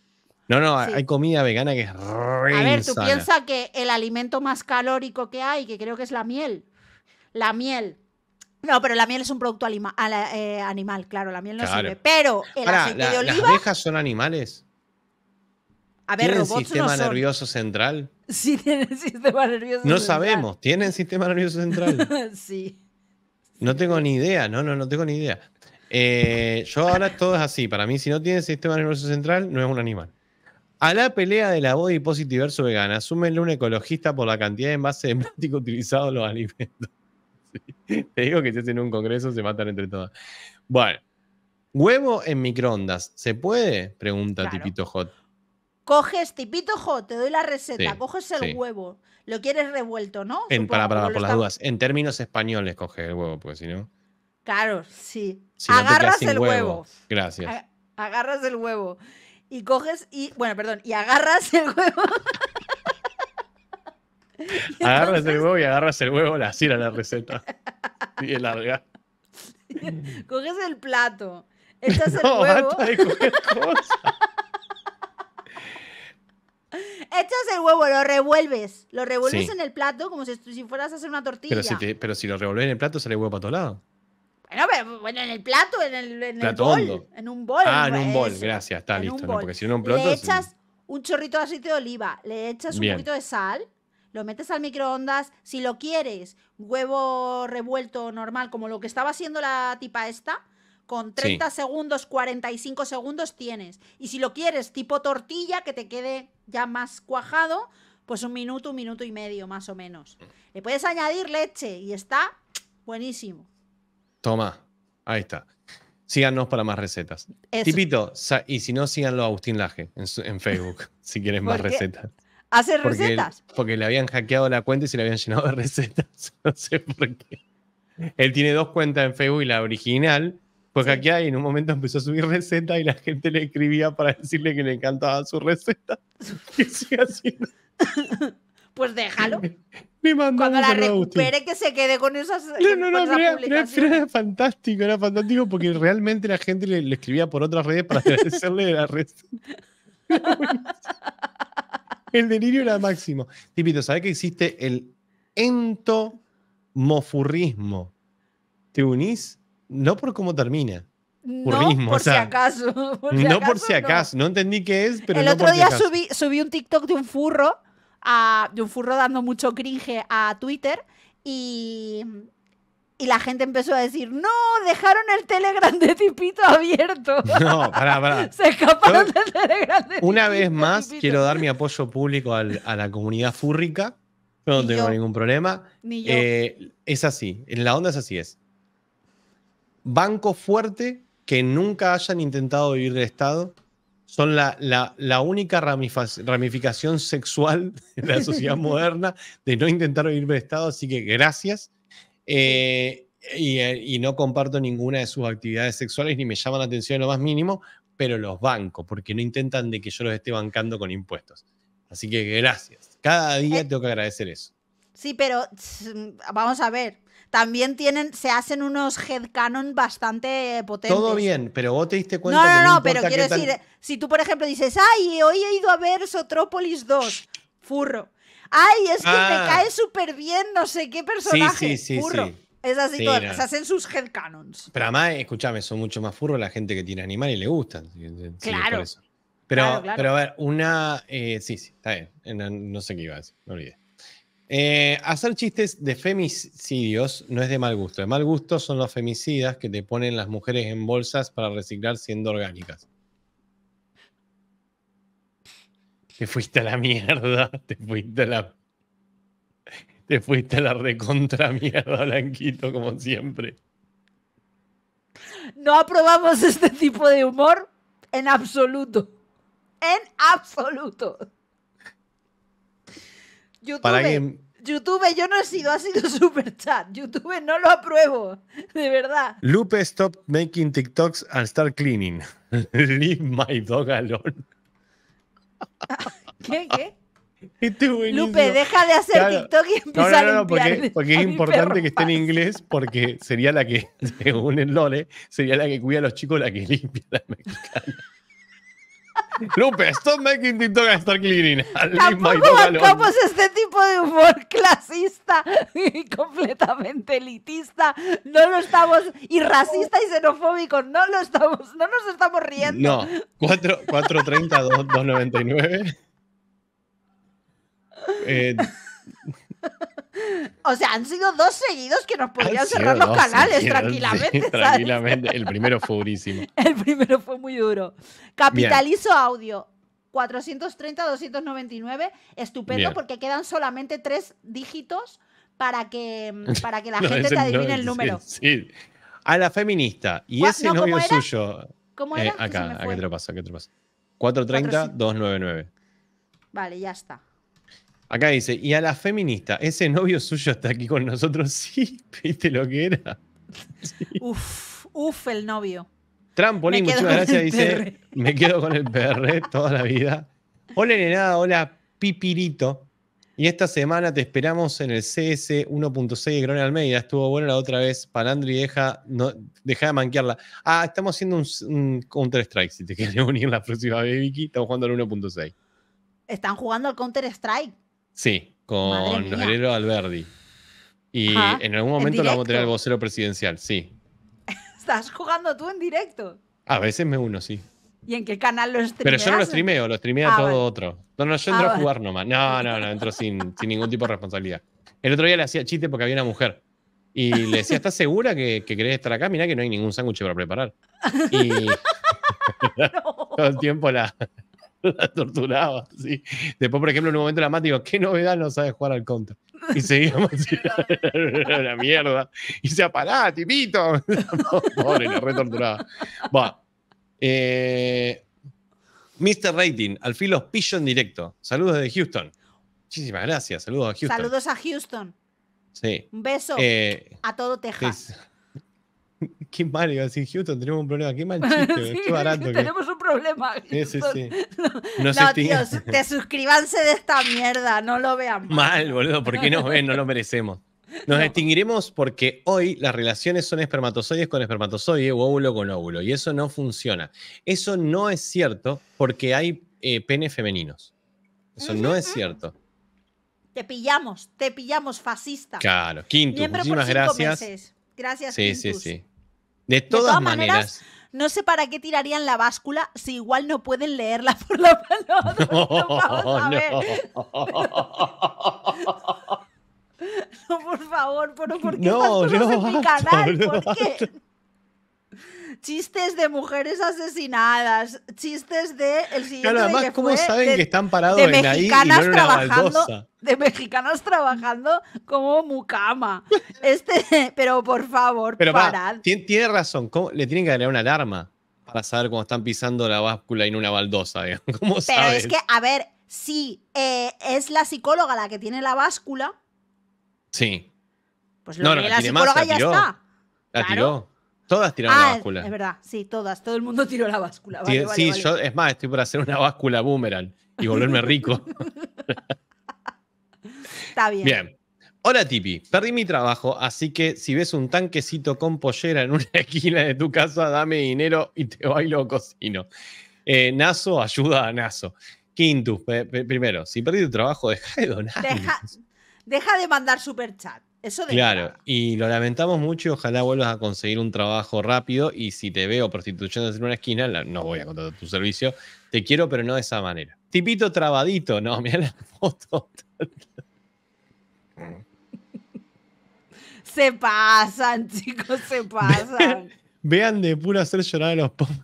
Speaker 4: No, no, hay comida vegana que es re A ver, tú piensas
Speaker 3: que el alimento más calórico que hay, que creo que es la miel. La miel, no, pero la miel es un producto eh, animal, claro, la miel no sirve. Pero el aceite de oliva. ¿Las
Speaker 4: abejas son animales?
Speaker 3: A ver, robots sistema nervioso
Speaker 4: central?
Speaker 3: si tienen sistema nervioso no central. No
Speaker 4: sabemos, tienen sistema nervioso central. sí. No tengo ni idea, no, no, no tengo ni idea. Eh, yo ahora todo es así. Para mí, si no tiene sistema nervioso central, no es un animal. A la pelea de la body positive versus vegana, súmenle un ecologista por la cantidad de envase de utilizado en los alimentos. Te digo que si hacen un congreso se matan entre todas. Bueno, huevo en microondas, ¿se puede? Pregunta Tipito Hot
Speaker 3: coges, tipito, te doy la receta, coges el huevo, lo quieres revuelto, ¿no? En, para, para, por las dudas,
Speaker 4: en términos españoles coges el huevo, porque si no.
Speaker 3: Claro, sí. agarras el huevo. Gracias. agarras el huevo. Y coges y. Bueno, perdón, y agarras el huevo.
Speaker 4: Agarras el huevo y agarras el huevo, la así la receta. Y larga.
Speaker 3: coges el plato. Echas no, el huevo. de Echas el huevo, lo revuelves. Lo revuelves en el plato como si, fueras a hacer una tortilla.
Speaker 4: Pero si, lo revuelves en el plato, sale huevo para todos lados.
Speaker 3: Bueno, en el plato, en el, en En un bol. Ah, en un pues, bol,
Speaker 4: gracias, está listo. porque si no, un plato. Le echas
Speaker 3: un chorrito de aceite de oliva, le echas un poquito de sal, lo metes al microondas. Si lo quieres, huevo revuelto normal, como lo que estaba haciendo la tipa esta, con 30 segundos, 45 segundos tienes. Y si lo quieres, tipo tortilla, que te quede ya más cuajado, pues un minuto, un minuto y medio más o menos. Mm. Le puedes añadir leche y está buenísimo.
Speaker 4: Toma, ahí está. Síganos para más recetas. Tipito, y si no, síganlo a Agustín Laje en, Facebook, si quieres más recetas. ¿Hacer recetas? Porque le habían hackeado la cuenta y se le habían llenado de recetas. No sé por qué. Él tiene dos cuentas en Facebook y la original pues aquí hay en un momento empezó a subir recetas y la gente le escribía para decirle que le encantaba su receta.
Speaker 3: pues déjalo.
Speaker 4: Me Cuando la recupere
Speaker 3: que se quede con esas. No, no, no, era,
Speaker 4: fantástico, era fantástico porque realmente la gente le, le escribía por otras redes para agradecerle la receta. el delirio era máximo. Tipito, ¿sabes que existe el entomofurrismo? ¿Te unís? No por cómo termina. no por si acaso. no por si acaso. No. entendí qué es, pero. El otro día subí,
Speaker 3: subí, un TikTok de un furro, de un furro dando mucho cringe a Twitter y. la gente empezó a decir, no, dejaron el Telegram de Tipito abierto.
Speaker 2: No,
Speaker 4: pará, pará. Se escaparon
Speaker 3: del Telegram
Speaker 2: de Una
Speaker 4: vez más, quiero dar mi apoyo público a la comunidad fúrrica. no tengo ningún problema. Eh, es así. en La onda es así, es banco fuerte que nunca hayan intentado vivir del Estado son la, única ramificación sexual de la sociedad moderna de no intentar vivir del Estado, así que gracias. Eh, eh, y, no comparto ninguna de sus actividades sexuales ni me llaman la atención lo más mínimo, pero los bancos porque no intentan de que yo los esté bancando con impuestos. Así que gracias. Cada día eh, tengo que agradecer eso.
Speaker 3: Sí, pero mm, vamos a ver también tienen, se hacen unos headcanon bastante eh, potentes. Todo bien,
Speaker 4: pero vos te diste cuenta. de que no, no pero quiero decir,
Speaker 3: si tú, por ejemplo, dices, ay, hoy he ido a ver Sotrópolis 2, furro. Ay, es que te me ah. cae súper bien, no sé qué personaje. Sí, sí, sí, Es así se hacen sus headcanons. Pero
Speaker 4: además, escúchame, son mucho más furros la gente que tiene animales y le gustan. Claro. Pero, pero a ver, una. Eh, sí, sí, está bien. No, sé qué iba a decir, me olvidé. Eh, hacer chistes de femicidios no es de mal gusto. De mal gusto son los femicidas que te ponen las mujeres en bolsas para reciclar siendo orgánicas. Te fuiste a la mierda, te fuiste a la. Te fuiste a la recontra mierda, Blanquito, como siempre.
Speaker 3: No aprobamos este tipo de humor en absoluto. En absoluto. YouTube, YouTube, yo no he sido, ha sido super chat. YouTube, no lo apruebo. De verdad.
Speaker 4: Lupe, stop making TikToks and start cleaning. Leave my dog alone.
Speaker 3: ¿Qué? ¿Qué?
Speaker 4: Lupe, deja de hacer TikTok
Speaker 1: y empieza no, no, no, a limpiar. Porque, es importante que esté en
Speaker 4: inglés, porque sería la que, según el Lole, sería la que cuida a los chicos, la que limpia la mexicana. Lupe, stop making TikTok and start cleaning. Tampoco bancamos
Speaker 3: este tipo de humor clasista y completamente elitista. No lo estamos... Y racista y xenofóbico. No lo estamos... No nos estamos riendo. No.
Speaker 4: 430, 299. Eh...
Speaker 3: O sea, han sido dos seguidos que nos podrían cerrar los canales tranquilamente. tranquilamente.
Speaker 4: El primero fue durísimo. El
Speaker 3: primero fue muy duro. Capitalizo audio. 430-299. Estupendo porque quedan solamente tres dígitos para que, mm, para que la gente te adivine el número. A
Speaker 4: ah, la feminista. Y ese novio suyo. ¿Cómo eh, era? acá, te lo pasa? 430-299.
Speaker 3: Vale, ya está.
Speaker 4: Acá dice, y a la feminista, ese novio suyo está aquí con nosotros, sí, viste lo que era.
Speaker 3: Uf, uf, el novio.
Speaker 4: Trampolín, muchas gracias, dice, me quedo con el PR toda la vida. Hola nada hola Pipirito. Y esta semana te esperamos en el CS 1.6 de Grone Almeida. Estuvo bueno la otra vez. Palandri deja, no, deja de manquearla. Ah, estamos haciendo un, un Counter-Strike. Si te quieres unir la próxima vez, Vicky, estamos jugando al 1.6.
Speaker 3: ¿Están jugando al Counter-Strike?
Speaker 4: Sí, con Gerero Alberdi. Y en algún momento la vamos a tener el vocero presidencial, sí.
Speaker 3: ¿Estás jugando tú en directo?
Speaker 4: A veces me uno, sí.
Speaker 3: ¿Y en qué canal lo streameas? Pero yo no lo streameo,
Speaker 4: lo streamea ah, todo otro. No, no, yo entro ah, a jugar nomás. No, no, no, entro sin, ningún tipo de responsabilidad. El otro día le hacía chiste porque había una mujer. Y le decía, ¿estás segura que, que querés estar acá? Mirá que no hay ningún sándwich para preparar. Y todo el tiempo la, la torturaba. ¿sí? Después, por ejemplo, en un momento la mata digo, qué novedad no sabe jugar al contra. Y seguíamos la mierda. Y se pará, tipito. pobre, la re torturaba. Va. Eh, Mr. Rating, al filo los pillo en directo. Saludos de Houston. Muchísimas gracias. Saludos a Houston. Saludos
Speaker 3: a Houston. Sí. Un beso eh, a todo Texas.
Speaker 4: Qué mal, iba a decir Houston, tenemos un problema. Qué mal chiste, barato. Tenemos
Speaker 3: un problema. Sí, sí,
Speaker 4: No, tío, te
Speaker 3: suscribanse de esta mierda, no lo vean.
Speaker 4: Mal, boludo, porque no ven, no lo merecemos. Nos extinguiremos porque hoy las relaciones son espermatozoides con espermatozoides o óvulo con óvulo, y eso no funciona. Eso no es cierto porque hay eh, penes femeninos. Eso no es cierto.
Speaker 3: Te pillamos, te pillamos, fascista. Claro, quinto muchísimas gracias. Gracias, Sí, sí, sí.
Speaker 4: De todas, maneras,
Speaker 3: no sé para qué tirarían la báscula si igual no pueden leerla por la palabra. No, No. por favor, pero ¿por qué no, estás no,
Speaker 5: en mi canal? ¿Por qué?
Speaker 3: chistes de mujeres asesinadas, chistes de el además, ¿cómo saben que
Speaker 4: están parados de en trabajando,
Speaker 3: de mexicanas trabajando como mucama. Este, pero por favor, parad.
Speaker 4: tiene, razón, le tienen que dar una alarma para saber cómo están pisando la báscula en una baldosa, pero es que,
Speaker 3: a ver, si eh, es la psicóloga la que tiene la báscula. Sí. Pues la, psicóloga ya está.
Speaker 4: La tiró. Todas tiraron la ah, báscula. Es
Speaker 3: verdad, sí, todas. Todo el mundo tiró la báscula. sí, yo,
Speaker 4: es más, estoy por hacer una báscula boomerang y volverme rico.
Speaker 3: Está bien. Bien.
Speaker 4: Hola Tipi, perdí mi trabajo, así que si ves un tanquecito con pollera en una esquina de tu casa, dame dinero y te bailo cocino. Eh, Naso ayuda a Naso. Quintus, primero, si perdí tu trabajo, deja de donar. Deja,
Speaker 3: deja de mandar super chat claro,
Speaker 4: y lo lamentamos mucho y ojalá vuelvas a conseguir un trabajo rápido y si te veo prostituyéndote en una esquina, no voy a contar tu servicio, te quiero pero no de esa manera. Tipito trabadito, no, mira la foto.
Speaker 3: se pasan, chicos, se pasan.
Speaker 4: Vean de puro hacer llorar a los pobres.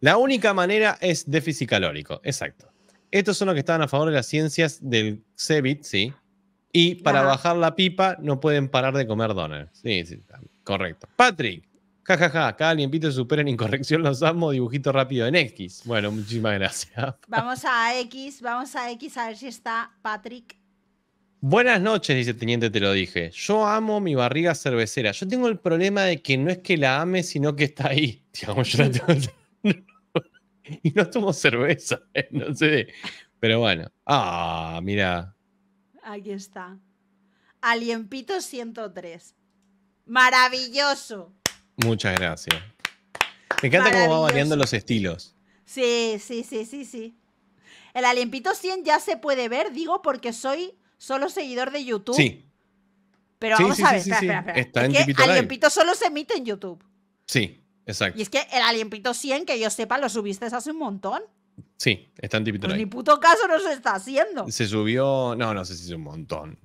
Speaker 4: la única manera es déficit calórico, exacto. Estos son los que estaban a favor de las ciencias del CEBIT, sí, y para bajar la pipa no pueden parar de comer donuts. Sí, sí, correcto. Patrick, jajaja, ja, ja, cada limpito supera en incorrección los amo, dibujito rápido en X. Bueno, muchísimas gracias.
Speaker 3: Vamos a X, vamos a X a ver si está Patrick.
Speaker 4: Buenas noches, dice Teniente, te lo dije. Yo amo mi barriga cervecera. Yo tengo el problema de que no es que la ame, sino que está ahí. y no tomo cerveza, no sé. Pero bueno. Ah, mira, Aquí está.
Speaker 3: Alienpito 103. Maravilloso.
Speaker 4: Muchas gracias. Me encanta cómo va variando los estilos.
Speaker 3: Sí, sí, sí, sí, sí. El Alienpito 100 ya se puede ver, digo, porque soy solo seguidor de YouTube. Sí. Pero vamos a ver, espera, espera, que Alienpito solo se emite en YouTube.
Speaker 4: Sí, exacto.
Speaker 3: Y es que el Alienpito 100, que yo sepa, lo subiste hace un montón.
Speaker 4: Sí, está en pues ni
Speaker 3: puto caso no se está haciendo.
Speaker 4: Se subió, no, no sé si es un montón.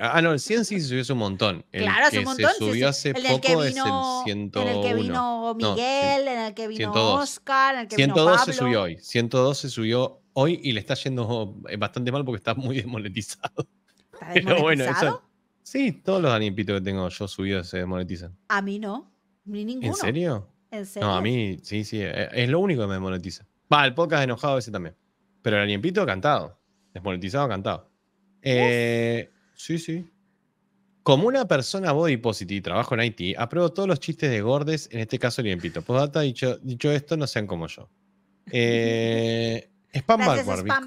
Speaker 4: Ah, no, el 100 sí se subió hace un montón. claro, hace un montón. Se subió hace poco es el 101. En el que vino Miguel,
Speaker 3: en el que vino Oscar, en el que vino Pablo. se subió hoy.
Speaker 4: 102 se subió hoy y le está yendo eh, bastante mal porque está muy desmonetizado.
Speaker 3: ¿Está desmonetizado?
Speaker 4: sí, todos los animpitos que tengo yo subidos se desmonetizan.
Speaker 3: A mí no, ni ninguno.
Speaker 1: ¿En
Speaker 4: serio?
Speaker 3: ¿En
Speaker 1: serio? No, a
Speaker 4: mí sí, sí. Eh, es lo único que me desmonetiza. Va, el podcast enojado ese también. Pero el ha cantado. Desmonetizado cantado. Eh, sí, sí. Como una persona body positive y trabajo en IT, apruebo todos los chistes de gordes, en este caso liempito. Postdata, dicho, dicho esto, no sean como yo. Eh, Spam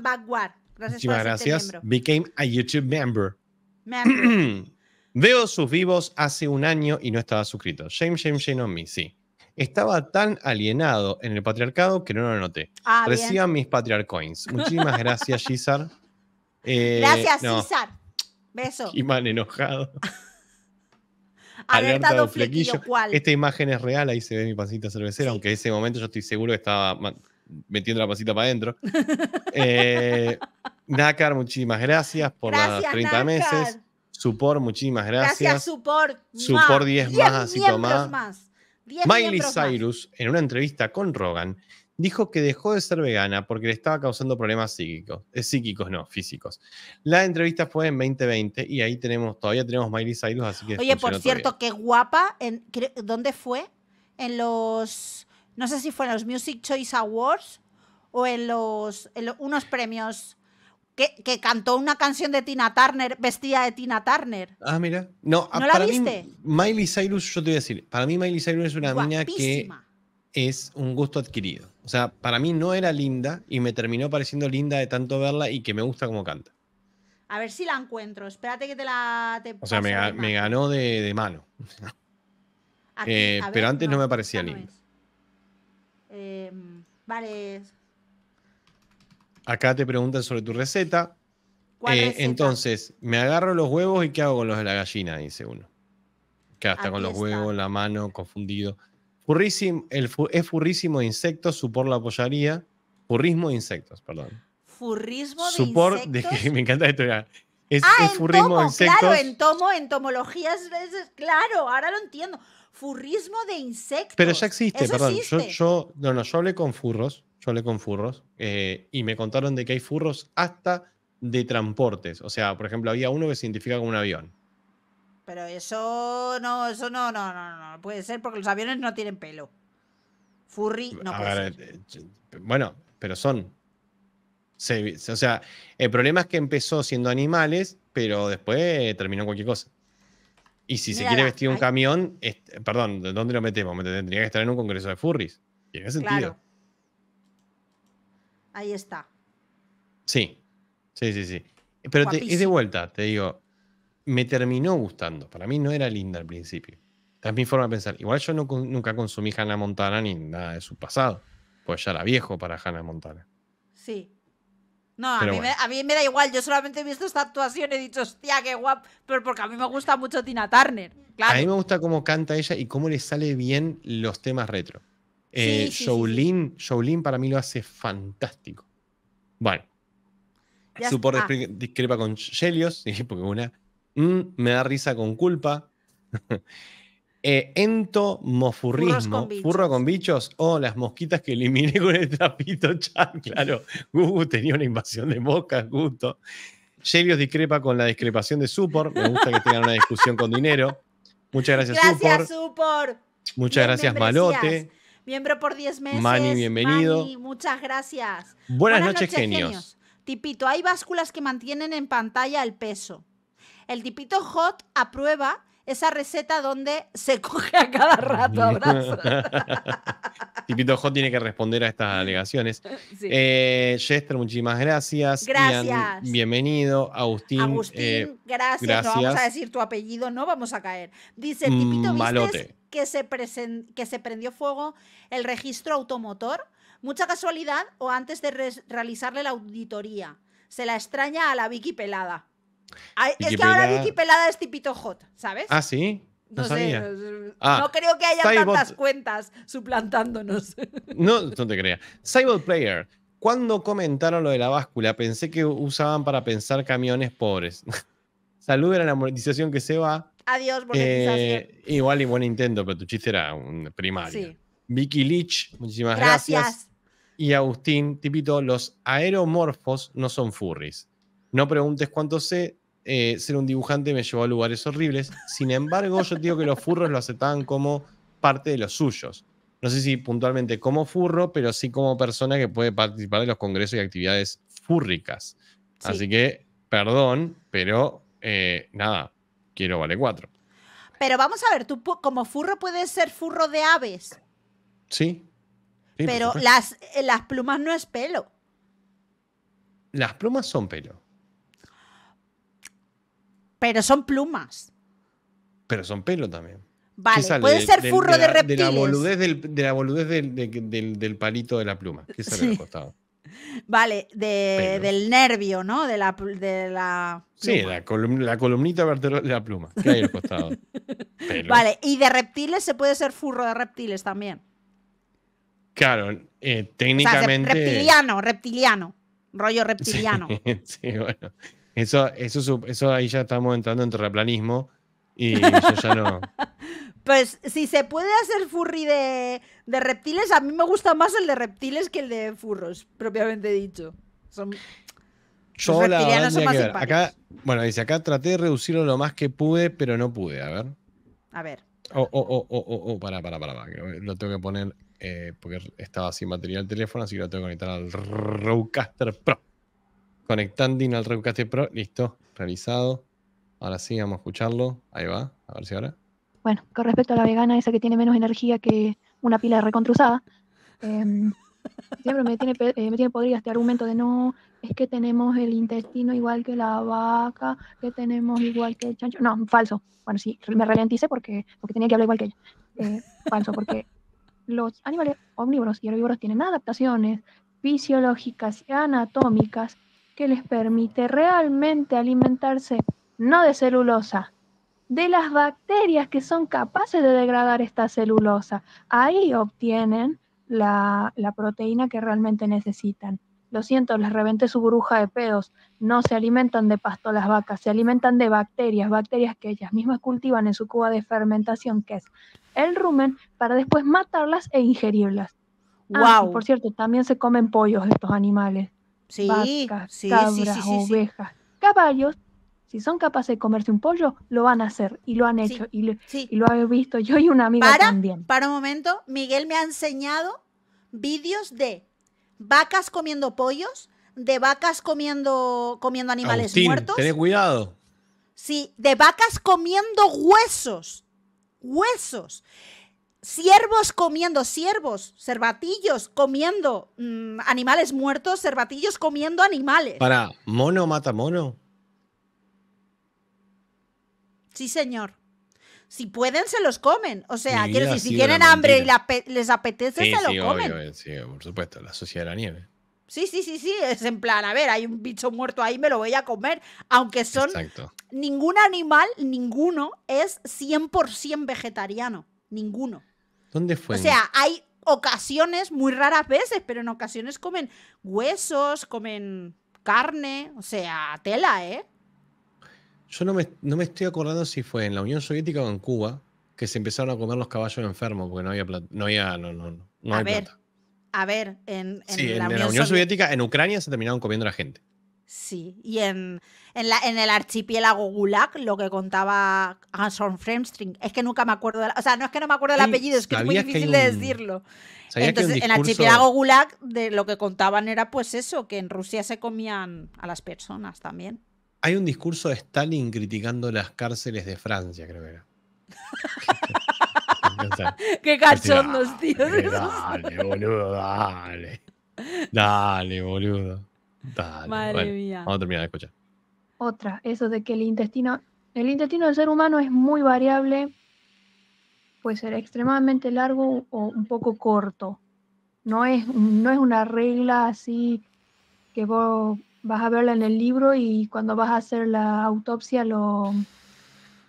Speaker 3: Backward. Gracias Muchísimas este gracias.
Speaker 4: Became a YouTube member. Veo sus vivos hace un año y no estaba suscrito. Shame, shame, shame on me, sí. Estaba tan alienado en el patriarcado que no lo noté. Ah, Reciban mis Coins. Muchísimas gracias, Gizar. Eh, gracias, no. Gisar. Beso. han enojado. alerta de flequillo. Esta imagen es real, ahí se ve mi pancita cervecera, aunque en ese momento yo estoy seguro que estaba metiendo la pancita para adentro. eh, Nácar, muchísimas gracias por los las 30 meses. Supor, muchísimas gracias. Gracias,
Speaker 3: Supor. Supor 10, más, así más.
Speaker 1: Miley Cyrus,
Speaker 4: en una entrevista con Rogan, dijo que dejó de ser vegana porque le estaba causando problemas psíquicos, eh, psíquicos no, físicos. La entrevista fue en 2020 y ahí tenemos, todavía tenemos Miley Cyrus, así que... Oye, por cierto,
Speaker 3: qué guapa, en, ¿dónde fue? En los, no sé si fue en los Music Choice Awards o en los, en los unos premios que, cantó una canción de Tina Turner, vestida de Tina Turner.
Speaker 4: Ah, mira. No, ah, la viste? Miley Cyrus, yo te voy a decir, para mí Miley Cyrus es una niña que es un gusto adquirido. O sea, para mí no era linda y me terminó pareciendo linda de tanto verla y que me gusta como canta.
Speaker 3: A ver si la encuentro. Espérate que te la. o sea, me,
Speaker 4: ganó de, mano.
Speaker 3: Eh, pero antes
Speaker 4: no, me parecía linda.
Speaker 3: Em, vale,
Speaker 4: Acá te preguntan sobre tu eh, receta. Entonces, me agarro los huevos y ¿qué hago con los de la gallina? Dice uno. Que hasta con los huevos, la mano, confundido. es furrísimo de insectos, supor la apoyaría? Furrismo de insectos, perdón.
Speaker 3: Furrismo de insectos. me
Speaker 4: encanta esto. Ah, de insectos. Claro,
Speaker 3: entomo, entomologías, claro, ahora lo entiendo. Furrismo de
Speaker 4: insectos. Pero ya existe, perdón. yo, no, no, yo hablé con furros yo hablé con furros eh, y me contaron de que hay furros hasta de transportes. O sea, por ejemplo, había uno que se identifica como un avión.
Speaker 3: Pero eso no, eso no, no, no, no puede ser porque los aviones no tienen pelo. Furry no puede
Speaker 4: eh, Bueno, pero son. o sea, el problema es que empezó siendo animales, pero después eh, terminó cualquier cosa. Y si se quiere vestir un camión, este, perdón, ¿dónde lo metemos? Me tendría que estar en un congreso de furries. Tiene sentido. Ahí está. Sí, sí, sí, sí. Pero es de vuelta, te digo, me terminó gustando. Para mí no era linda al principio. es mi forma de pensar. Igual yo no, nunca consumí Hannah Montana ni nada de su pasado. Pues ya era viejo para Hannah Montana.
Speaker 3: Sí. No, a mí, me, da igual. Yo solamente he visto esta actuación y he dicho, hostia, qué guapo. Pero porque a mí me gusta mucho Tina Turner. Claro. A mí
Speaker 4: me gusta cómo canta ella y cómo le sale bien los temas retro. Eh, para mí lo hace fantástico. Bueno, Supor discrepa con Shelios, porque una. Mm, me da risa con culpa. Eh, entomofurrismo, furro con bichos o oh, las mosquitas que eliminé con el trapito chat. Claro, Gugu tenía una invasión de moscas, gusto Shelios discrepa con la discrepación de Supor. Me gusta que tengan una discusión con dinero. Muchas gracias, gracias
Speaker 3: Supor.
Speaker 4: Muchas gracias, Malote
Speaker 3: miembro por 10 meses. Mani, bienvenido. Mani, muchas gracias. Buenas, noches, genios. Tipito, hay básculas que mantienen en pantalla el peso. El tipito hot aprueba esa receta donde se coge a cada rato
Speaker 4: tipito Hot tiene que responder a estas alegaciones. Eh, Jester, muchísimas gracias. Gracias. bienvenido. Agustín. Agustín, eh, gracias. No vamos a decir
Speaker 3: tu apellido, no vamos a caer. Dice, mm, Tipito, viste... Malote que se, que se prendió fuego el registro automotor? Mucha casualidad o antes de realizarle la auditoría. Se la extraña a la Vicky Pelada. es que ahora Vicky Pelada es tipito hot, ¿sabes? Ah, sí.
Speaker 4: No, ah, creo que haya tantas
Speaker 3: cuentas suplantándonos.
Speaker 4: No, no te creas. Cyber Player, cuando comentaron lo de la báscula, pensé que usaban para pensar camiones pobres. Saluden a la amortización que se va.
Speaker 3: Adiós,
Speaker 2: eh,
Speaker 4: igual y buen intento, pero tu chiste era un primario. Vicky Leach, muchísimas gracias. gracias. Y Agustín, tipito, los aeromorfos no son furries. No preguntes cuánto sé, eh, ser un dibujante me llevó a lugares horribles. Sin embargo, yo digo que los furros lo aceptaban como parte de los suyos. No sé si puntualmente como furro, pero sí como persona que puede participar de los congresos y actividades furricas Así que, perdón, pero eh, nada, no vale cuatro.
Speaker 3: Pero vamos a ver, tú como furro puedes ser furro de aves.
Speaker 4: Sí. pero las,
Speaker 3: eh, las plumas no es pelo.
Speaker 4: Las plumas son pelo.
Speaker 3: Pero son plumas.
Speaker 4: Pero son pelo también. Vale, puede ser furro de, reptiles. boludez de la boludez del, palito de la pluma. Que sale al costado.
Speaker 3: Vale, del nervio, ¿no? De la, de la Sí, la,
Speaker 4: columnita vertebral de la pluma, que hay al costado.
Speaker 3: Vale, y de reptiles se puede ser furro de reptiles también.
Speaker 4: Claro, eh, técnicamente. reptiliano,
Speaker 3: reptiliano. Rollo reptiliano.
Speaker 4: Sí, bueno. Eso, eso, eso ahí ya estamos entrando en terraplanismo y eso ya no.
Speaker 3: Pues si se puede hacer furry de, reptiles, a mí me gusta más el de reptiles que el de furros, propiamente dicho. Yo la
Speaker 4: bueno, dice, acá traté de reducirlo lo más que pude, pero no pude. A ver. A ver. Oh, oh, oh, oh, oh, para, para, para. Lo tengo que poner eh, porque estaba sin material teléfono, así que lo tengo que conectar al Rodecaster Pro. Conectando al Rodecaster Pro, listo, realizado. Ahora sí, vamos a escucharlo. Ahí va, a ver si ahora.
Speaker 8: Bueno, con respecto a la vegana, esa que tiene menos energía que una pila recontrusada, em, siempre eh, me tiene, podrida este argumento de no, es que tenemos el intestino igual que la vaca, que tenemos igual que el chancho. No, falso. Bueno, sí, me ralentice porque, porque tenía que hablar igual que ella. Eh, falso, porque los animales omnívoros y herbívoros tienen adaptaciones fisiológicas y anatómicas que les permite realmente alimentarse no de celulosa, de las bacterias que son capaces de degradar esta celulosa. Ahí obtienen la, proteína que realmente necesitan. Lo siento, les reventé su bruja de pedos. No se alimentan de pasto las vacas, se alimentan de bacterias, bacterias que ellas mismas cultivan en su cuba de fermentación, que es el rumen, para después matarlas e ingerirlas. Wow. Ah, por cierto, también se comen pollos estos animales. Sí, vacas, sí, cabras, ovejas, caballos, si son capaces de comerse un pollo, lo van a hacer y lo han hecho y, lo, he visto yo y una amiga para, también.
Speaker 3: Para un momento, Miguel me ha enseñado vídeos de vacas comiendo pollos, de vacas comiendo, comiendo animales muertos.
Speaker 4: Tenés cuidado.
Speaker 3: Sí, de vacas comiendo huesos. Huesos. Ciervos comiendo ciervos, cervatillos comiendo mm, animales muertos, cervatillos comiendo animales.
Speaker 4: Para, mono mata mono.
Speaker 3: Sí, señor. Si pueden, se los comen. O sea, quiero decir, si tienen hambre y les apetece, se lo comen. Eh,
Speaker 4: sí, por supuesto, la sociedad de la nieve.
Speaker 3: Sí, sí, sí, sí, es en plan, a ver, hay un bicho muerto ahí, me lo voy a comer. Aunque son... Ningún animal, ninguno, es 100% vegetariano. Ninguno.
Speaker 4: ¿Dónde fue? O sea,
Speaker 3: hay ocasiones, muy raras veces, pero en ocasiones comen huesos, comen carne, o sea, tela, ¿eh?
Speaker 4: Yo no me, estoy acordando si fue en la Unión Soviética o en Cuba que se empezaron a comer los caballos enfermos porque no había No había, no, no, a ver,
Speaker 3: A ver, en, la,
Speaker 4: Unión, Soviética, en Ucrania se terminaron comiendo la gente.
Speaker 3: Sí, y en, el archipiélago Gulag, lo que contaba Hanson Framstring es que nunca me acuerdo, o sea, no es que no me acuerdo del apellido, es que es muy difícil de decirlo.
Speaker 4: Entonces, en el archipiélago
Speaker 3: Gulag, de lo que contaban era pues eso, que en Rusia se comían a las personas también.
Speaker 4: Hay un discurso de Stalin criticando las cárceles de Francia, creo que era. Qué cachondos,
Speaker 8: tío. Dale,
Speaker 4: boludo, dale. Dale, boludo. Dale. Madre mía. Vamos a terminar de escuchar.
Speaker 8: Otra, eso de que el intestino. El intestino del ser humano es muy variable. Puede ser extremadamente largo o un poco corto. No es, no es una regla así que vos vas a verla en el libro y cuando vas a hacer la autopsia lo...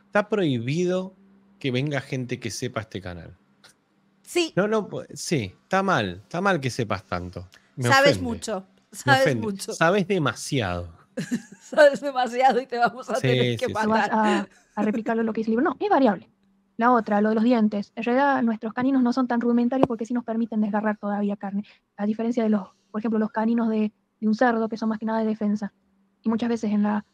Speaker 4: Está prohibido que venga gente que sepa este canal. Sí. No, no, pues, sí, está mal, está mal que sepas tanto. sabes mucho, sabes mucho. Sabes demasiado.
Speaker 8: sabes demasiado y te vamos a tener que A, replicarlo lo que dice el libro. No, es variable. La otra, lo de los dientes. En realidad, nuestros caninos no son tan rudimentarios porque sí nos permiten desgarrar todavía carne. A diferencia de los, por ejemplo, los caninos de y un cerdo, que son más que nada de defensa. Y muchas veces en, la,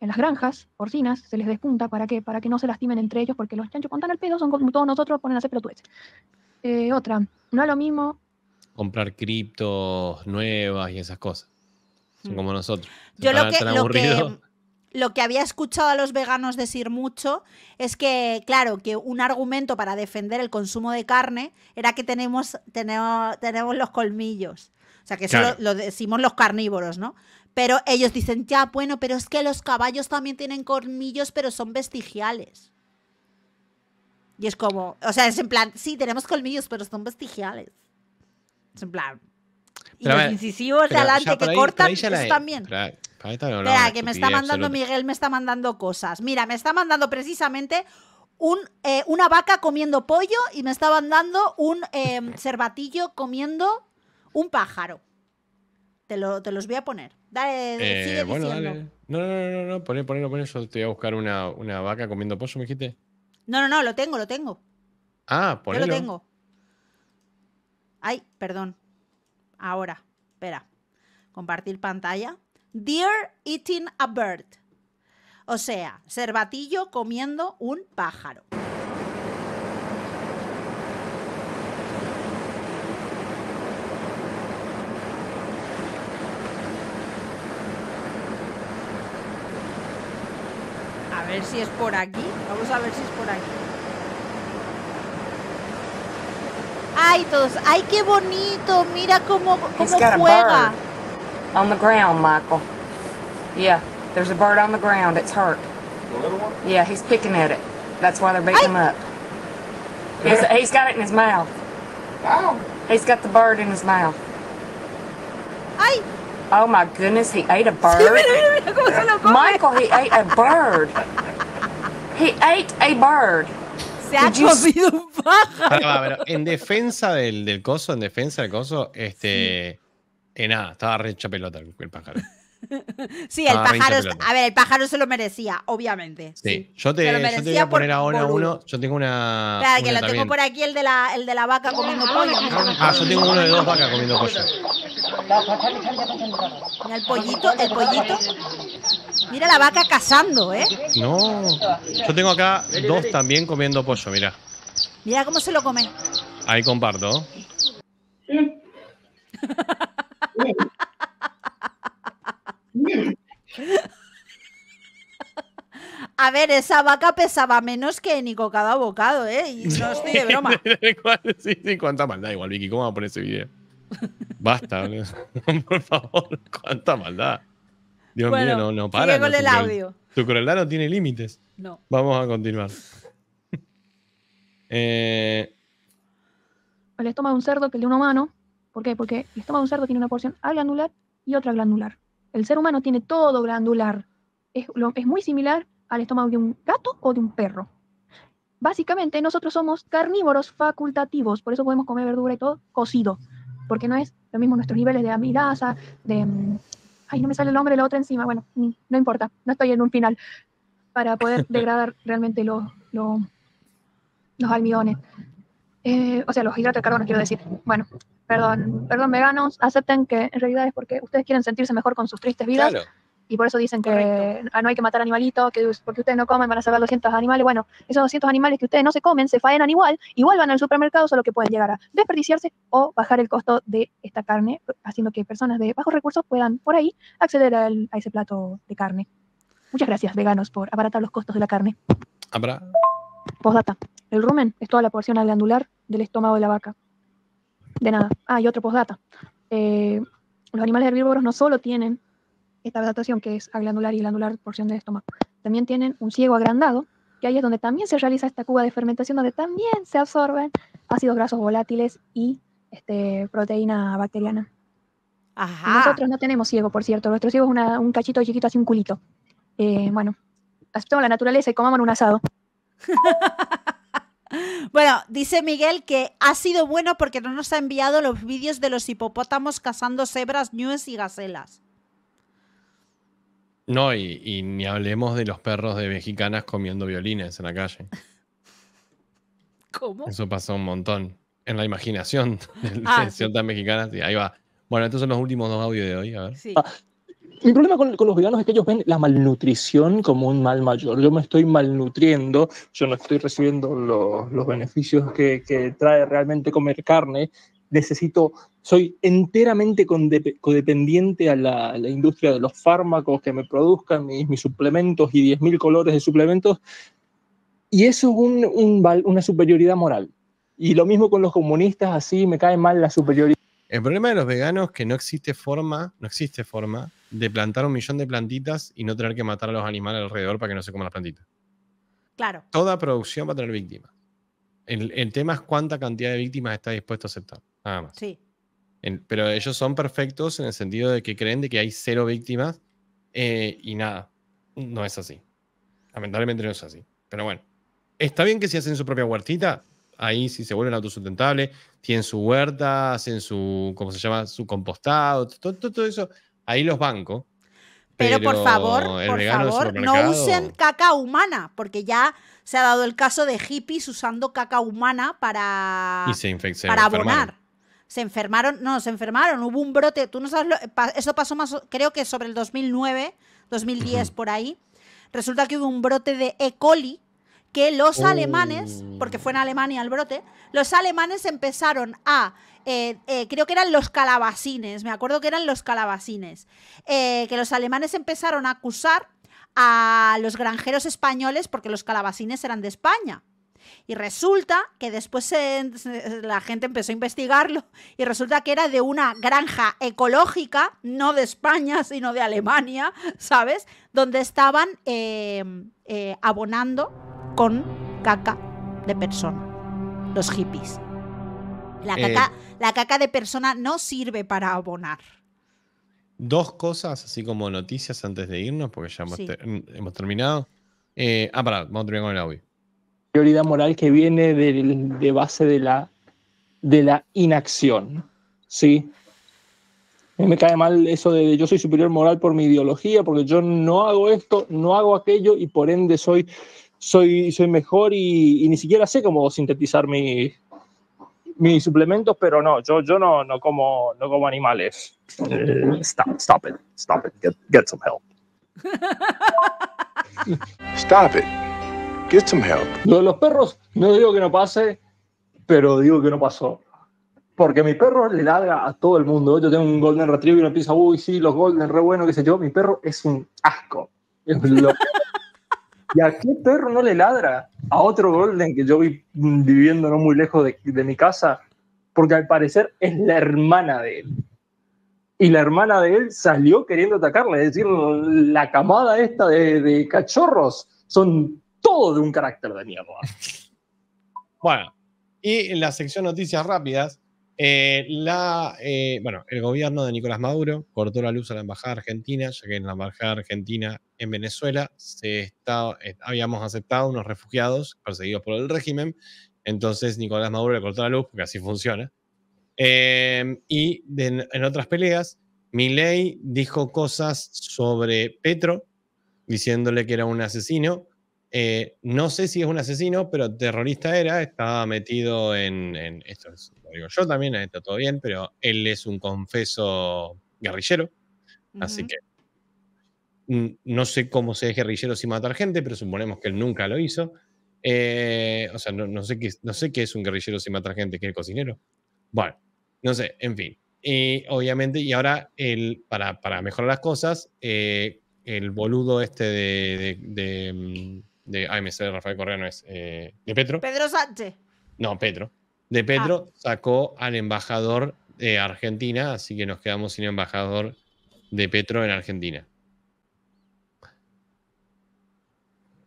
Speaker 8: en las granjas porcinas se les despunta, ¿para qué? Para que no se lastimen entre ellos, porque los chanchos contan el pedo son como todos nosotros, ponen a hacer pelotudeces. Eh, otra, no es lo mismo...
Speaker 4: Comprar criptos nuevas y esas cosas. Son mm. como nosotros. Yo lo que,
Speaker 8: Lo que había escuchado a los
Speaker 3: veganos decir mucho es que, claro, que un argumento para defender el consumo de carne era que tenemos, tenemos, tenemos los colmillos. O sea, que eso lo, decimos los carnívoros, ¿no? Pero ellos dicen, ya, bueno, pero es que los caballos también tienen colmillos, pero son vestigiales. Y es como, o sea, es en plan, sí, tenemos colmillos, pero son vestigiales. Es en plan. Y los incisivos de adelante que cortan, eso también.
Speaker 4: Ah, Mira, que me está mandando Miguel,
Speaker 3: me está mandando cosas. Mira, me está mandando precisamente eh, una vaca comiendo pollo y me está mandando un em, cervatillo comiendo un pájaro. Te, los voy a poner. Dale,
Speaker 4: eh, bueno, Dale. No, no, no, no, poner, ponerlo poner. te voy a buscar una, vaca comiendo pozo, me dijiste.
Speaker 3: No, no, no, lo tengo, lo tengo.
Speaker 4: Ah, ponelo. lo tengo.
Speaker 3: Ay, perdón. Ahora, espera. Compartir pantalla. Deer eating a bird. O sea, cervatillo comiendo un pájaro. ver si es por aquí. Vamos a ver si es por aquí. Ay, todos. Ay, qué bonito. Mira cómo, cómo juega.
Speaker 8: On the ground, Michael. Yeah, there's a bird on the ground. It's hurt. The little one? Yeah, he's picking at it. That's why they're beating him up. He's, he's got it in his mouth. Wow.
Speaker 5: He's got the bird in his mouth. Ay, Oh my goodness, he ate a bird. Michael, he ate a bird. He ate a bird.
Speaker 8: Se ha comido
Speaker 5: un
Speaker 4: pájaro. pero en defensa del, del, coso, en defensa del coso, este. en eh, nada, estaba re pelota el pájaro.
Speaker 3: sí, el ah, pájaro. A ver, el pájaro se lo merecía, obviamente.
Speaker 4: Sí, Yo, te, yo, voy a poner ahora uno. Yo tengo una. Claro, que lo tengo por
Speaker 3: aquí, el de la, el de la vaca comiendo pollo. Ah, ah, yo tengo uno de dos vacas comiendo pollo. Mira el pollito, el pollito. Mira la vaca cazando, ¿eh?
Speaker 4: No. Yo tengo acá dos también comiendo pollo, mira.
Speaker 3: Mira cómo se lo come.
Speaker 4: Ahí comparto.
Speaker 5: A
Speaker 3: ver, esa vaca pesaba menos que Nico cada bocado, ¿eh? Y
Speaker 2: no estoy de broma.
Speaker 4: sí, sí, cuánta maldad. Igual, Vicky, ¿cómo va a poner ese video? Basta, por favor, cuánta maldad. Dios mío, no, no para. tu audio. crueldad no tiene límites. No. Vamos a continuar. Eh,
Speaker 8: el estómago de un cerdo que el de un humano. ¿Por qué? Porque el estómago de un cerdo tiene una porción aglandular y otra glandular. El ser humano tiene todo glandular. Es, muy similar al estómago de un gato o de un perro. Básicamente nosotros somos carnívoros facultativos, por eso podemos comer verdura y todo cocido, porque no es lo mismo nuestros niveles de amilasa, de... Mm, ay, no me sale el nombre, la otra encima, bueno, mm, no importa, no estoy en un final, para poder degradar realmente los, los, almidones, eh, o sea, los hidratos de carbono, quiero decir. Bueno, perdón, perdón, veganos, acepten que en realidad es porque ustedes quieren sentirse mejor con sus tristes vidas. Y por eso dicen que ah, no hay que matar animalitos, que porque ustedes no comen van a salvar 200 animales. Bueno, esos 200 animales que ustedes no se comen se faenan igual y vuelvan al supermercado, solo que pueden llegar a desperdiciarse o bajar el costo de esta carne, haciendo que personas de bajos recursos puedan por ahí acceder a, ese plato de carne. Muchas gracias, veganos, por abaratar los costos de la carne. Habrá. Postdata. El rumen es toda la porción glandular del estómago de la vaca. De nada. Ah, y otro postdata. Eh, los animales herbívoros no solo tienen esta adaptación que es glandular y glandular porción del estómago, también tienen un ciego agrandado, que ahí es donde también se realiza esta cuba de fermentación, donde también se absorben ácidos grasos volátiles y este, proteína bacteriana. Ajá. Nosotros no tenemos ciego, por cierto. Nuestro ciego es un cachito chiquito, así un culito. Eh, bueno, aceptamos la naturaleza y comamos un asado. Bueno, dice Miguel que
Speaker 3: ha sido bueno porque no nos ha enviado los vídeos de los hipopótamos cazando cebras, ñues y gacelas.
Speaker 4: No, y, ni hablemos de los perros de mexicanas comiendo violines en la calle.
Speaker 3: ¿Cómo?
Speaker 1: Eso pasó
Speaker 4: un montón. En la imaginación de, ah, mexicanas, ahí va. Bueno, estos son los últimos dos audios de hoy, a ver.
Speaker 6: Sí. Ah, mi problema con, los veganos es que ellos ven la malnutrición como un mal mayor. Yo me estoy malnutriendo, yo no estoy recibiendo los beneficios que, trae realmente comer carne. Necesito, soy enteramente codependiente a la, la industria de los fármacos que me produzcan mis, mis suplementos y 10.000 colores de suplementos. Y eso es un, una superioridad moral. Y lo mismo con los comunistas, así me cae mal la superioridad
Speaker 4: el problema de los veganos es que no existe forma, no existe forma de plantar un millón de plantitas y no tener que matar a los animales alrededor para que no se coman las plantitas. Claro. Toda producción va a tener víctimas. El, tema es cuánta cantidad de víctimas está dispuesto a aceptar, nada más. Sí. pero ellos son perfectos en el sentido de que creen de que hay cero víctimas eh, y nada, no es así. Lamentablemente no es así. Pero bueno, está bien que se hacen su propia huertita, ahí sí se vuelven autosustentables, tienen su huerta, hacen su, ¿cómo se llama? Su compostado, todo, eso. Ahí los bancos. Pero, por favor, por favor, no usen
Speaker 3: caca humana, porque ya se ha dado el caso de hippies usando caca humana para,
Speaker 4: abonar.
Speaker 3: Se enfermaron, no, se enfermaron, hubo un brote, tú no sabes, eso pasó más, creo que sobre el 2009, 2010 por ahí, resulta que hubo un brote de E. coli que los oh. alemanes, porque fue en Alemania el brote, los alemanes empezaron a, eh, eh, creo que eran los calabacines, me acuerdo que eran los calabacines, eh, que los alemanes empezaron a acusar a los granjeros españoles porque los calabacines eran de España. Y resulta que después la gente empezó a investigarlo y resulta que era de una granja ecológica, no de España, sino de Alemania, ¿sabes? Donde estaban abonando con caca de persona. Los hippies. La eh, caca, la caca de persona no sirve para abonar.
Speaker 4: Dos cosas, así como noticias antes de irnos, porque ya hemos, terminado. Eh, ah, pará, vamos a terminar con el audio.
Speaker 6: Prioridad moral que viene de base de la, de la inacción. ¿sí? A mí me cae mal eso de yo soy superior moral por mi ideología, porque yo no hago esto, no hago aquello y por ende soy soy, mejor y, ni siquiera sé cómo sintetizar mi, mis suplementos, pero no, yo, yo no, no, como, no como animales. Eh, stop, it, stop it, get, some help. stop it, get some help. Lo de los perros, no digo que no pase, pero digo que no pasó. Porque mi perro le ladra a todo el mundo. Yo tengo un Golden Retriever y uno piensa, uy, sí, los Golden, re bueno, qué sé yo. Mi perro es un asco. Es lo ¿Y a qué perro no le ladra? A otro Golden que yo vi viviendo no muy lejos de, mi casa, porque al parecer es la hermana de él. Y la hermana de él salió queriendo atacarle, es decir, la camada esta de, de cachorros son todo de un carácter de mierda.
Speaker 4: Bueno, y en la sección noticias rápidas, eh, eh, bueno, el gobierno de Nicolás Maduro cortó la luz a la embajada argentina, ya que en la embajada argentina en Venezuela eh, habíamos aceptado unos refugiados perseguidos por el régimen. Entonces Nicolás Maduro le cortó la luz, porque así funciona. Em, y en otras peleas, Milei dijo cosas sobre Petro, diciéndole que era un asesino, eh, no sé si es un asesino, pero terrorista era, estaba metido en, esto lo digo yo también, está todo bien, pero él es un confeso guerrillero, así que no sé cómo se es guerrillero sin matar gente, pero suponemos que él nunca lo hizo. Eh, o sea, no, sé qué, no sé qué es un guerrillero sin matar gente, que es cocinero. Bueno, no sé, en fin. Y obviamente, y ahora el, para, mejorar las cosas, eh, el boludo este de mm, de AMC de Rafael Correa, no es eh, de Petro. Pedro Sánchez. No, Petro. De Petro ah. sacó al embajador de Argentina, así que nos quedamos sin embajador de Petro en Argentina.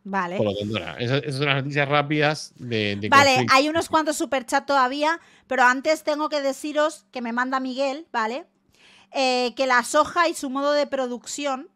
Speaker 3: Vale. Por lo tanto,
Speaker 4: esas, son las noticias rápidas de... vale, hay
Speaker 3: unos cuantos superchats todavía, pero antes tengo que deciros que me manda Miguel, ¿vale? Eh, que la soja y su modo de producción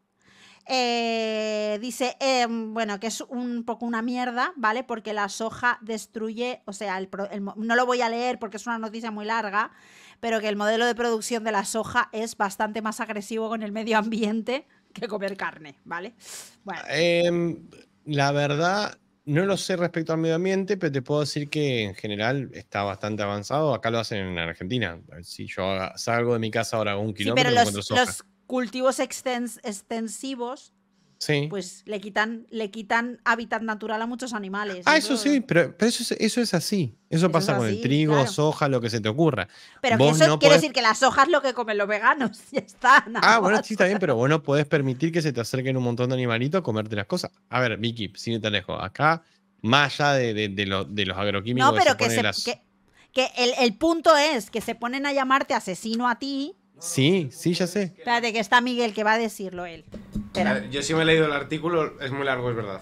Speaker 3: eh, dice, em, bueno, que es un poco una mierda, ¿vale? Porque la soja destruye, o sea, el, no lo voy a leer porque es una noticia muy larga, pero que el modelo de producción de la soja es bastante más agresivo con el medio ambiente que comer carne, ¿vale? Bueno. Ah,
Speaker 4: em, la verdad, no lo sé respecto al medio ambiente, pero te puedo decir que en general está bastante avanzado. Acá lo hacen en Argentina. Si yo salgo de mi casa ahora un kilómetro, y soja
Speaker 3: cultivos extensivos, sí. pues le quitan, le quitan hábitat natural a muchos animales. Ah, eso,
Speaker 4: sí, pero, eso, es, eso, es, así. Eso, pasa con el trigo, soja, lo que se te ocurra. Pero eso quiere decir
Speaker 3: que las soja es lo que comen los veganos. Ya está. ah, bueno, sí,
Speaker 4: está bien, pero vos no puedes permitir que se te acerquen un montón de animalitos a comerte las cosas. A ver, Vicky, sin te lejos. Acá, más allá de, de, de los agroquímicos. No, pero que,
Speaker 3: que el, el punto es que se ponen a llamarte asesino a ti
Speaker 4: Sí, sí, ya sé.
Speaker 3: Espérate, que está Miguel, que va a decirlo él.
Speaker 4: Yo sí me he leído el artículo, es muy largo, es verdad.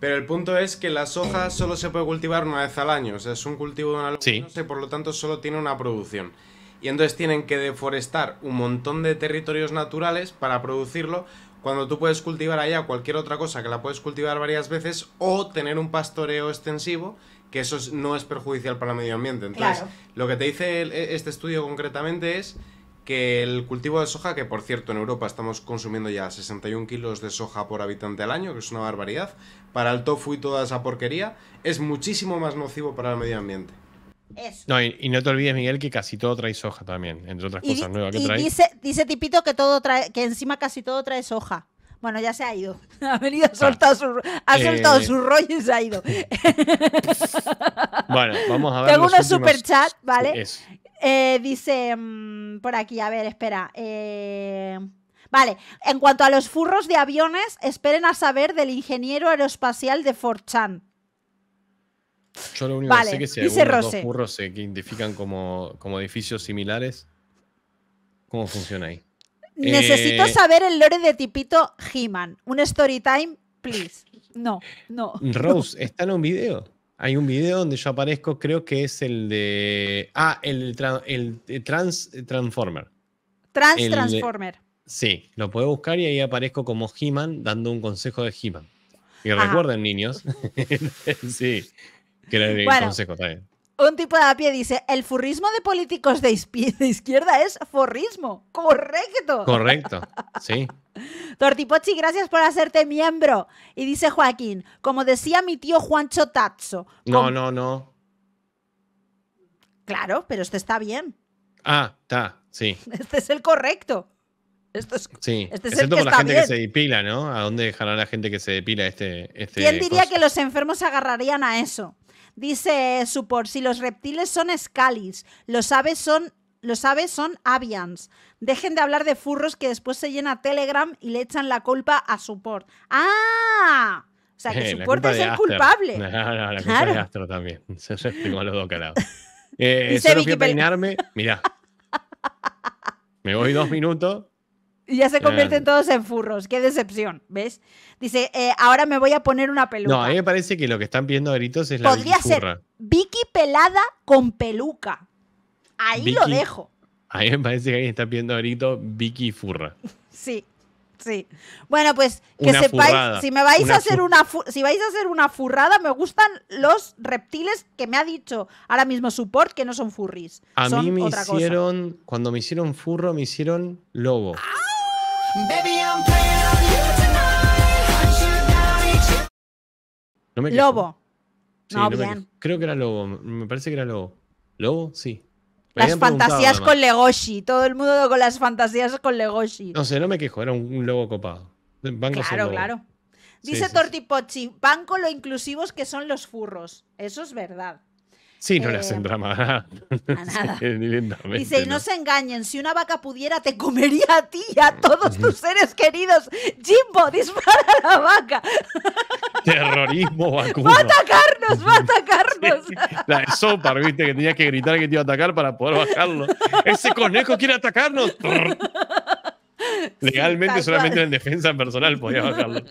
Speaker 4: Pero el punto es que la soja solo se puede cultivar una vez al año. O sea, es un cultivo de una luz y por lo tanto solo tiene una producción. Y entonces tienen que deforestar un montón de territorios naturales para producirlo, cuando tú puedes cultivar allá cualquier otra cosa que la puedes cultivar varias veces o tener un pastoreo extensivo, que eso no es perjudicial para el medio ambiente. Entonces, lo que te dice e, este estudio concretamente es que el cultivo de soja, que por cierto en Europa estamos consumiendo ya 61 kilos de soja por habitante al año, que es una barbaridad, para el tofu y toda esa porquería, es muchísimo más nocivo para el medio ambiente. No, y, no te olvides, Miguel, que casi todo trae soja también, entre otras cosas nuevas que trae. Dice,
Speaker 3: dice Tipito que todo trae, que encima casi todo trae soja. Bueno, ya se ha ido. Ha venido, ha ah. soltado, su, ha eh. soltado su rollo y se ha ido.
Speaker 4: bueno, vamos a ver. Tengo unos últimos... chat, ¿vale?
Speaker 3: Eh, dice mm, por aquí, a ver, espera. Eh, vale, en cuanto a los furros de aviones, esperen a saber del ingeniero aeroespacial de Forchan.
Speaker 4: Yo lo único vale, que sé que si eh, furros se identifican como, edificios similares, ¿cómo funciona ahí? Necesito saber
Speaker 3: el lore de Tipito He-Man. Un story time, please. No, no. Rose,
Speaker 4: está en un video. Hay un video donde yo aparezco, creo que es el de. Ah, el, eh, Trans eh, Transformer.
Speaker 3: Trans Transformer.
Speaker 4: sí, lo puedo buscar y ahí aparezco como He-Man dando un consejo de He-Man. Y recuerden, niños. sí, que era el consejo también.
Speaker 3: Un tipo de a pie dice, el furrismo de políticos de, izquierda es forrismo. Correcto. Correcto, sí. Tortipochi, gracias por hacerte miembro. Y dice Joaquín, como decía mi tío Juancho Tacho
Speaker 4: No, no, no.
Speaker 3: Claro, pero este está bien.
Speaker 4: Ah, está, sí.
Speaker 3: Este es el correcto. Esto es,
Speaker 4: sí, este es el la gente que se depila, ¿no? ¿A dónde dejará la gente que se depila este, este ¿Quién diría
Speaker 3: que los enfermos agarrarían a eso? Dice Supor, si los reptiles son scalis, los aves son, los aves son avians. Dejen de hablar de furros que después se llena Telegram y le echan la culpa a Support. ¡Ah! O sea, que Support es el culpable.
Speaker 4: la culpa claro. de Astro también. Se explico a los dos calados. Eh, solo peinarme. Mira, Me voy dos minutos
Speaker 3: y ya se convierten em. todos en furros. Qué decepción, ¿ves? Dice, eh, ahora me voy a poner una peluca. No, a
Speaker 4: mí me parece que lo que están pidiendo gritos es la Podría ser
Speaker 3: Vicky pelada con peluca. Ahí lo dejo.
Speaker 4: A mí me parece que alguien está pidiendo ahorita Vicky furra.
Speaker 3: Sí, sí. Bueno, pues que sepáis, si me vais a hacer una si vais a hacer una furrada, me gustan los reptiles que me ha dicho ahora mismo support que no son furries.
Speaker 4: A mí me hicieron cuando me hicieron furro me hicieron lobo. ¡Ah! Lobo. bien. Creo que era Lobo. Me parece que era Lobo. ¿Lobo? Sí. las fantasías con
Speaker 3: Legoshi. Todo el mundo con las fantasías con Legoshi. No
Speaker 4: sé, no me quejo. Era un, lobo copado. claro, claro.
Speaker 3: Dice Tortipochi, banco lo inclusivos que son los furros. Eso es verdad. Sí, no le eh, hacen drama a
Speaker 4: nada. Dice, y no,
Speaker 3: se engañen, si una vaca pudiera te comería a ti y a todos tus seres queridos. Jimbo, dispara a la vaca.
Speaker 4: Terrorismo vacuno. Va a atacarnos,
Speaker 3: va a atacarnos.
Speaker 4: la de viste, que tenía que gritar que te iba a atacar para poder bajarlo. Ese conejo quiere atacarnos. Legalmente solamente en defensa personal podía bajarlo.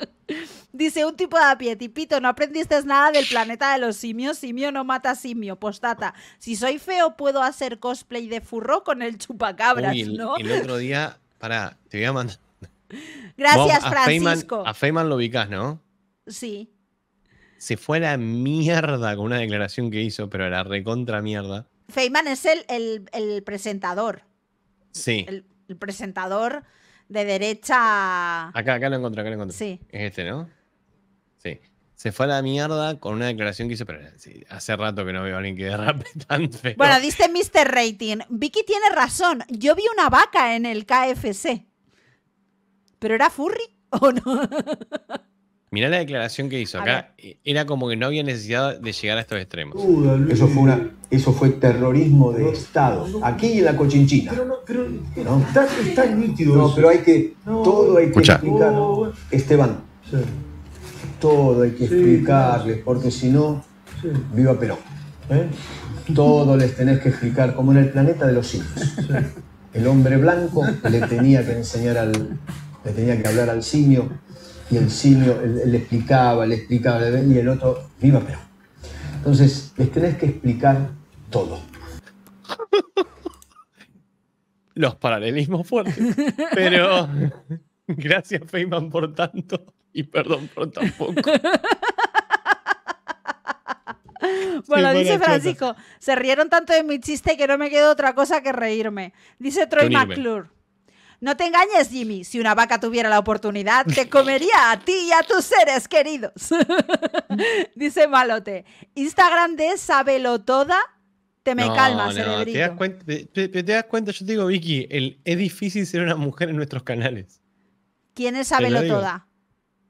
Speaker 3: Dice un tipo de a tipito, no aprendiste nada del planeta de los simios, simio no mata simio, postata. Si soy feo, puedo hacer cosplay de furro con el chupacabras, ¿no? el, El otro
Speaker 4: día, para, te voy a mandar. Gracias, a Francisco. a Feynman lo ubicas, ¿no? Sí. Se fue a la mierda con una declaración que hizo, pero era recontra mierda.
Speaker 3: Feynman es el, el, presentador. Sí. El, presentador de derecha.
Speaker 4: Acá, acá lo encontré, acá lo encontré. Sí. Es este, ¿no? Se fue a la mierda con una declaración que hizo, pero hace rato que no veo a alguien que derrape tan Bueno, dice
Speaker 3: Mr. Rating. Vicky tiene razón. Yo vi una vaca en el KFC. ¿Pero era furry o no?
Speaker 4: Mirá la declaración que hizo acá. E, era como que no había necesidad de llegar a estos extremos.
Speaker 6: Eso fue, eso fue terrorismo de Estado. Aquí en la cochinchina. Pero no, pero, Está, nítido. pero hay que.
Speaker 1: todo hay que explicarlo. Oh,
Speaker 6: Esteban todo hay que explicarles, porque si no, viva Perón. ¿eh? Todo les tenés que explicar, como en el planeta de los simios. El hombre blanco le tenía que enseñar al, le tenía que hablar al simio, y el simio le explicaba, le explicaba, y el otro, viva Perón. Entonces, les tenés que explicar todo.
Speaker 4: Los paralelismos fuertes. Pero gracias, Feynman, por tanto. Y perdón pero tampoco.
Speaker 3: Bueno, dice Francisco, se rieron tanto de mi chiste que no me quedó otra cosa que reírme. Dice Troy McClure. No te engañes, Jimmy. Si una vaca tuviera la oportunidad, te comería a ti y a tus seres queridos. dice Malote. Instagram de Sabelo Toda. Te me calmas,
Speaker 4: te das, cuenta, yo te digo, Vicky, el, es difícil ser una mujer en nuestros canales.
Speaker 3: ¿Quién es Sabelo Toda?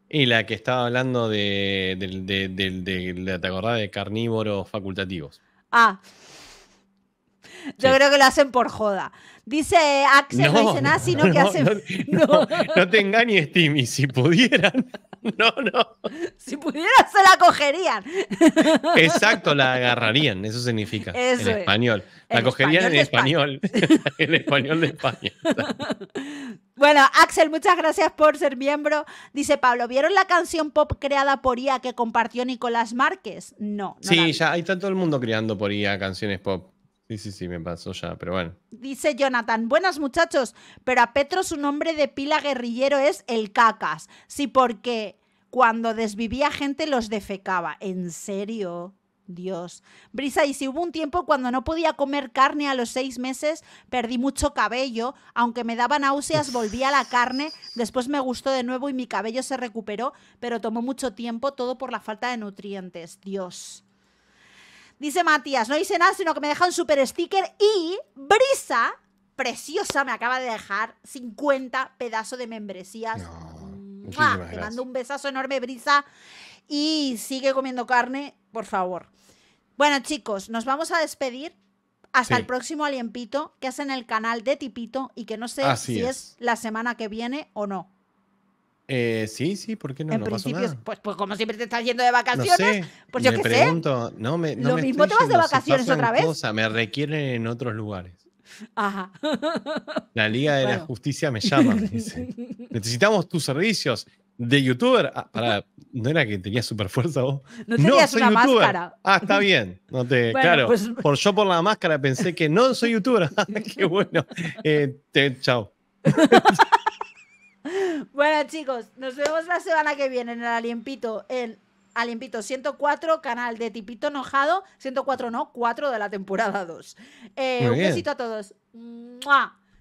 Speaker 4: Y la que estaba hablando de, de, de, ¿te acordás? De carnívoros facultativos.
Speaker 3: Ah. Yo creo que lo hacen por joda. Dice Axel, no, no dice nada, sino que hacen... No,
Speaker 4: te engañes, Timmy, si pudieran. No, no.
Speaker 3: Si pudieras se la cogerían. Exacto,
Speaker 4: la agarrarían, eso significa. en español. La cogerían en español. en español de España.
Speaker 3: bueno, Axel, muchas gracias por ser miembro. Dice Pablo, ¿vieron la canción pop creada por IA que compartió Nicolás Márquez? No. sí,
Speaker 4: ya está todo el mundo creando por IA canciones pop. Sí, sí, sí, me pasó ya, pero bueno.
Speaker 3: Dice Jonathan, buenas muchachos, pero a Petro su nombre de pila guerrillero es el cacas. Sí, porque cuando desvivía gente los defecaba. ¿En serio? Dios. Brisa, y si hubo un tiempo cuando no podía comer carne a los seis meses, perdí mucho cabello, aunque me daba náuseas, volví a la carne, después me gustó de nuevo y mi cabello se recuperó, pero tomó mucho tiempo, todo por la falta de nutrientes. Dios. Dice Matías, no hice nada, sino que me deja un super sticker y Brisa, preciosa, me acaba de dejar 50 pedazos de membresías. te mando un besazo enorme, Brisa. Y sigue comiendo carne, por favor. Bueno, chicos, nos vamos a despedir. Hasta el próximo Aliempito, que es en el canal de Tipito y que no sé si es la semana que viene o no.
Speaker 4: Eh, sí, sí, ¿por qué no? no principio, pasó nada.
Speaker 3: Pues, pues, como siempre te estás yendo de vacaciones, no sé, pues yo me qué sé.
Speaker 4: No me, no Lo mismo te vas de vacaciones otra vez. me requieren en otros lugares. Ajá. La Liga de la Justicia me llama,
Speaker 3: dice.
Speaker 4: Necesitamos tus servicios de youtuber. Ah, para, ¿No era que tenías super fuerza vos? No tenías soy una YouTuber. máscara. Ah, está bien. No te, claro, pues- por yo por la máscara pensé que no soy youtuber. Ah, qué bueno. Eh, te, chao.
Speaker 3: bueno, chicos, nos vemos la semana que viene en el Aliempito, en Aliempito 104, canal de Tipito Enojado. 104 no, 4 de la temporada 2. Eh, un besito a todos.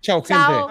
Speaker 4: Chao, Chao,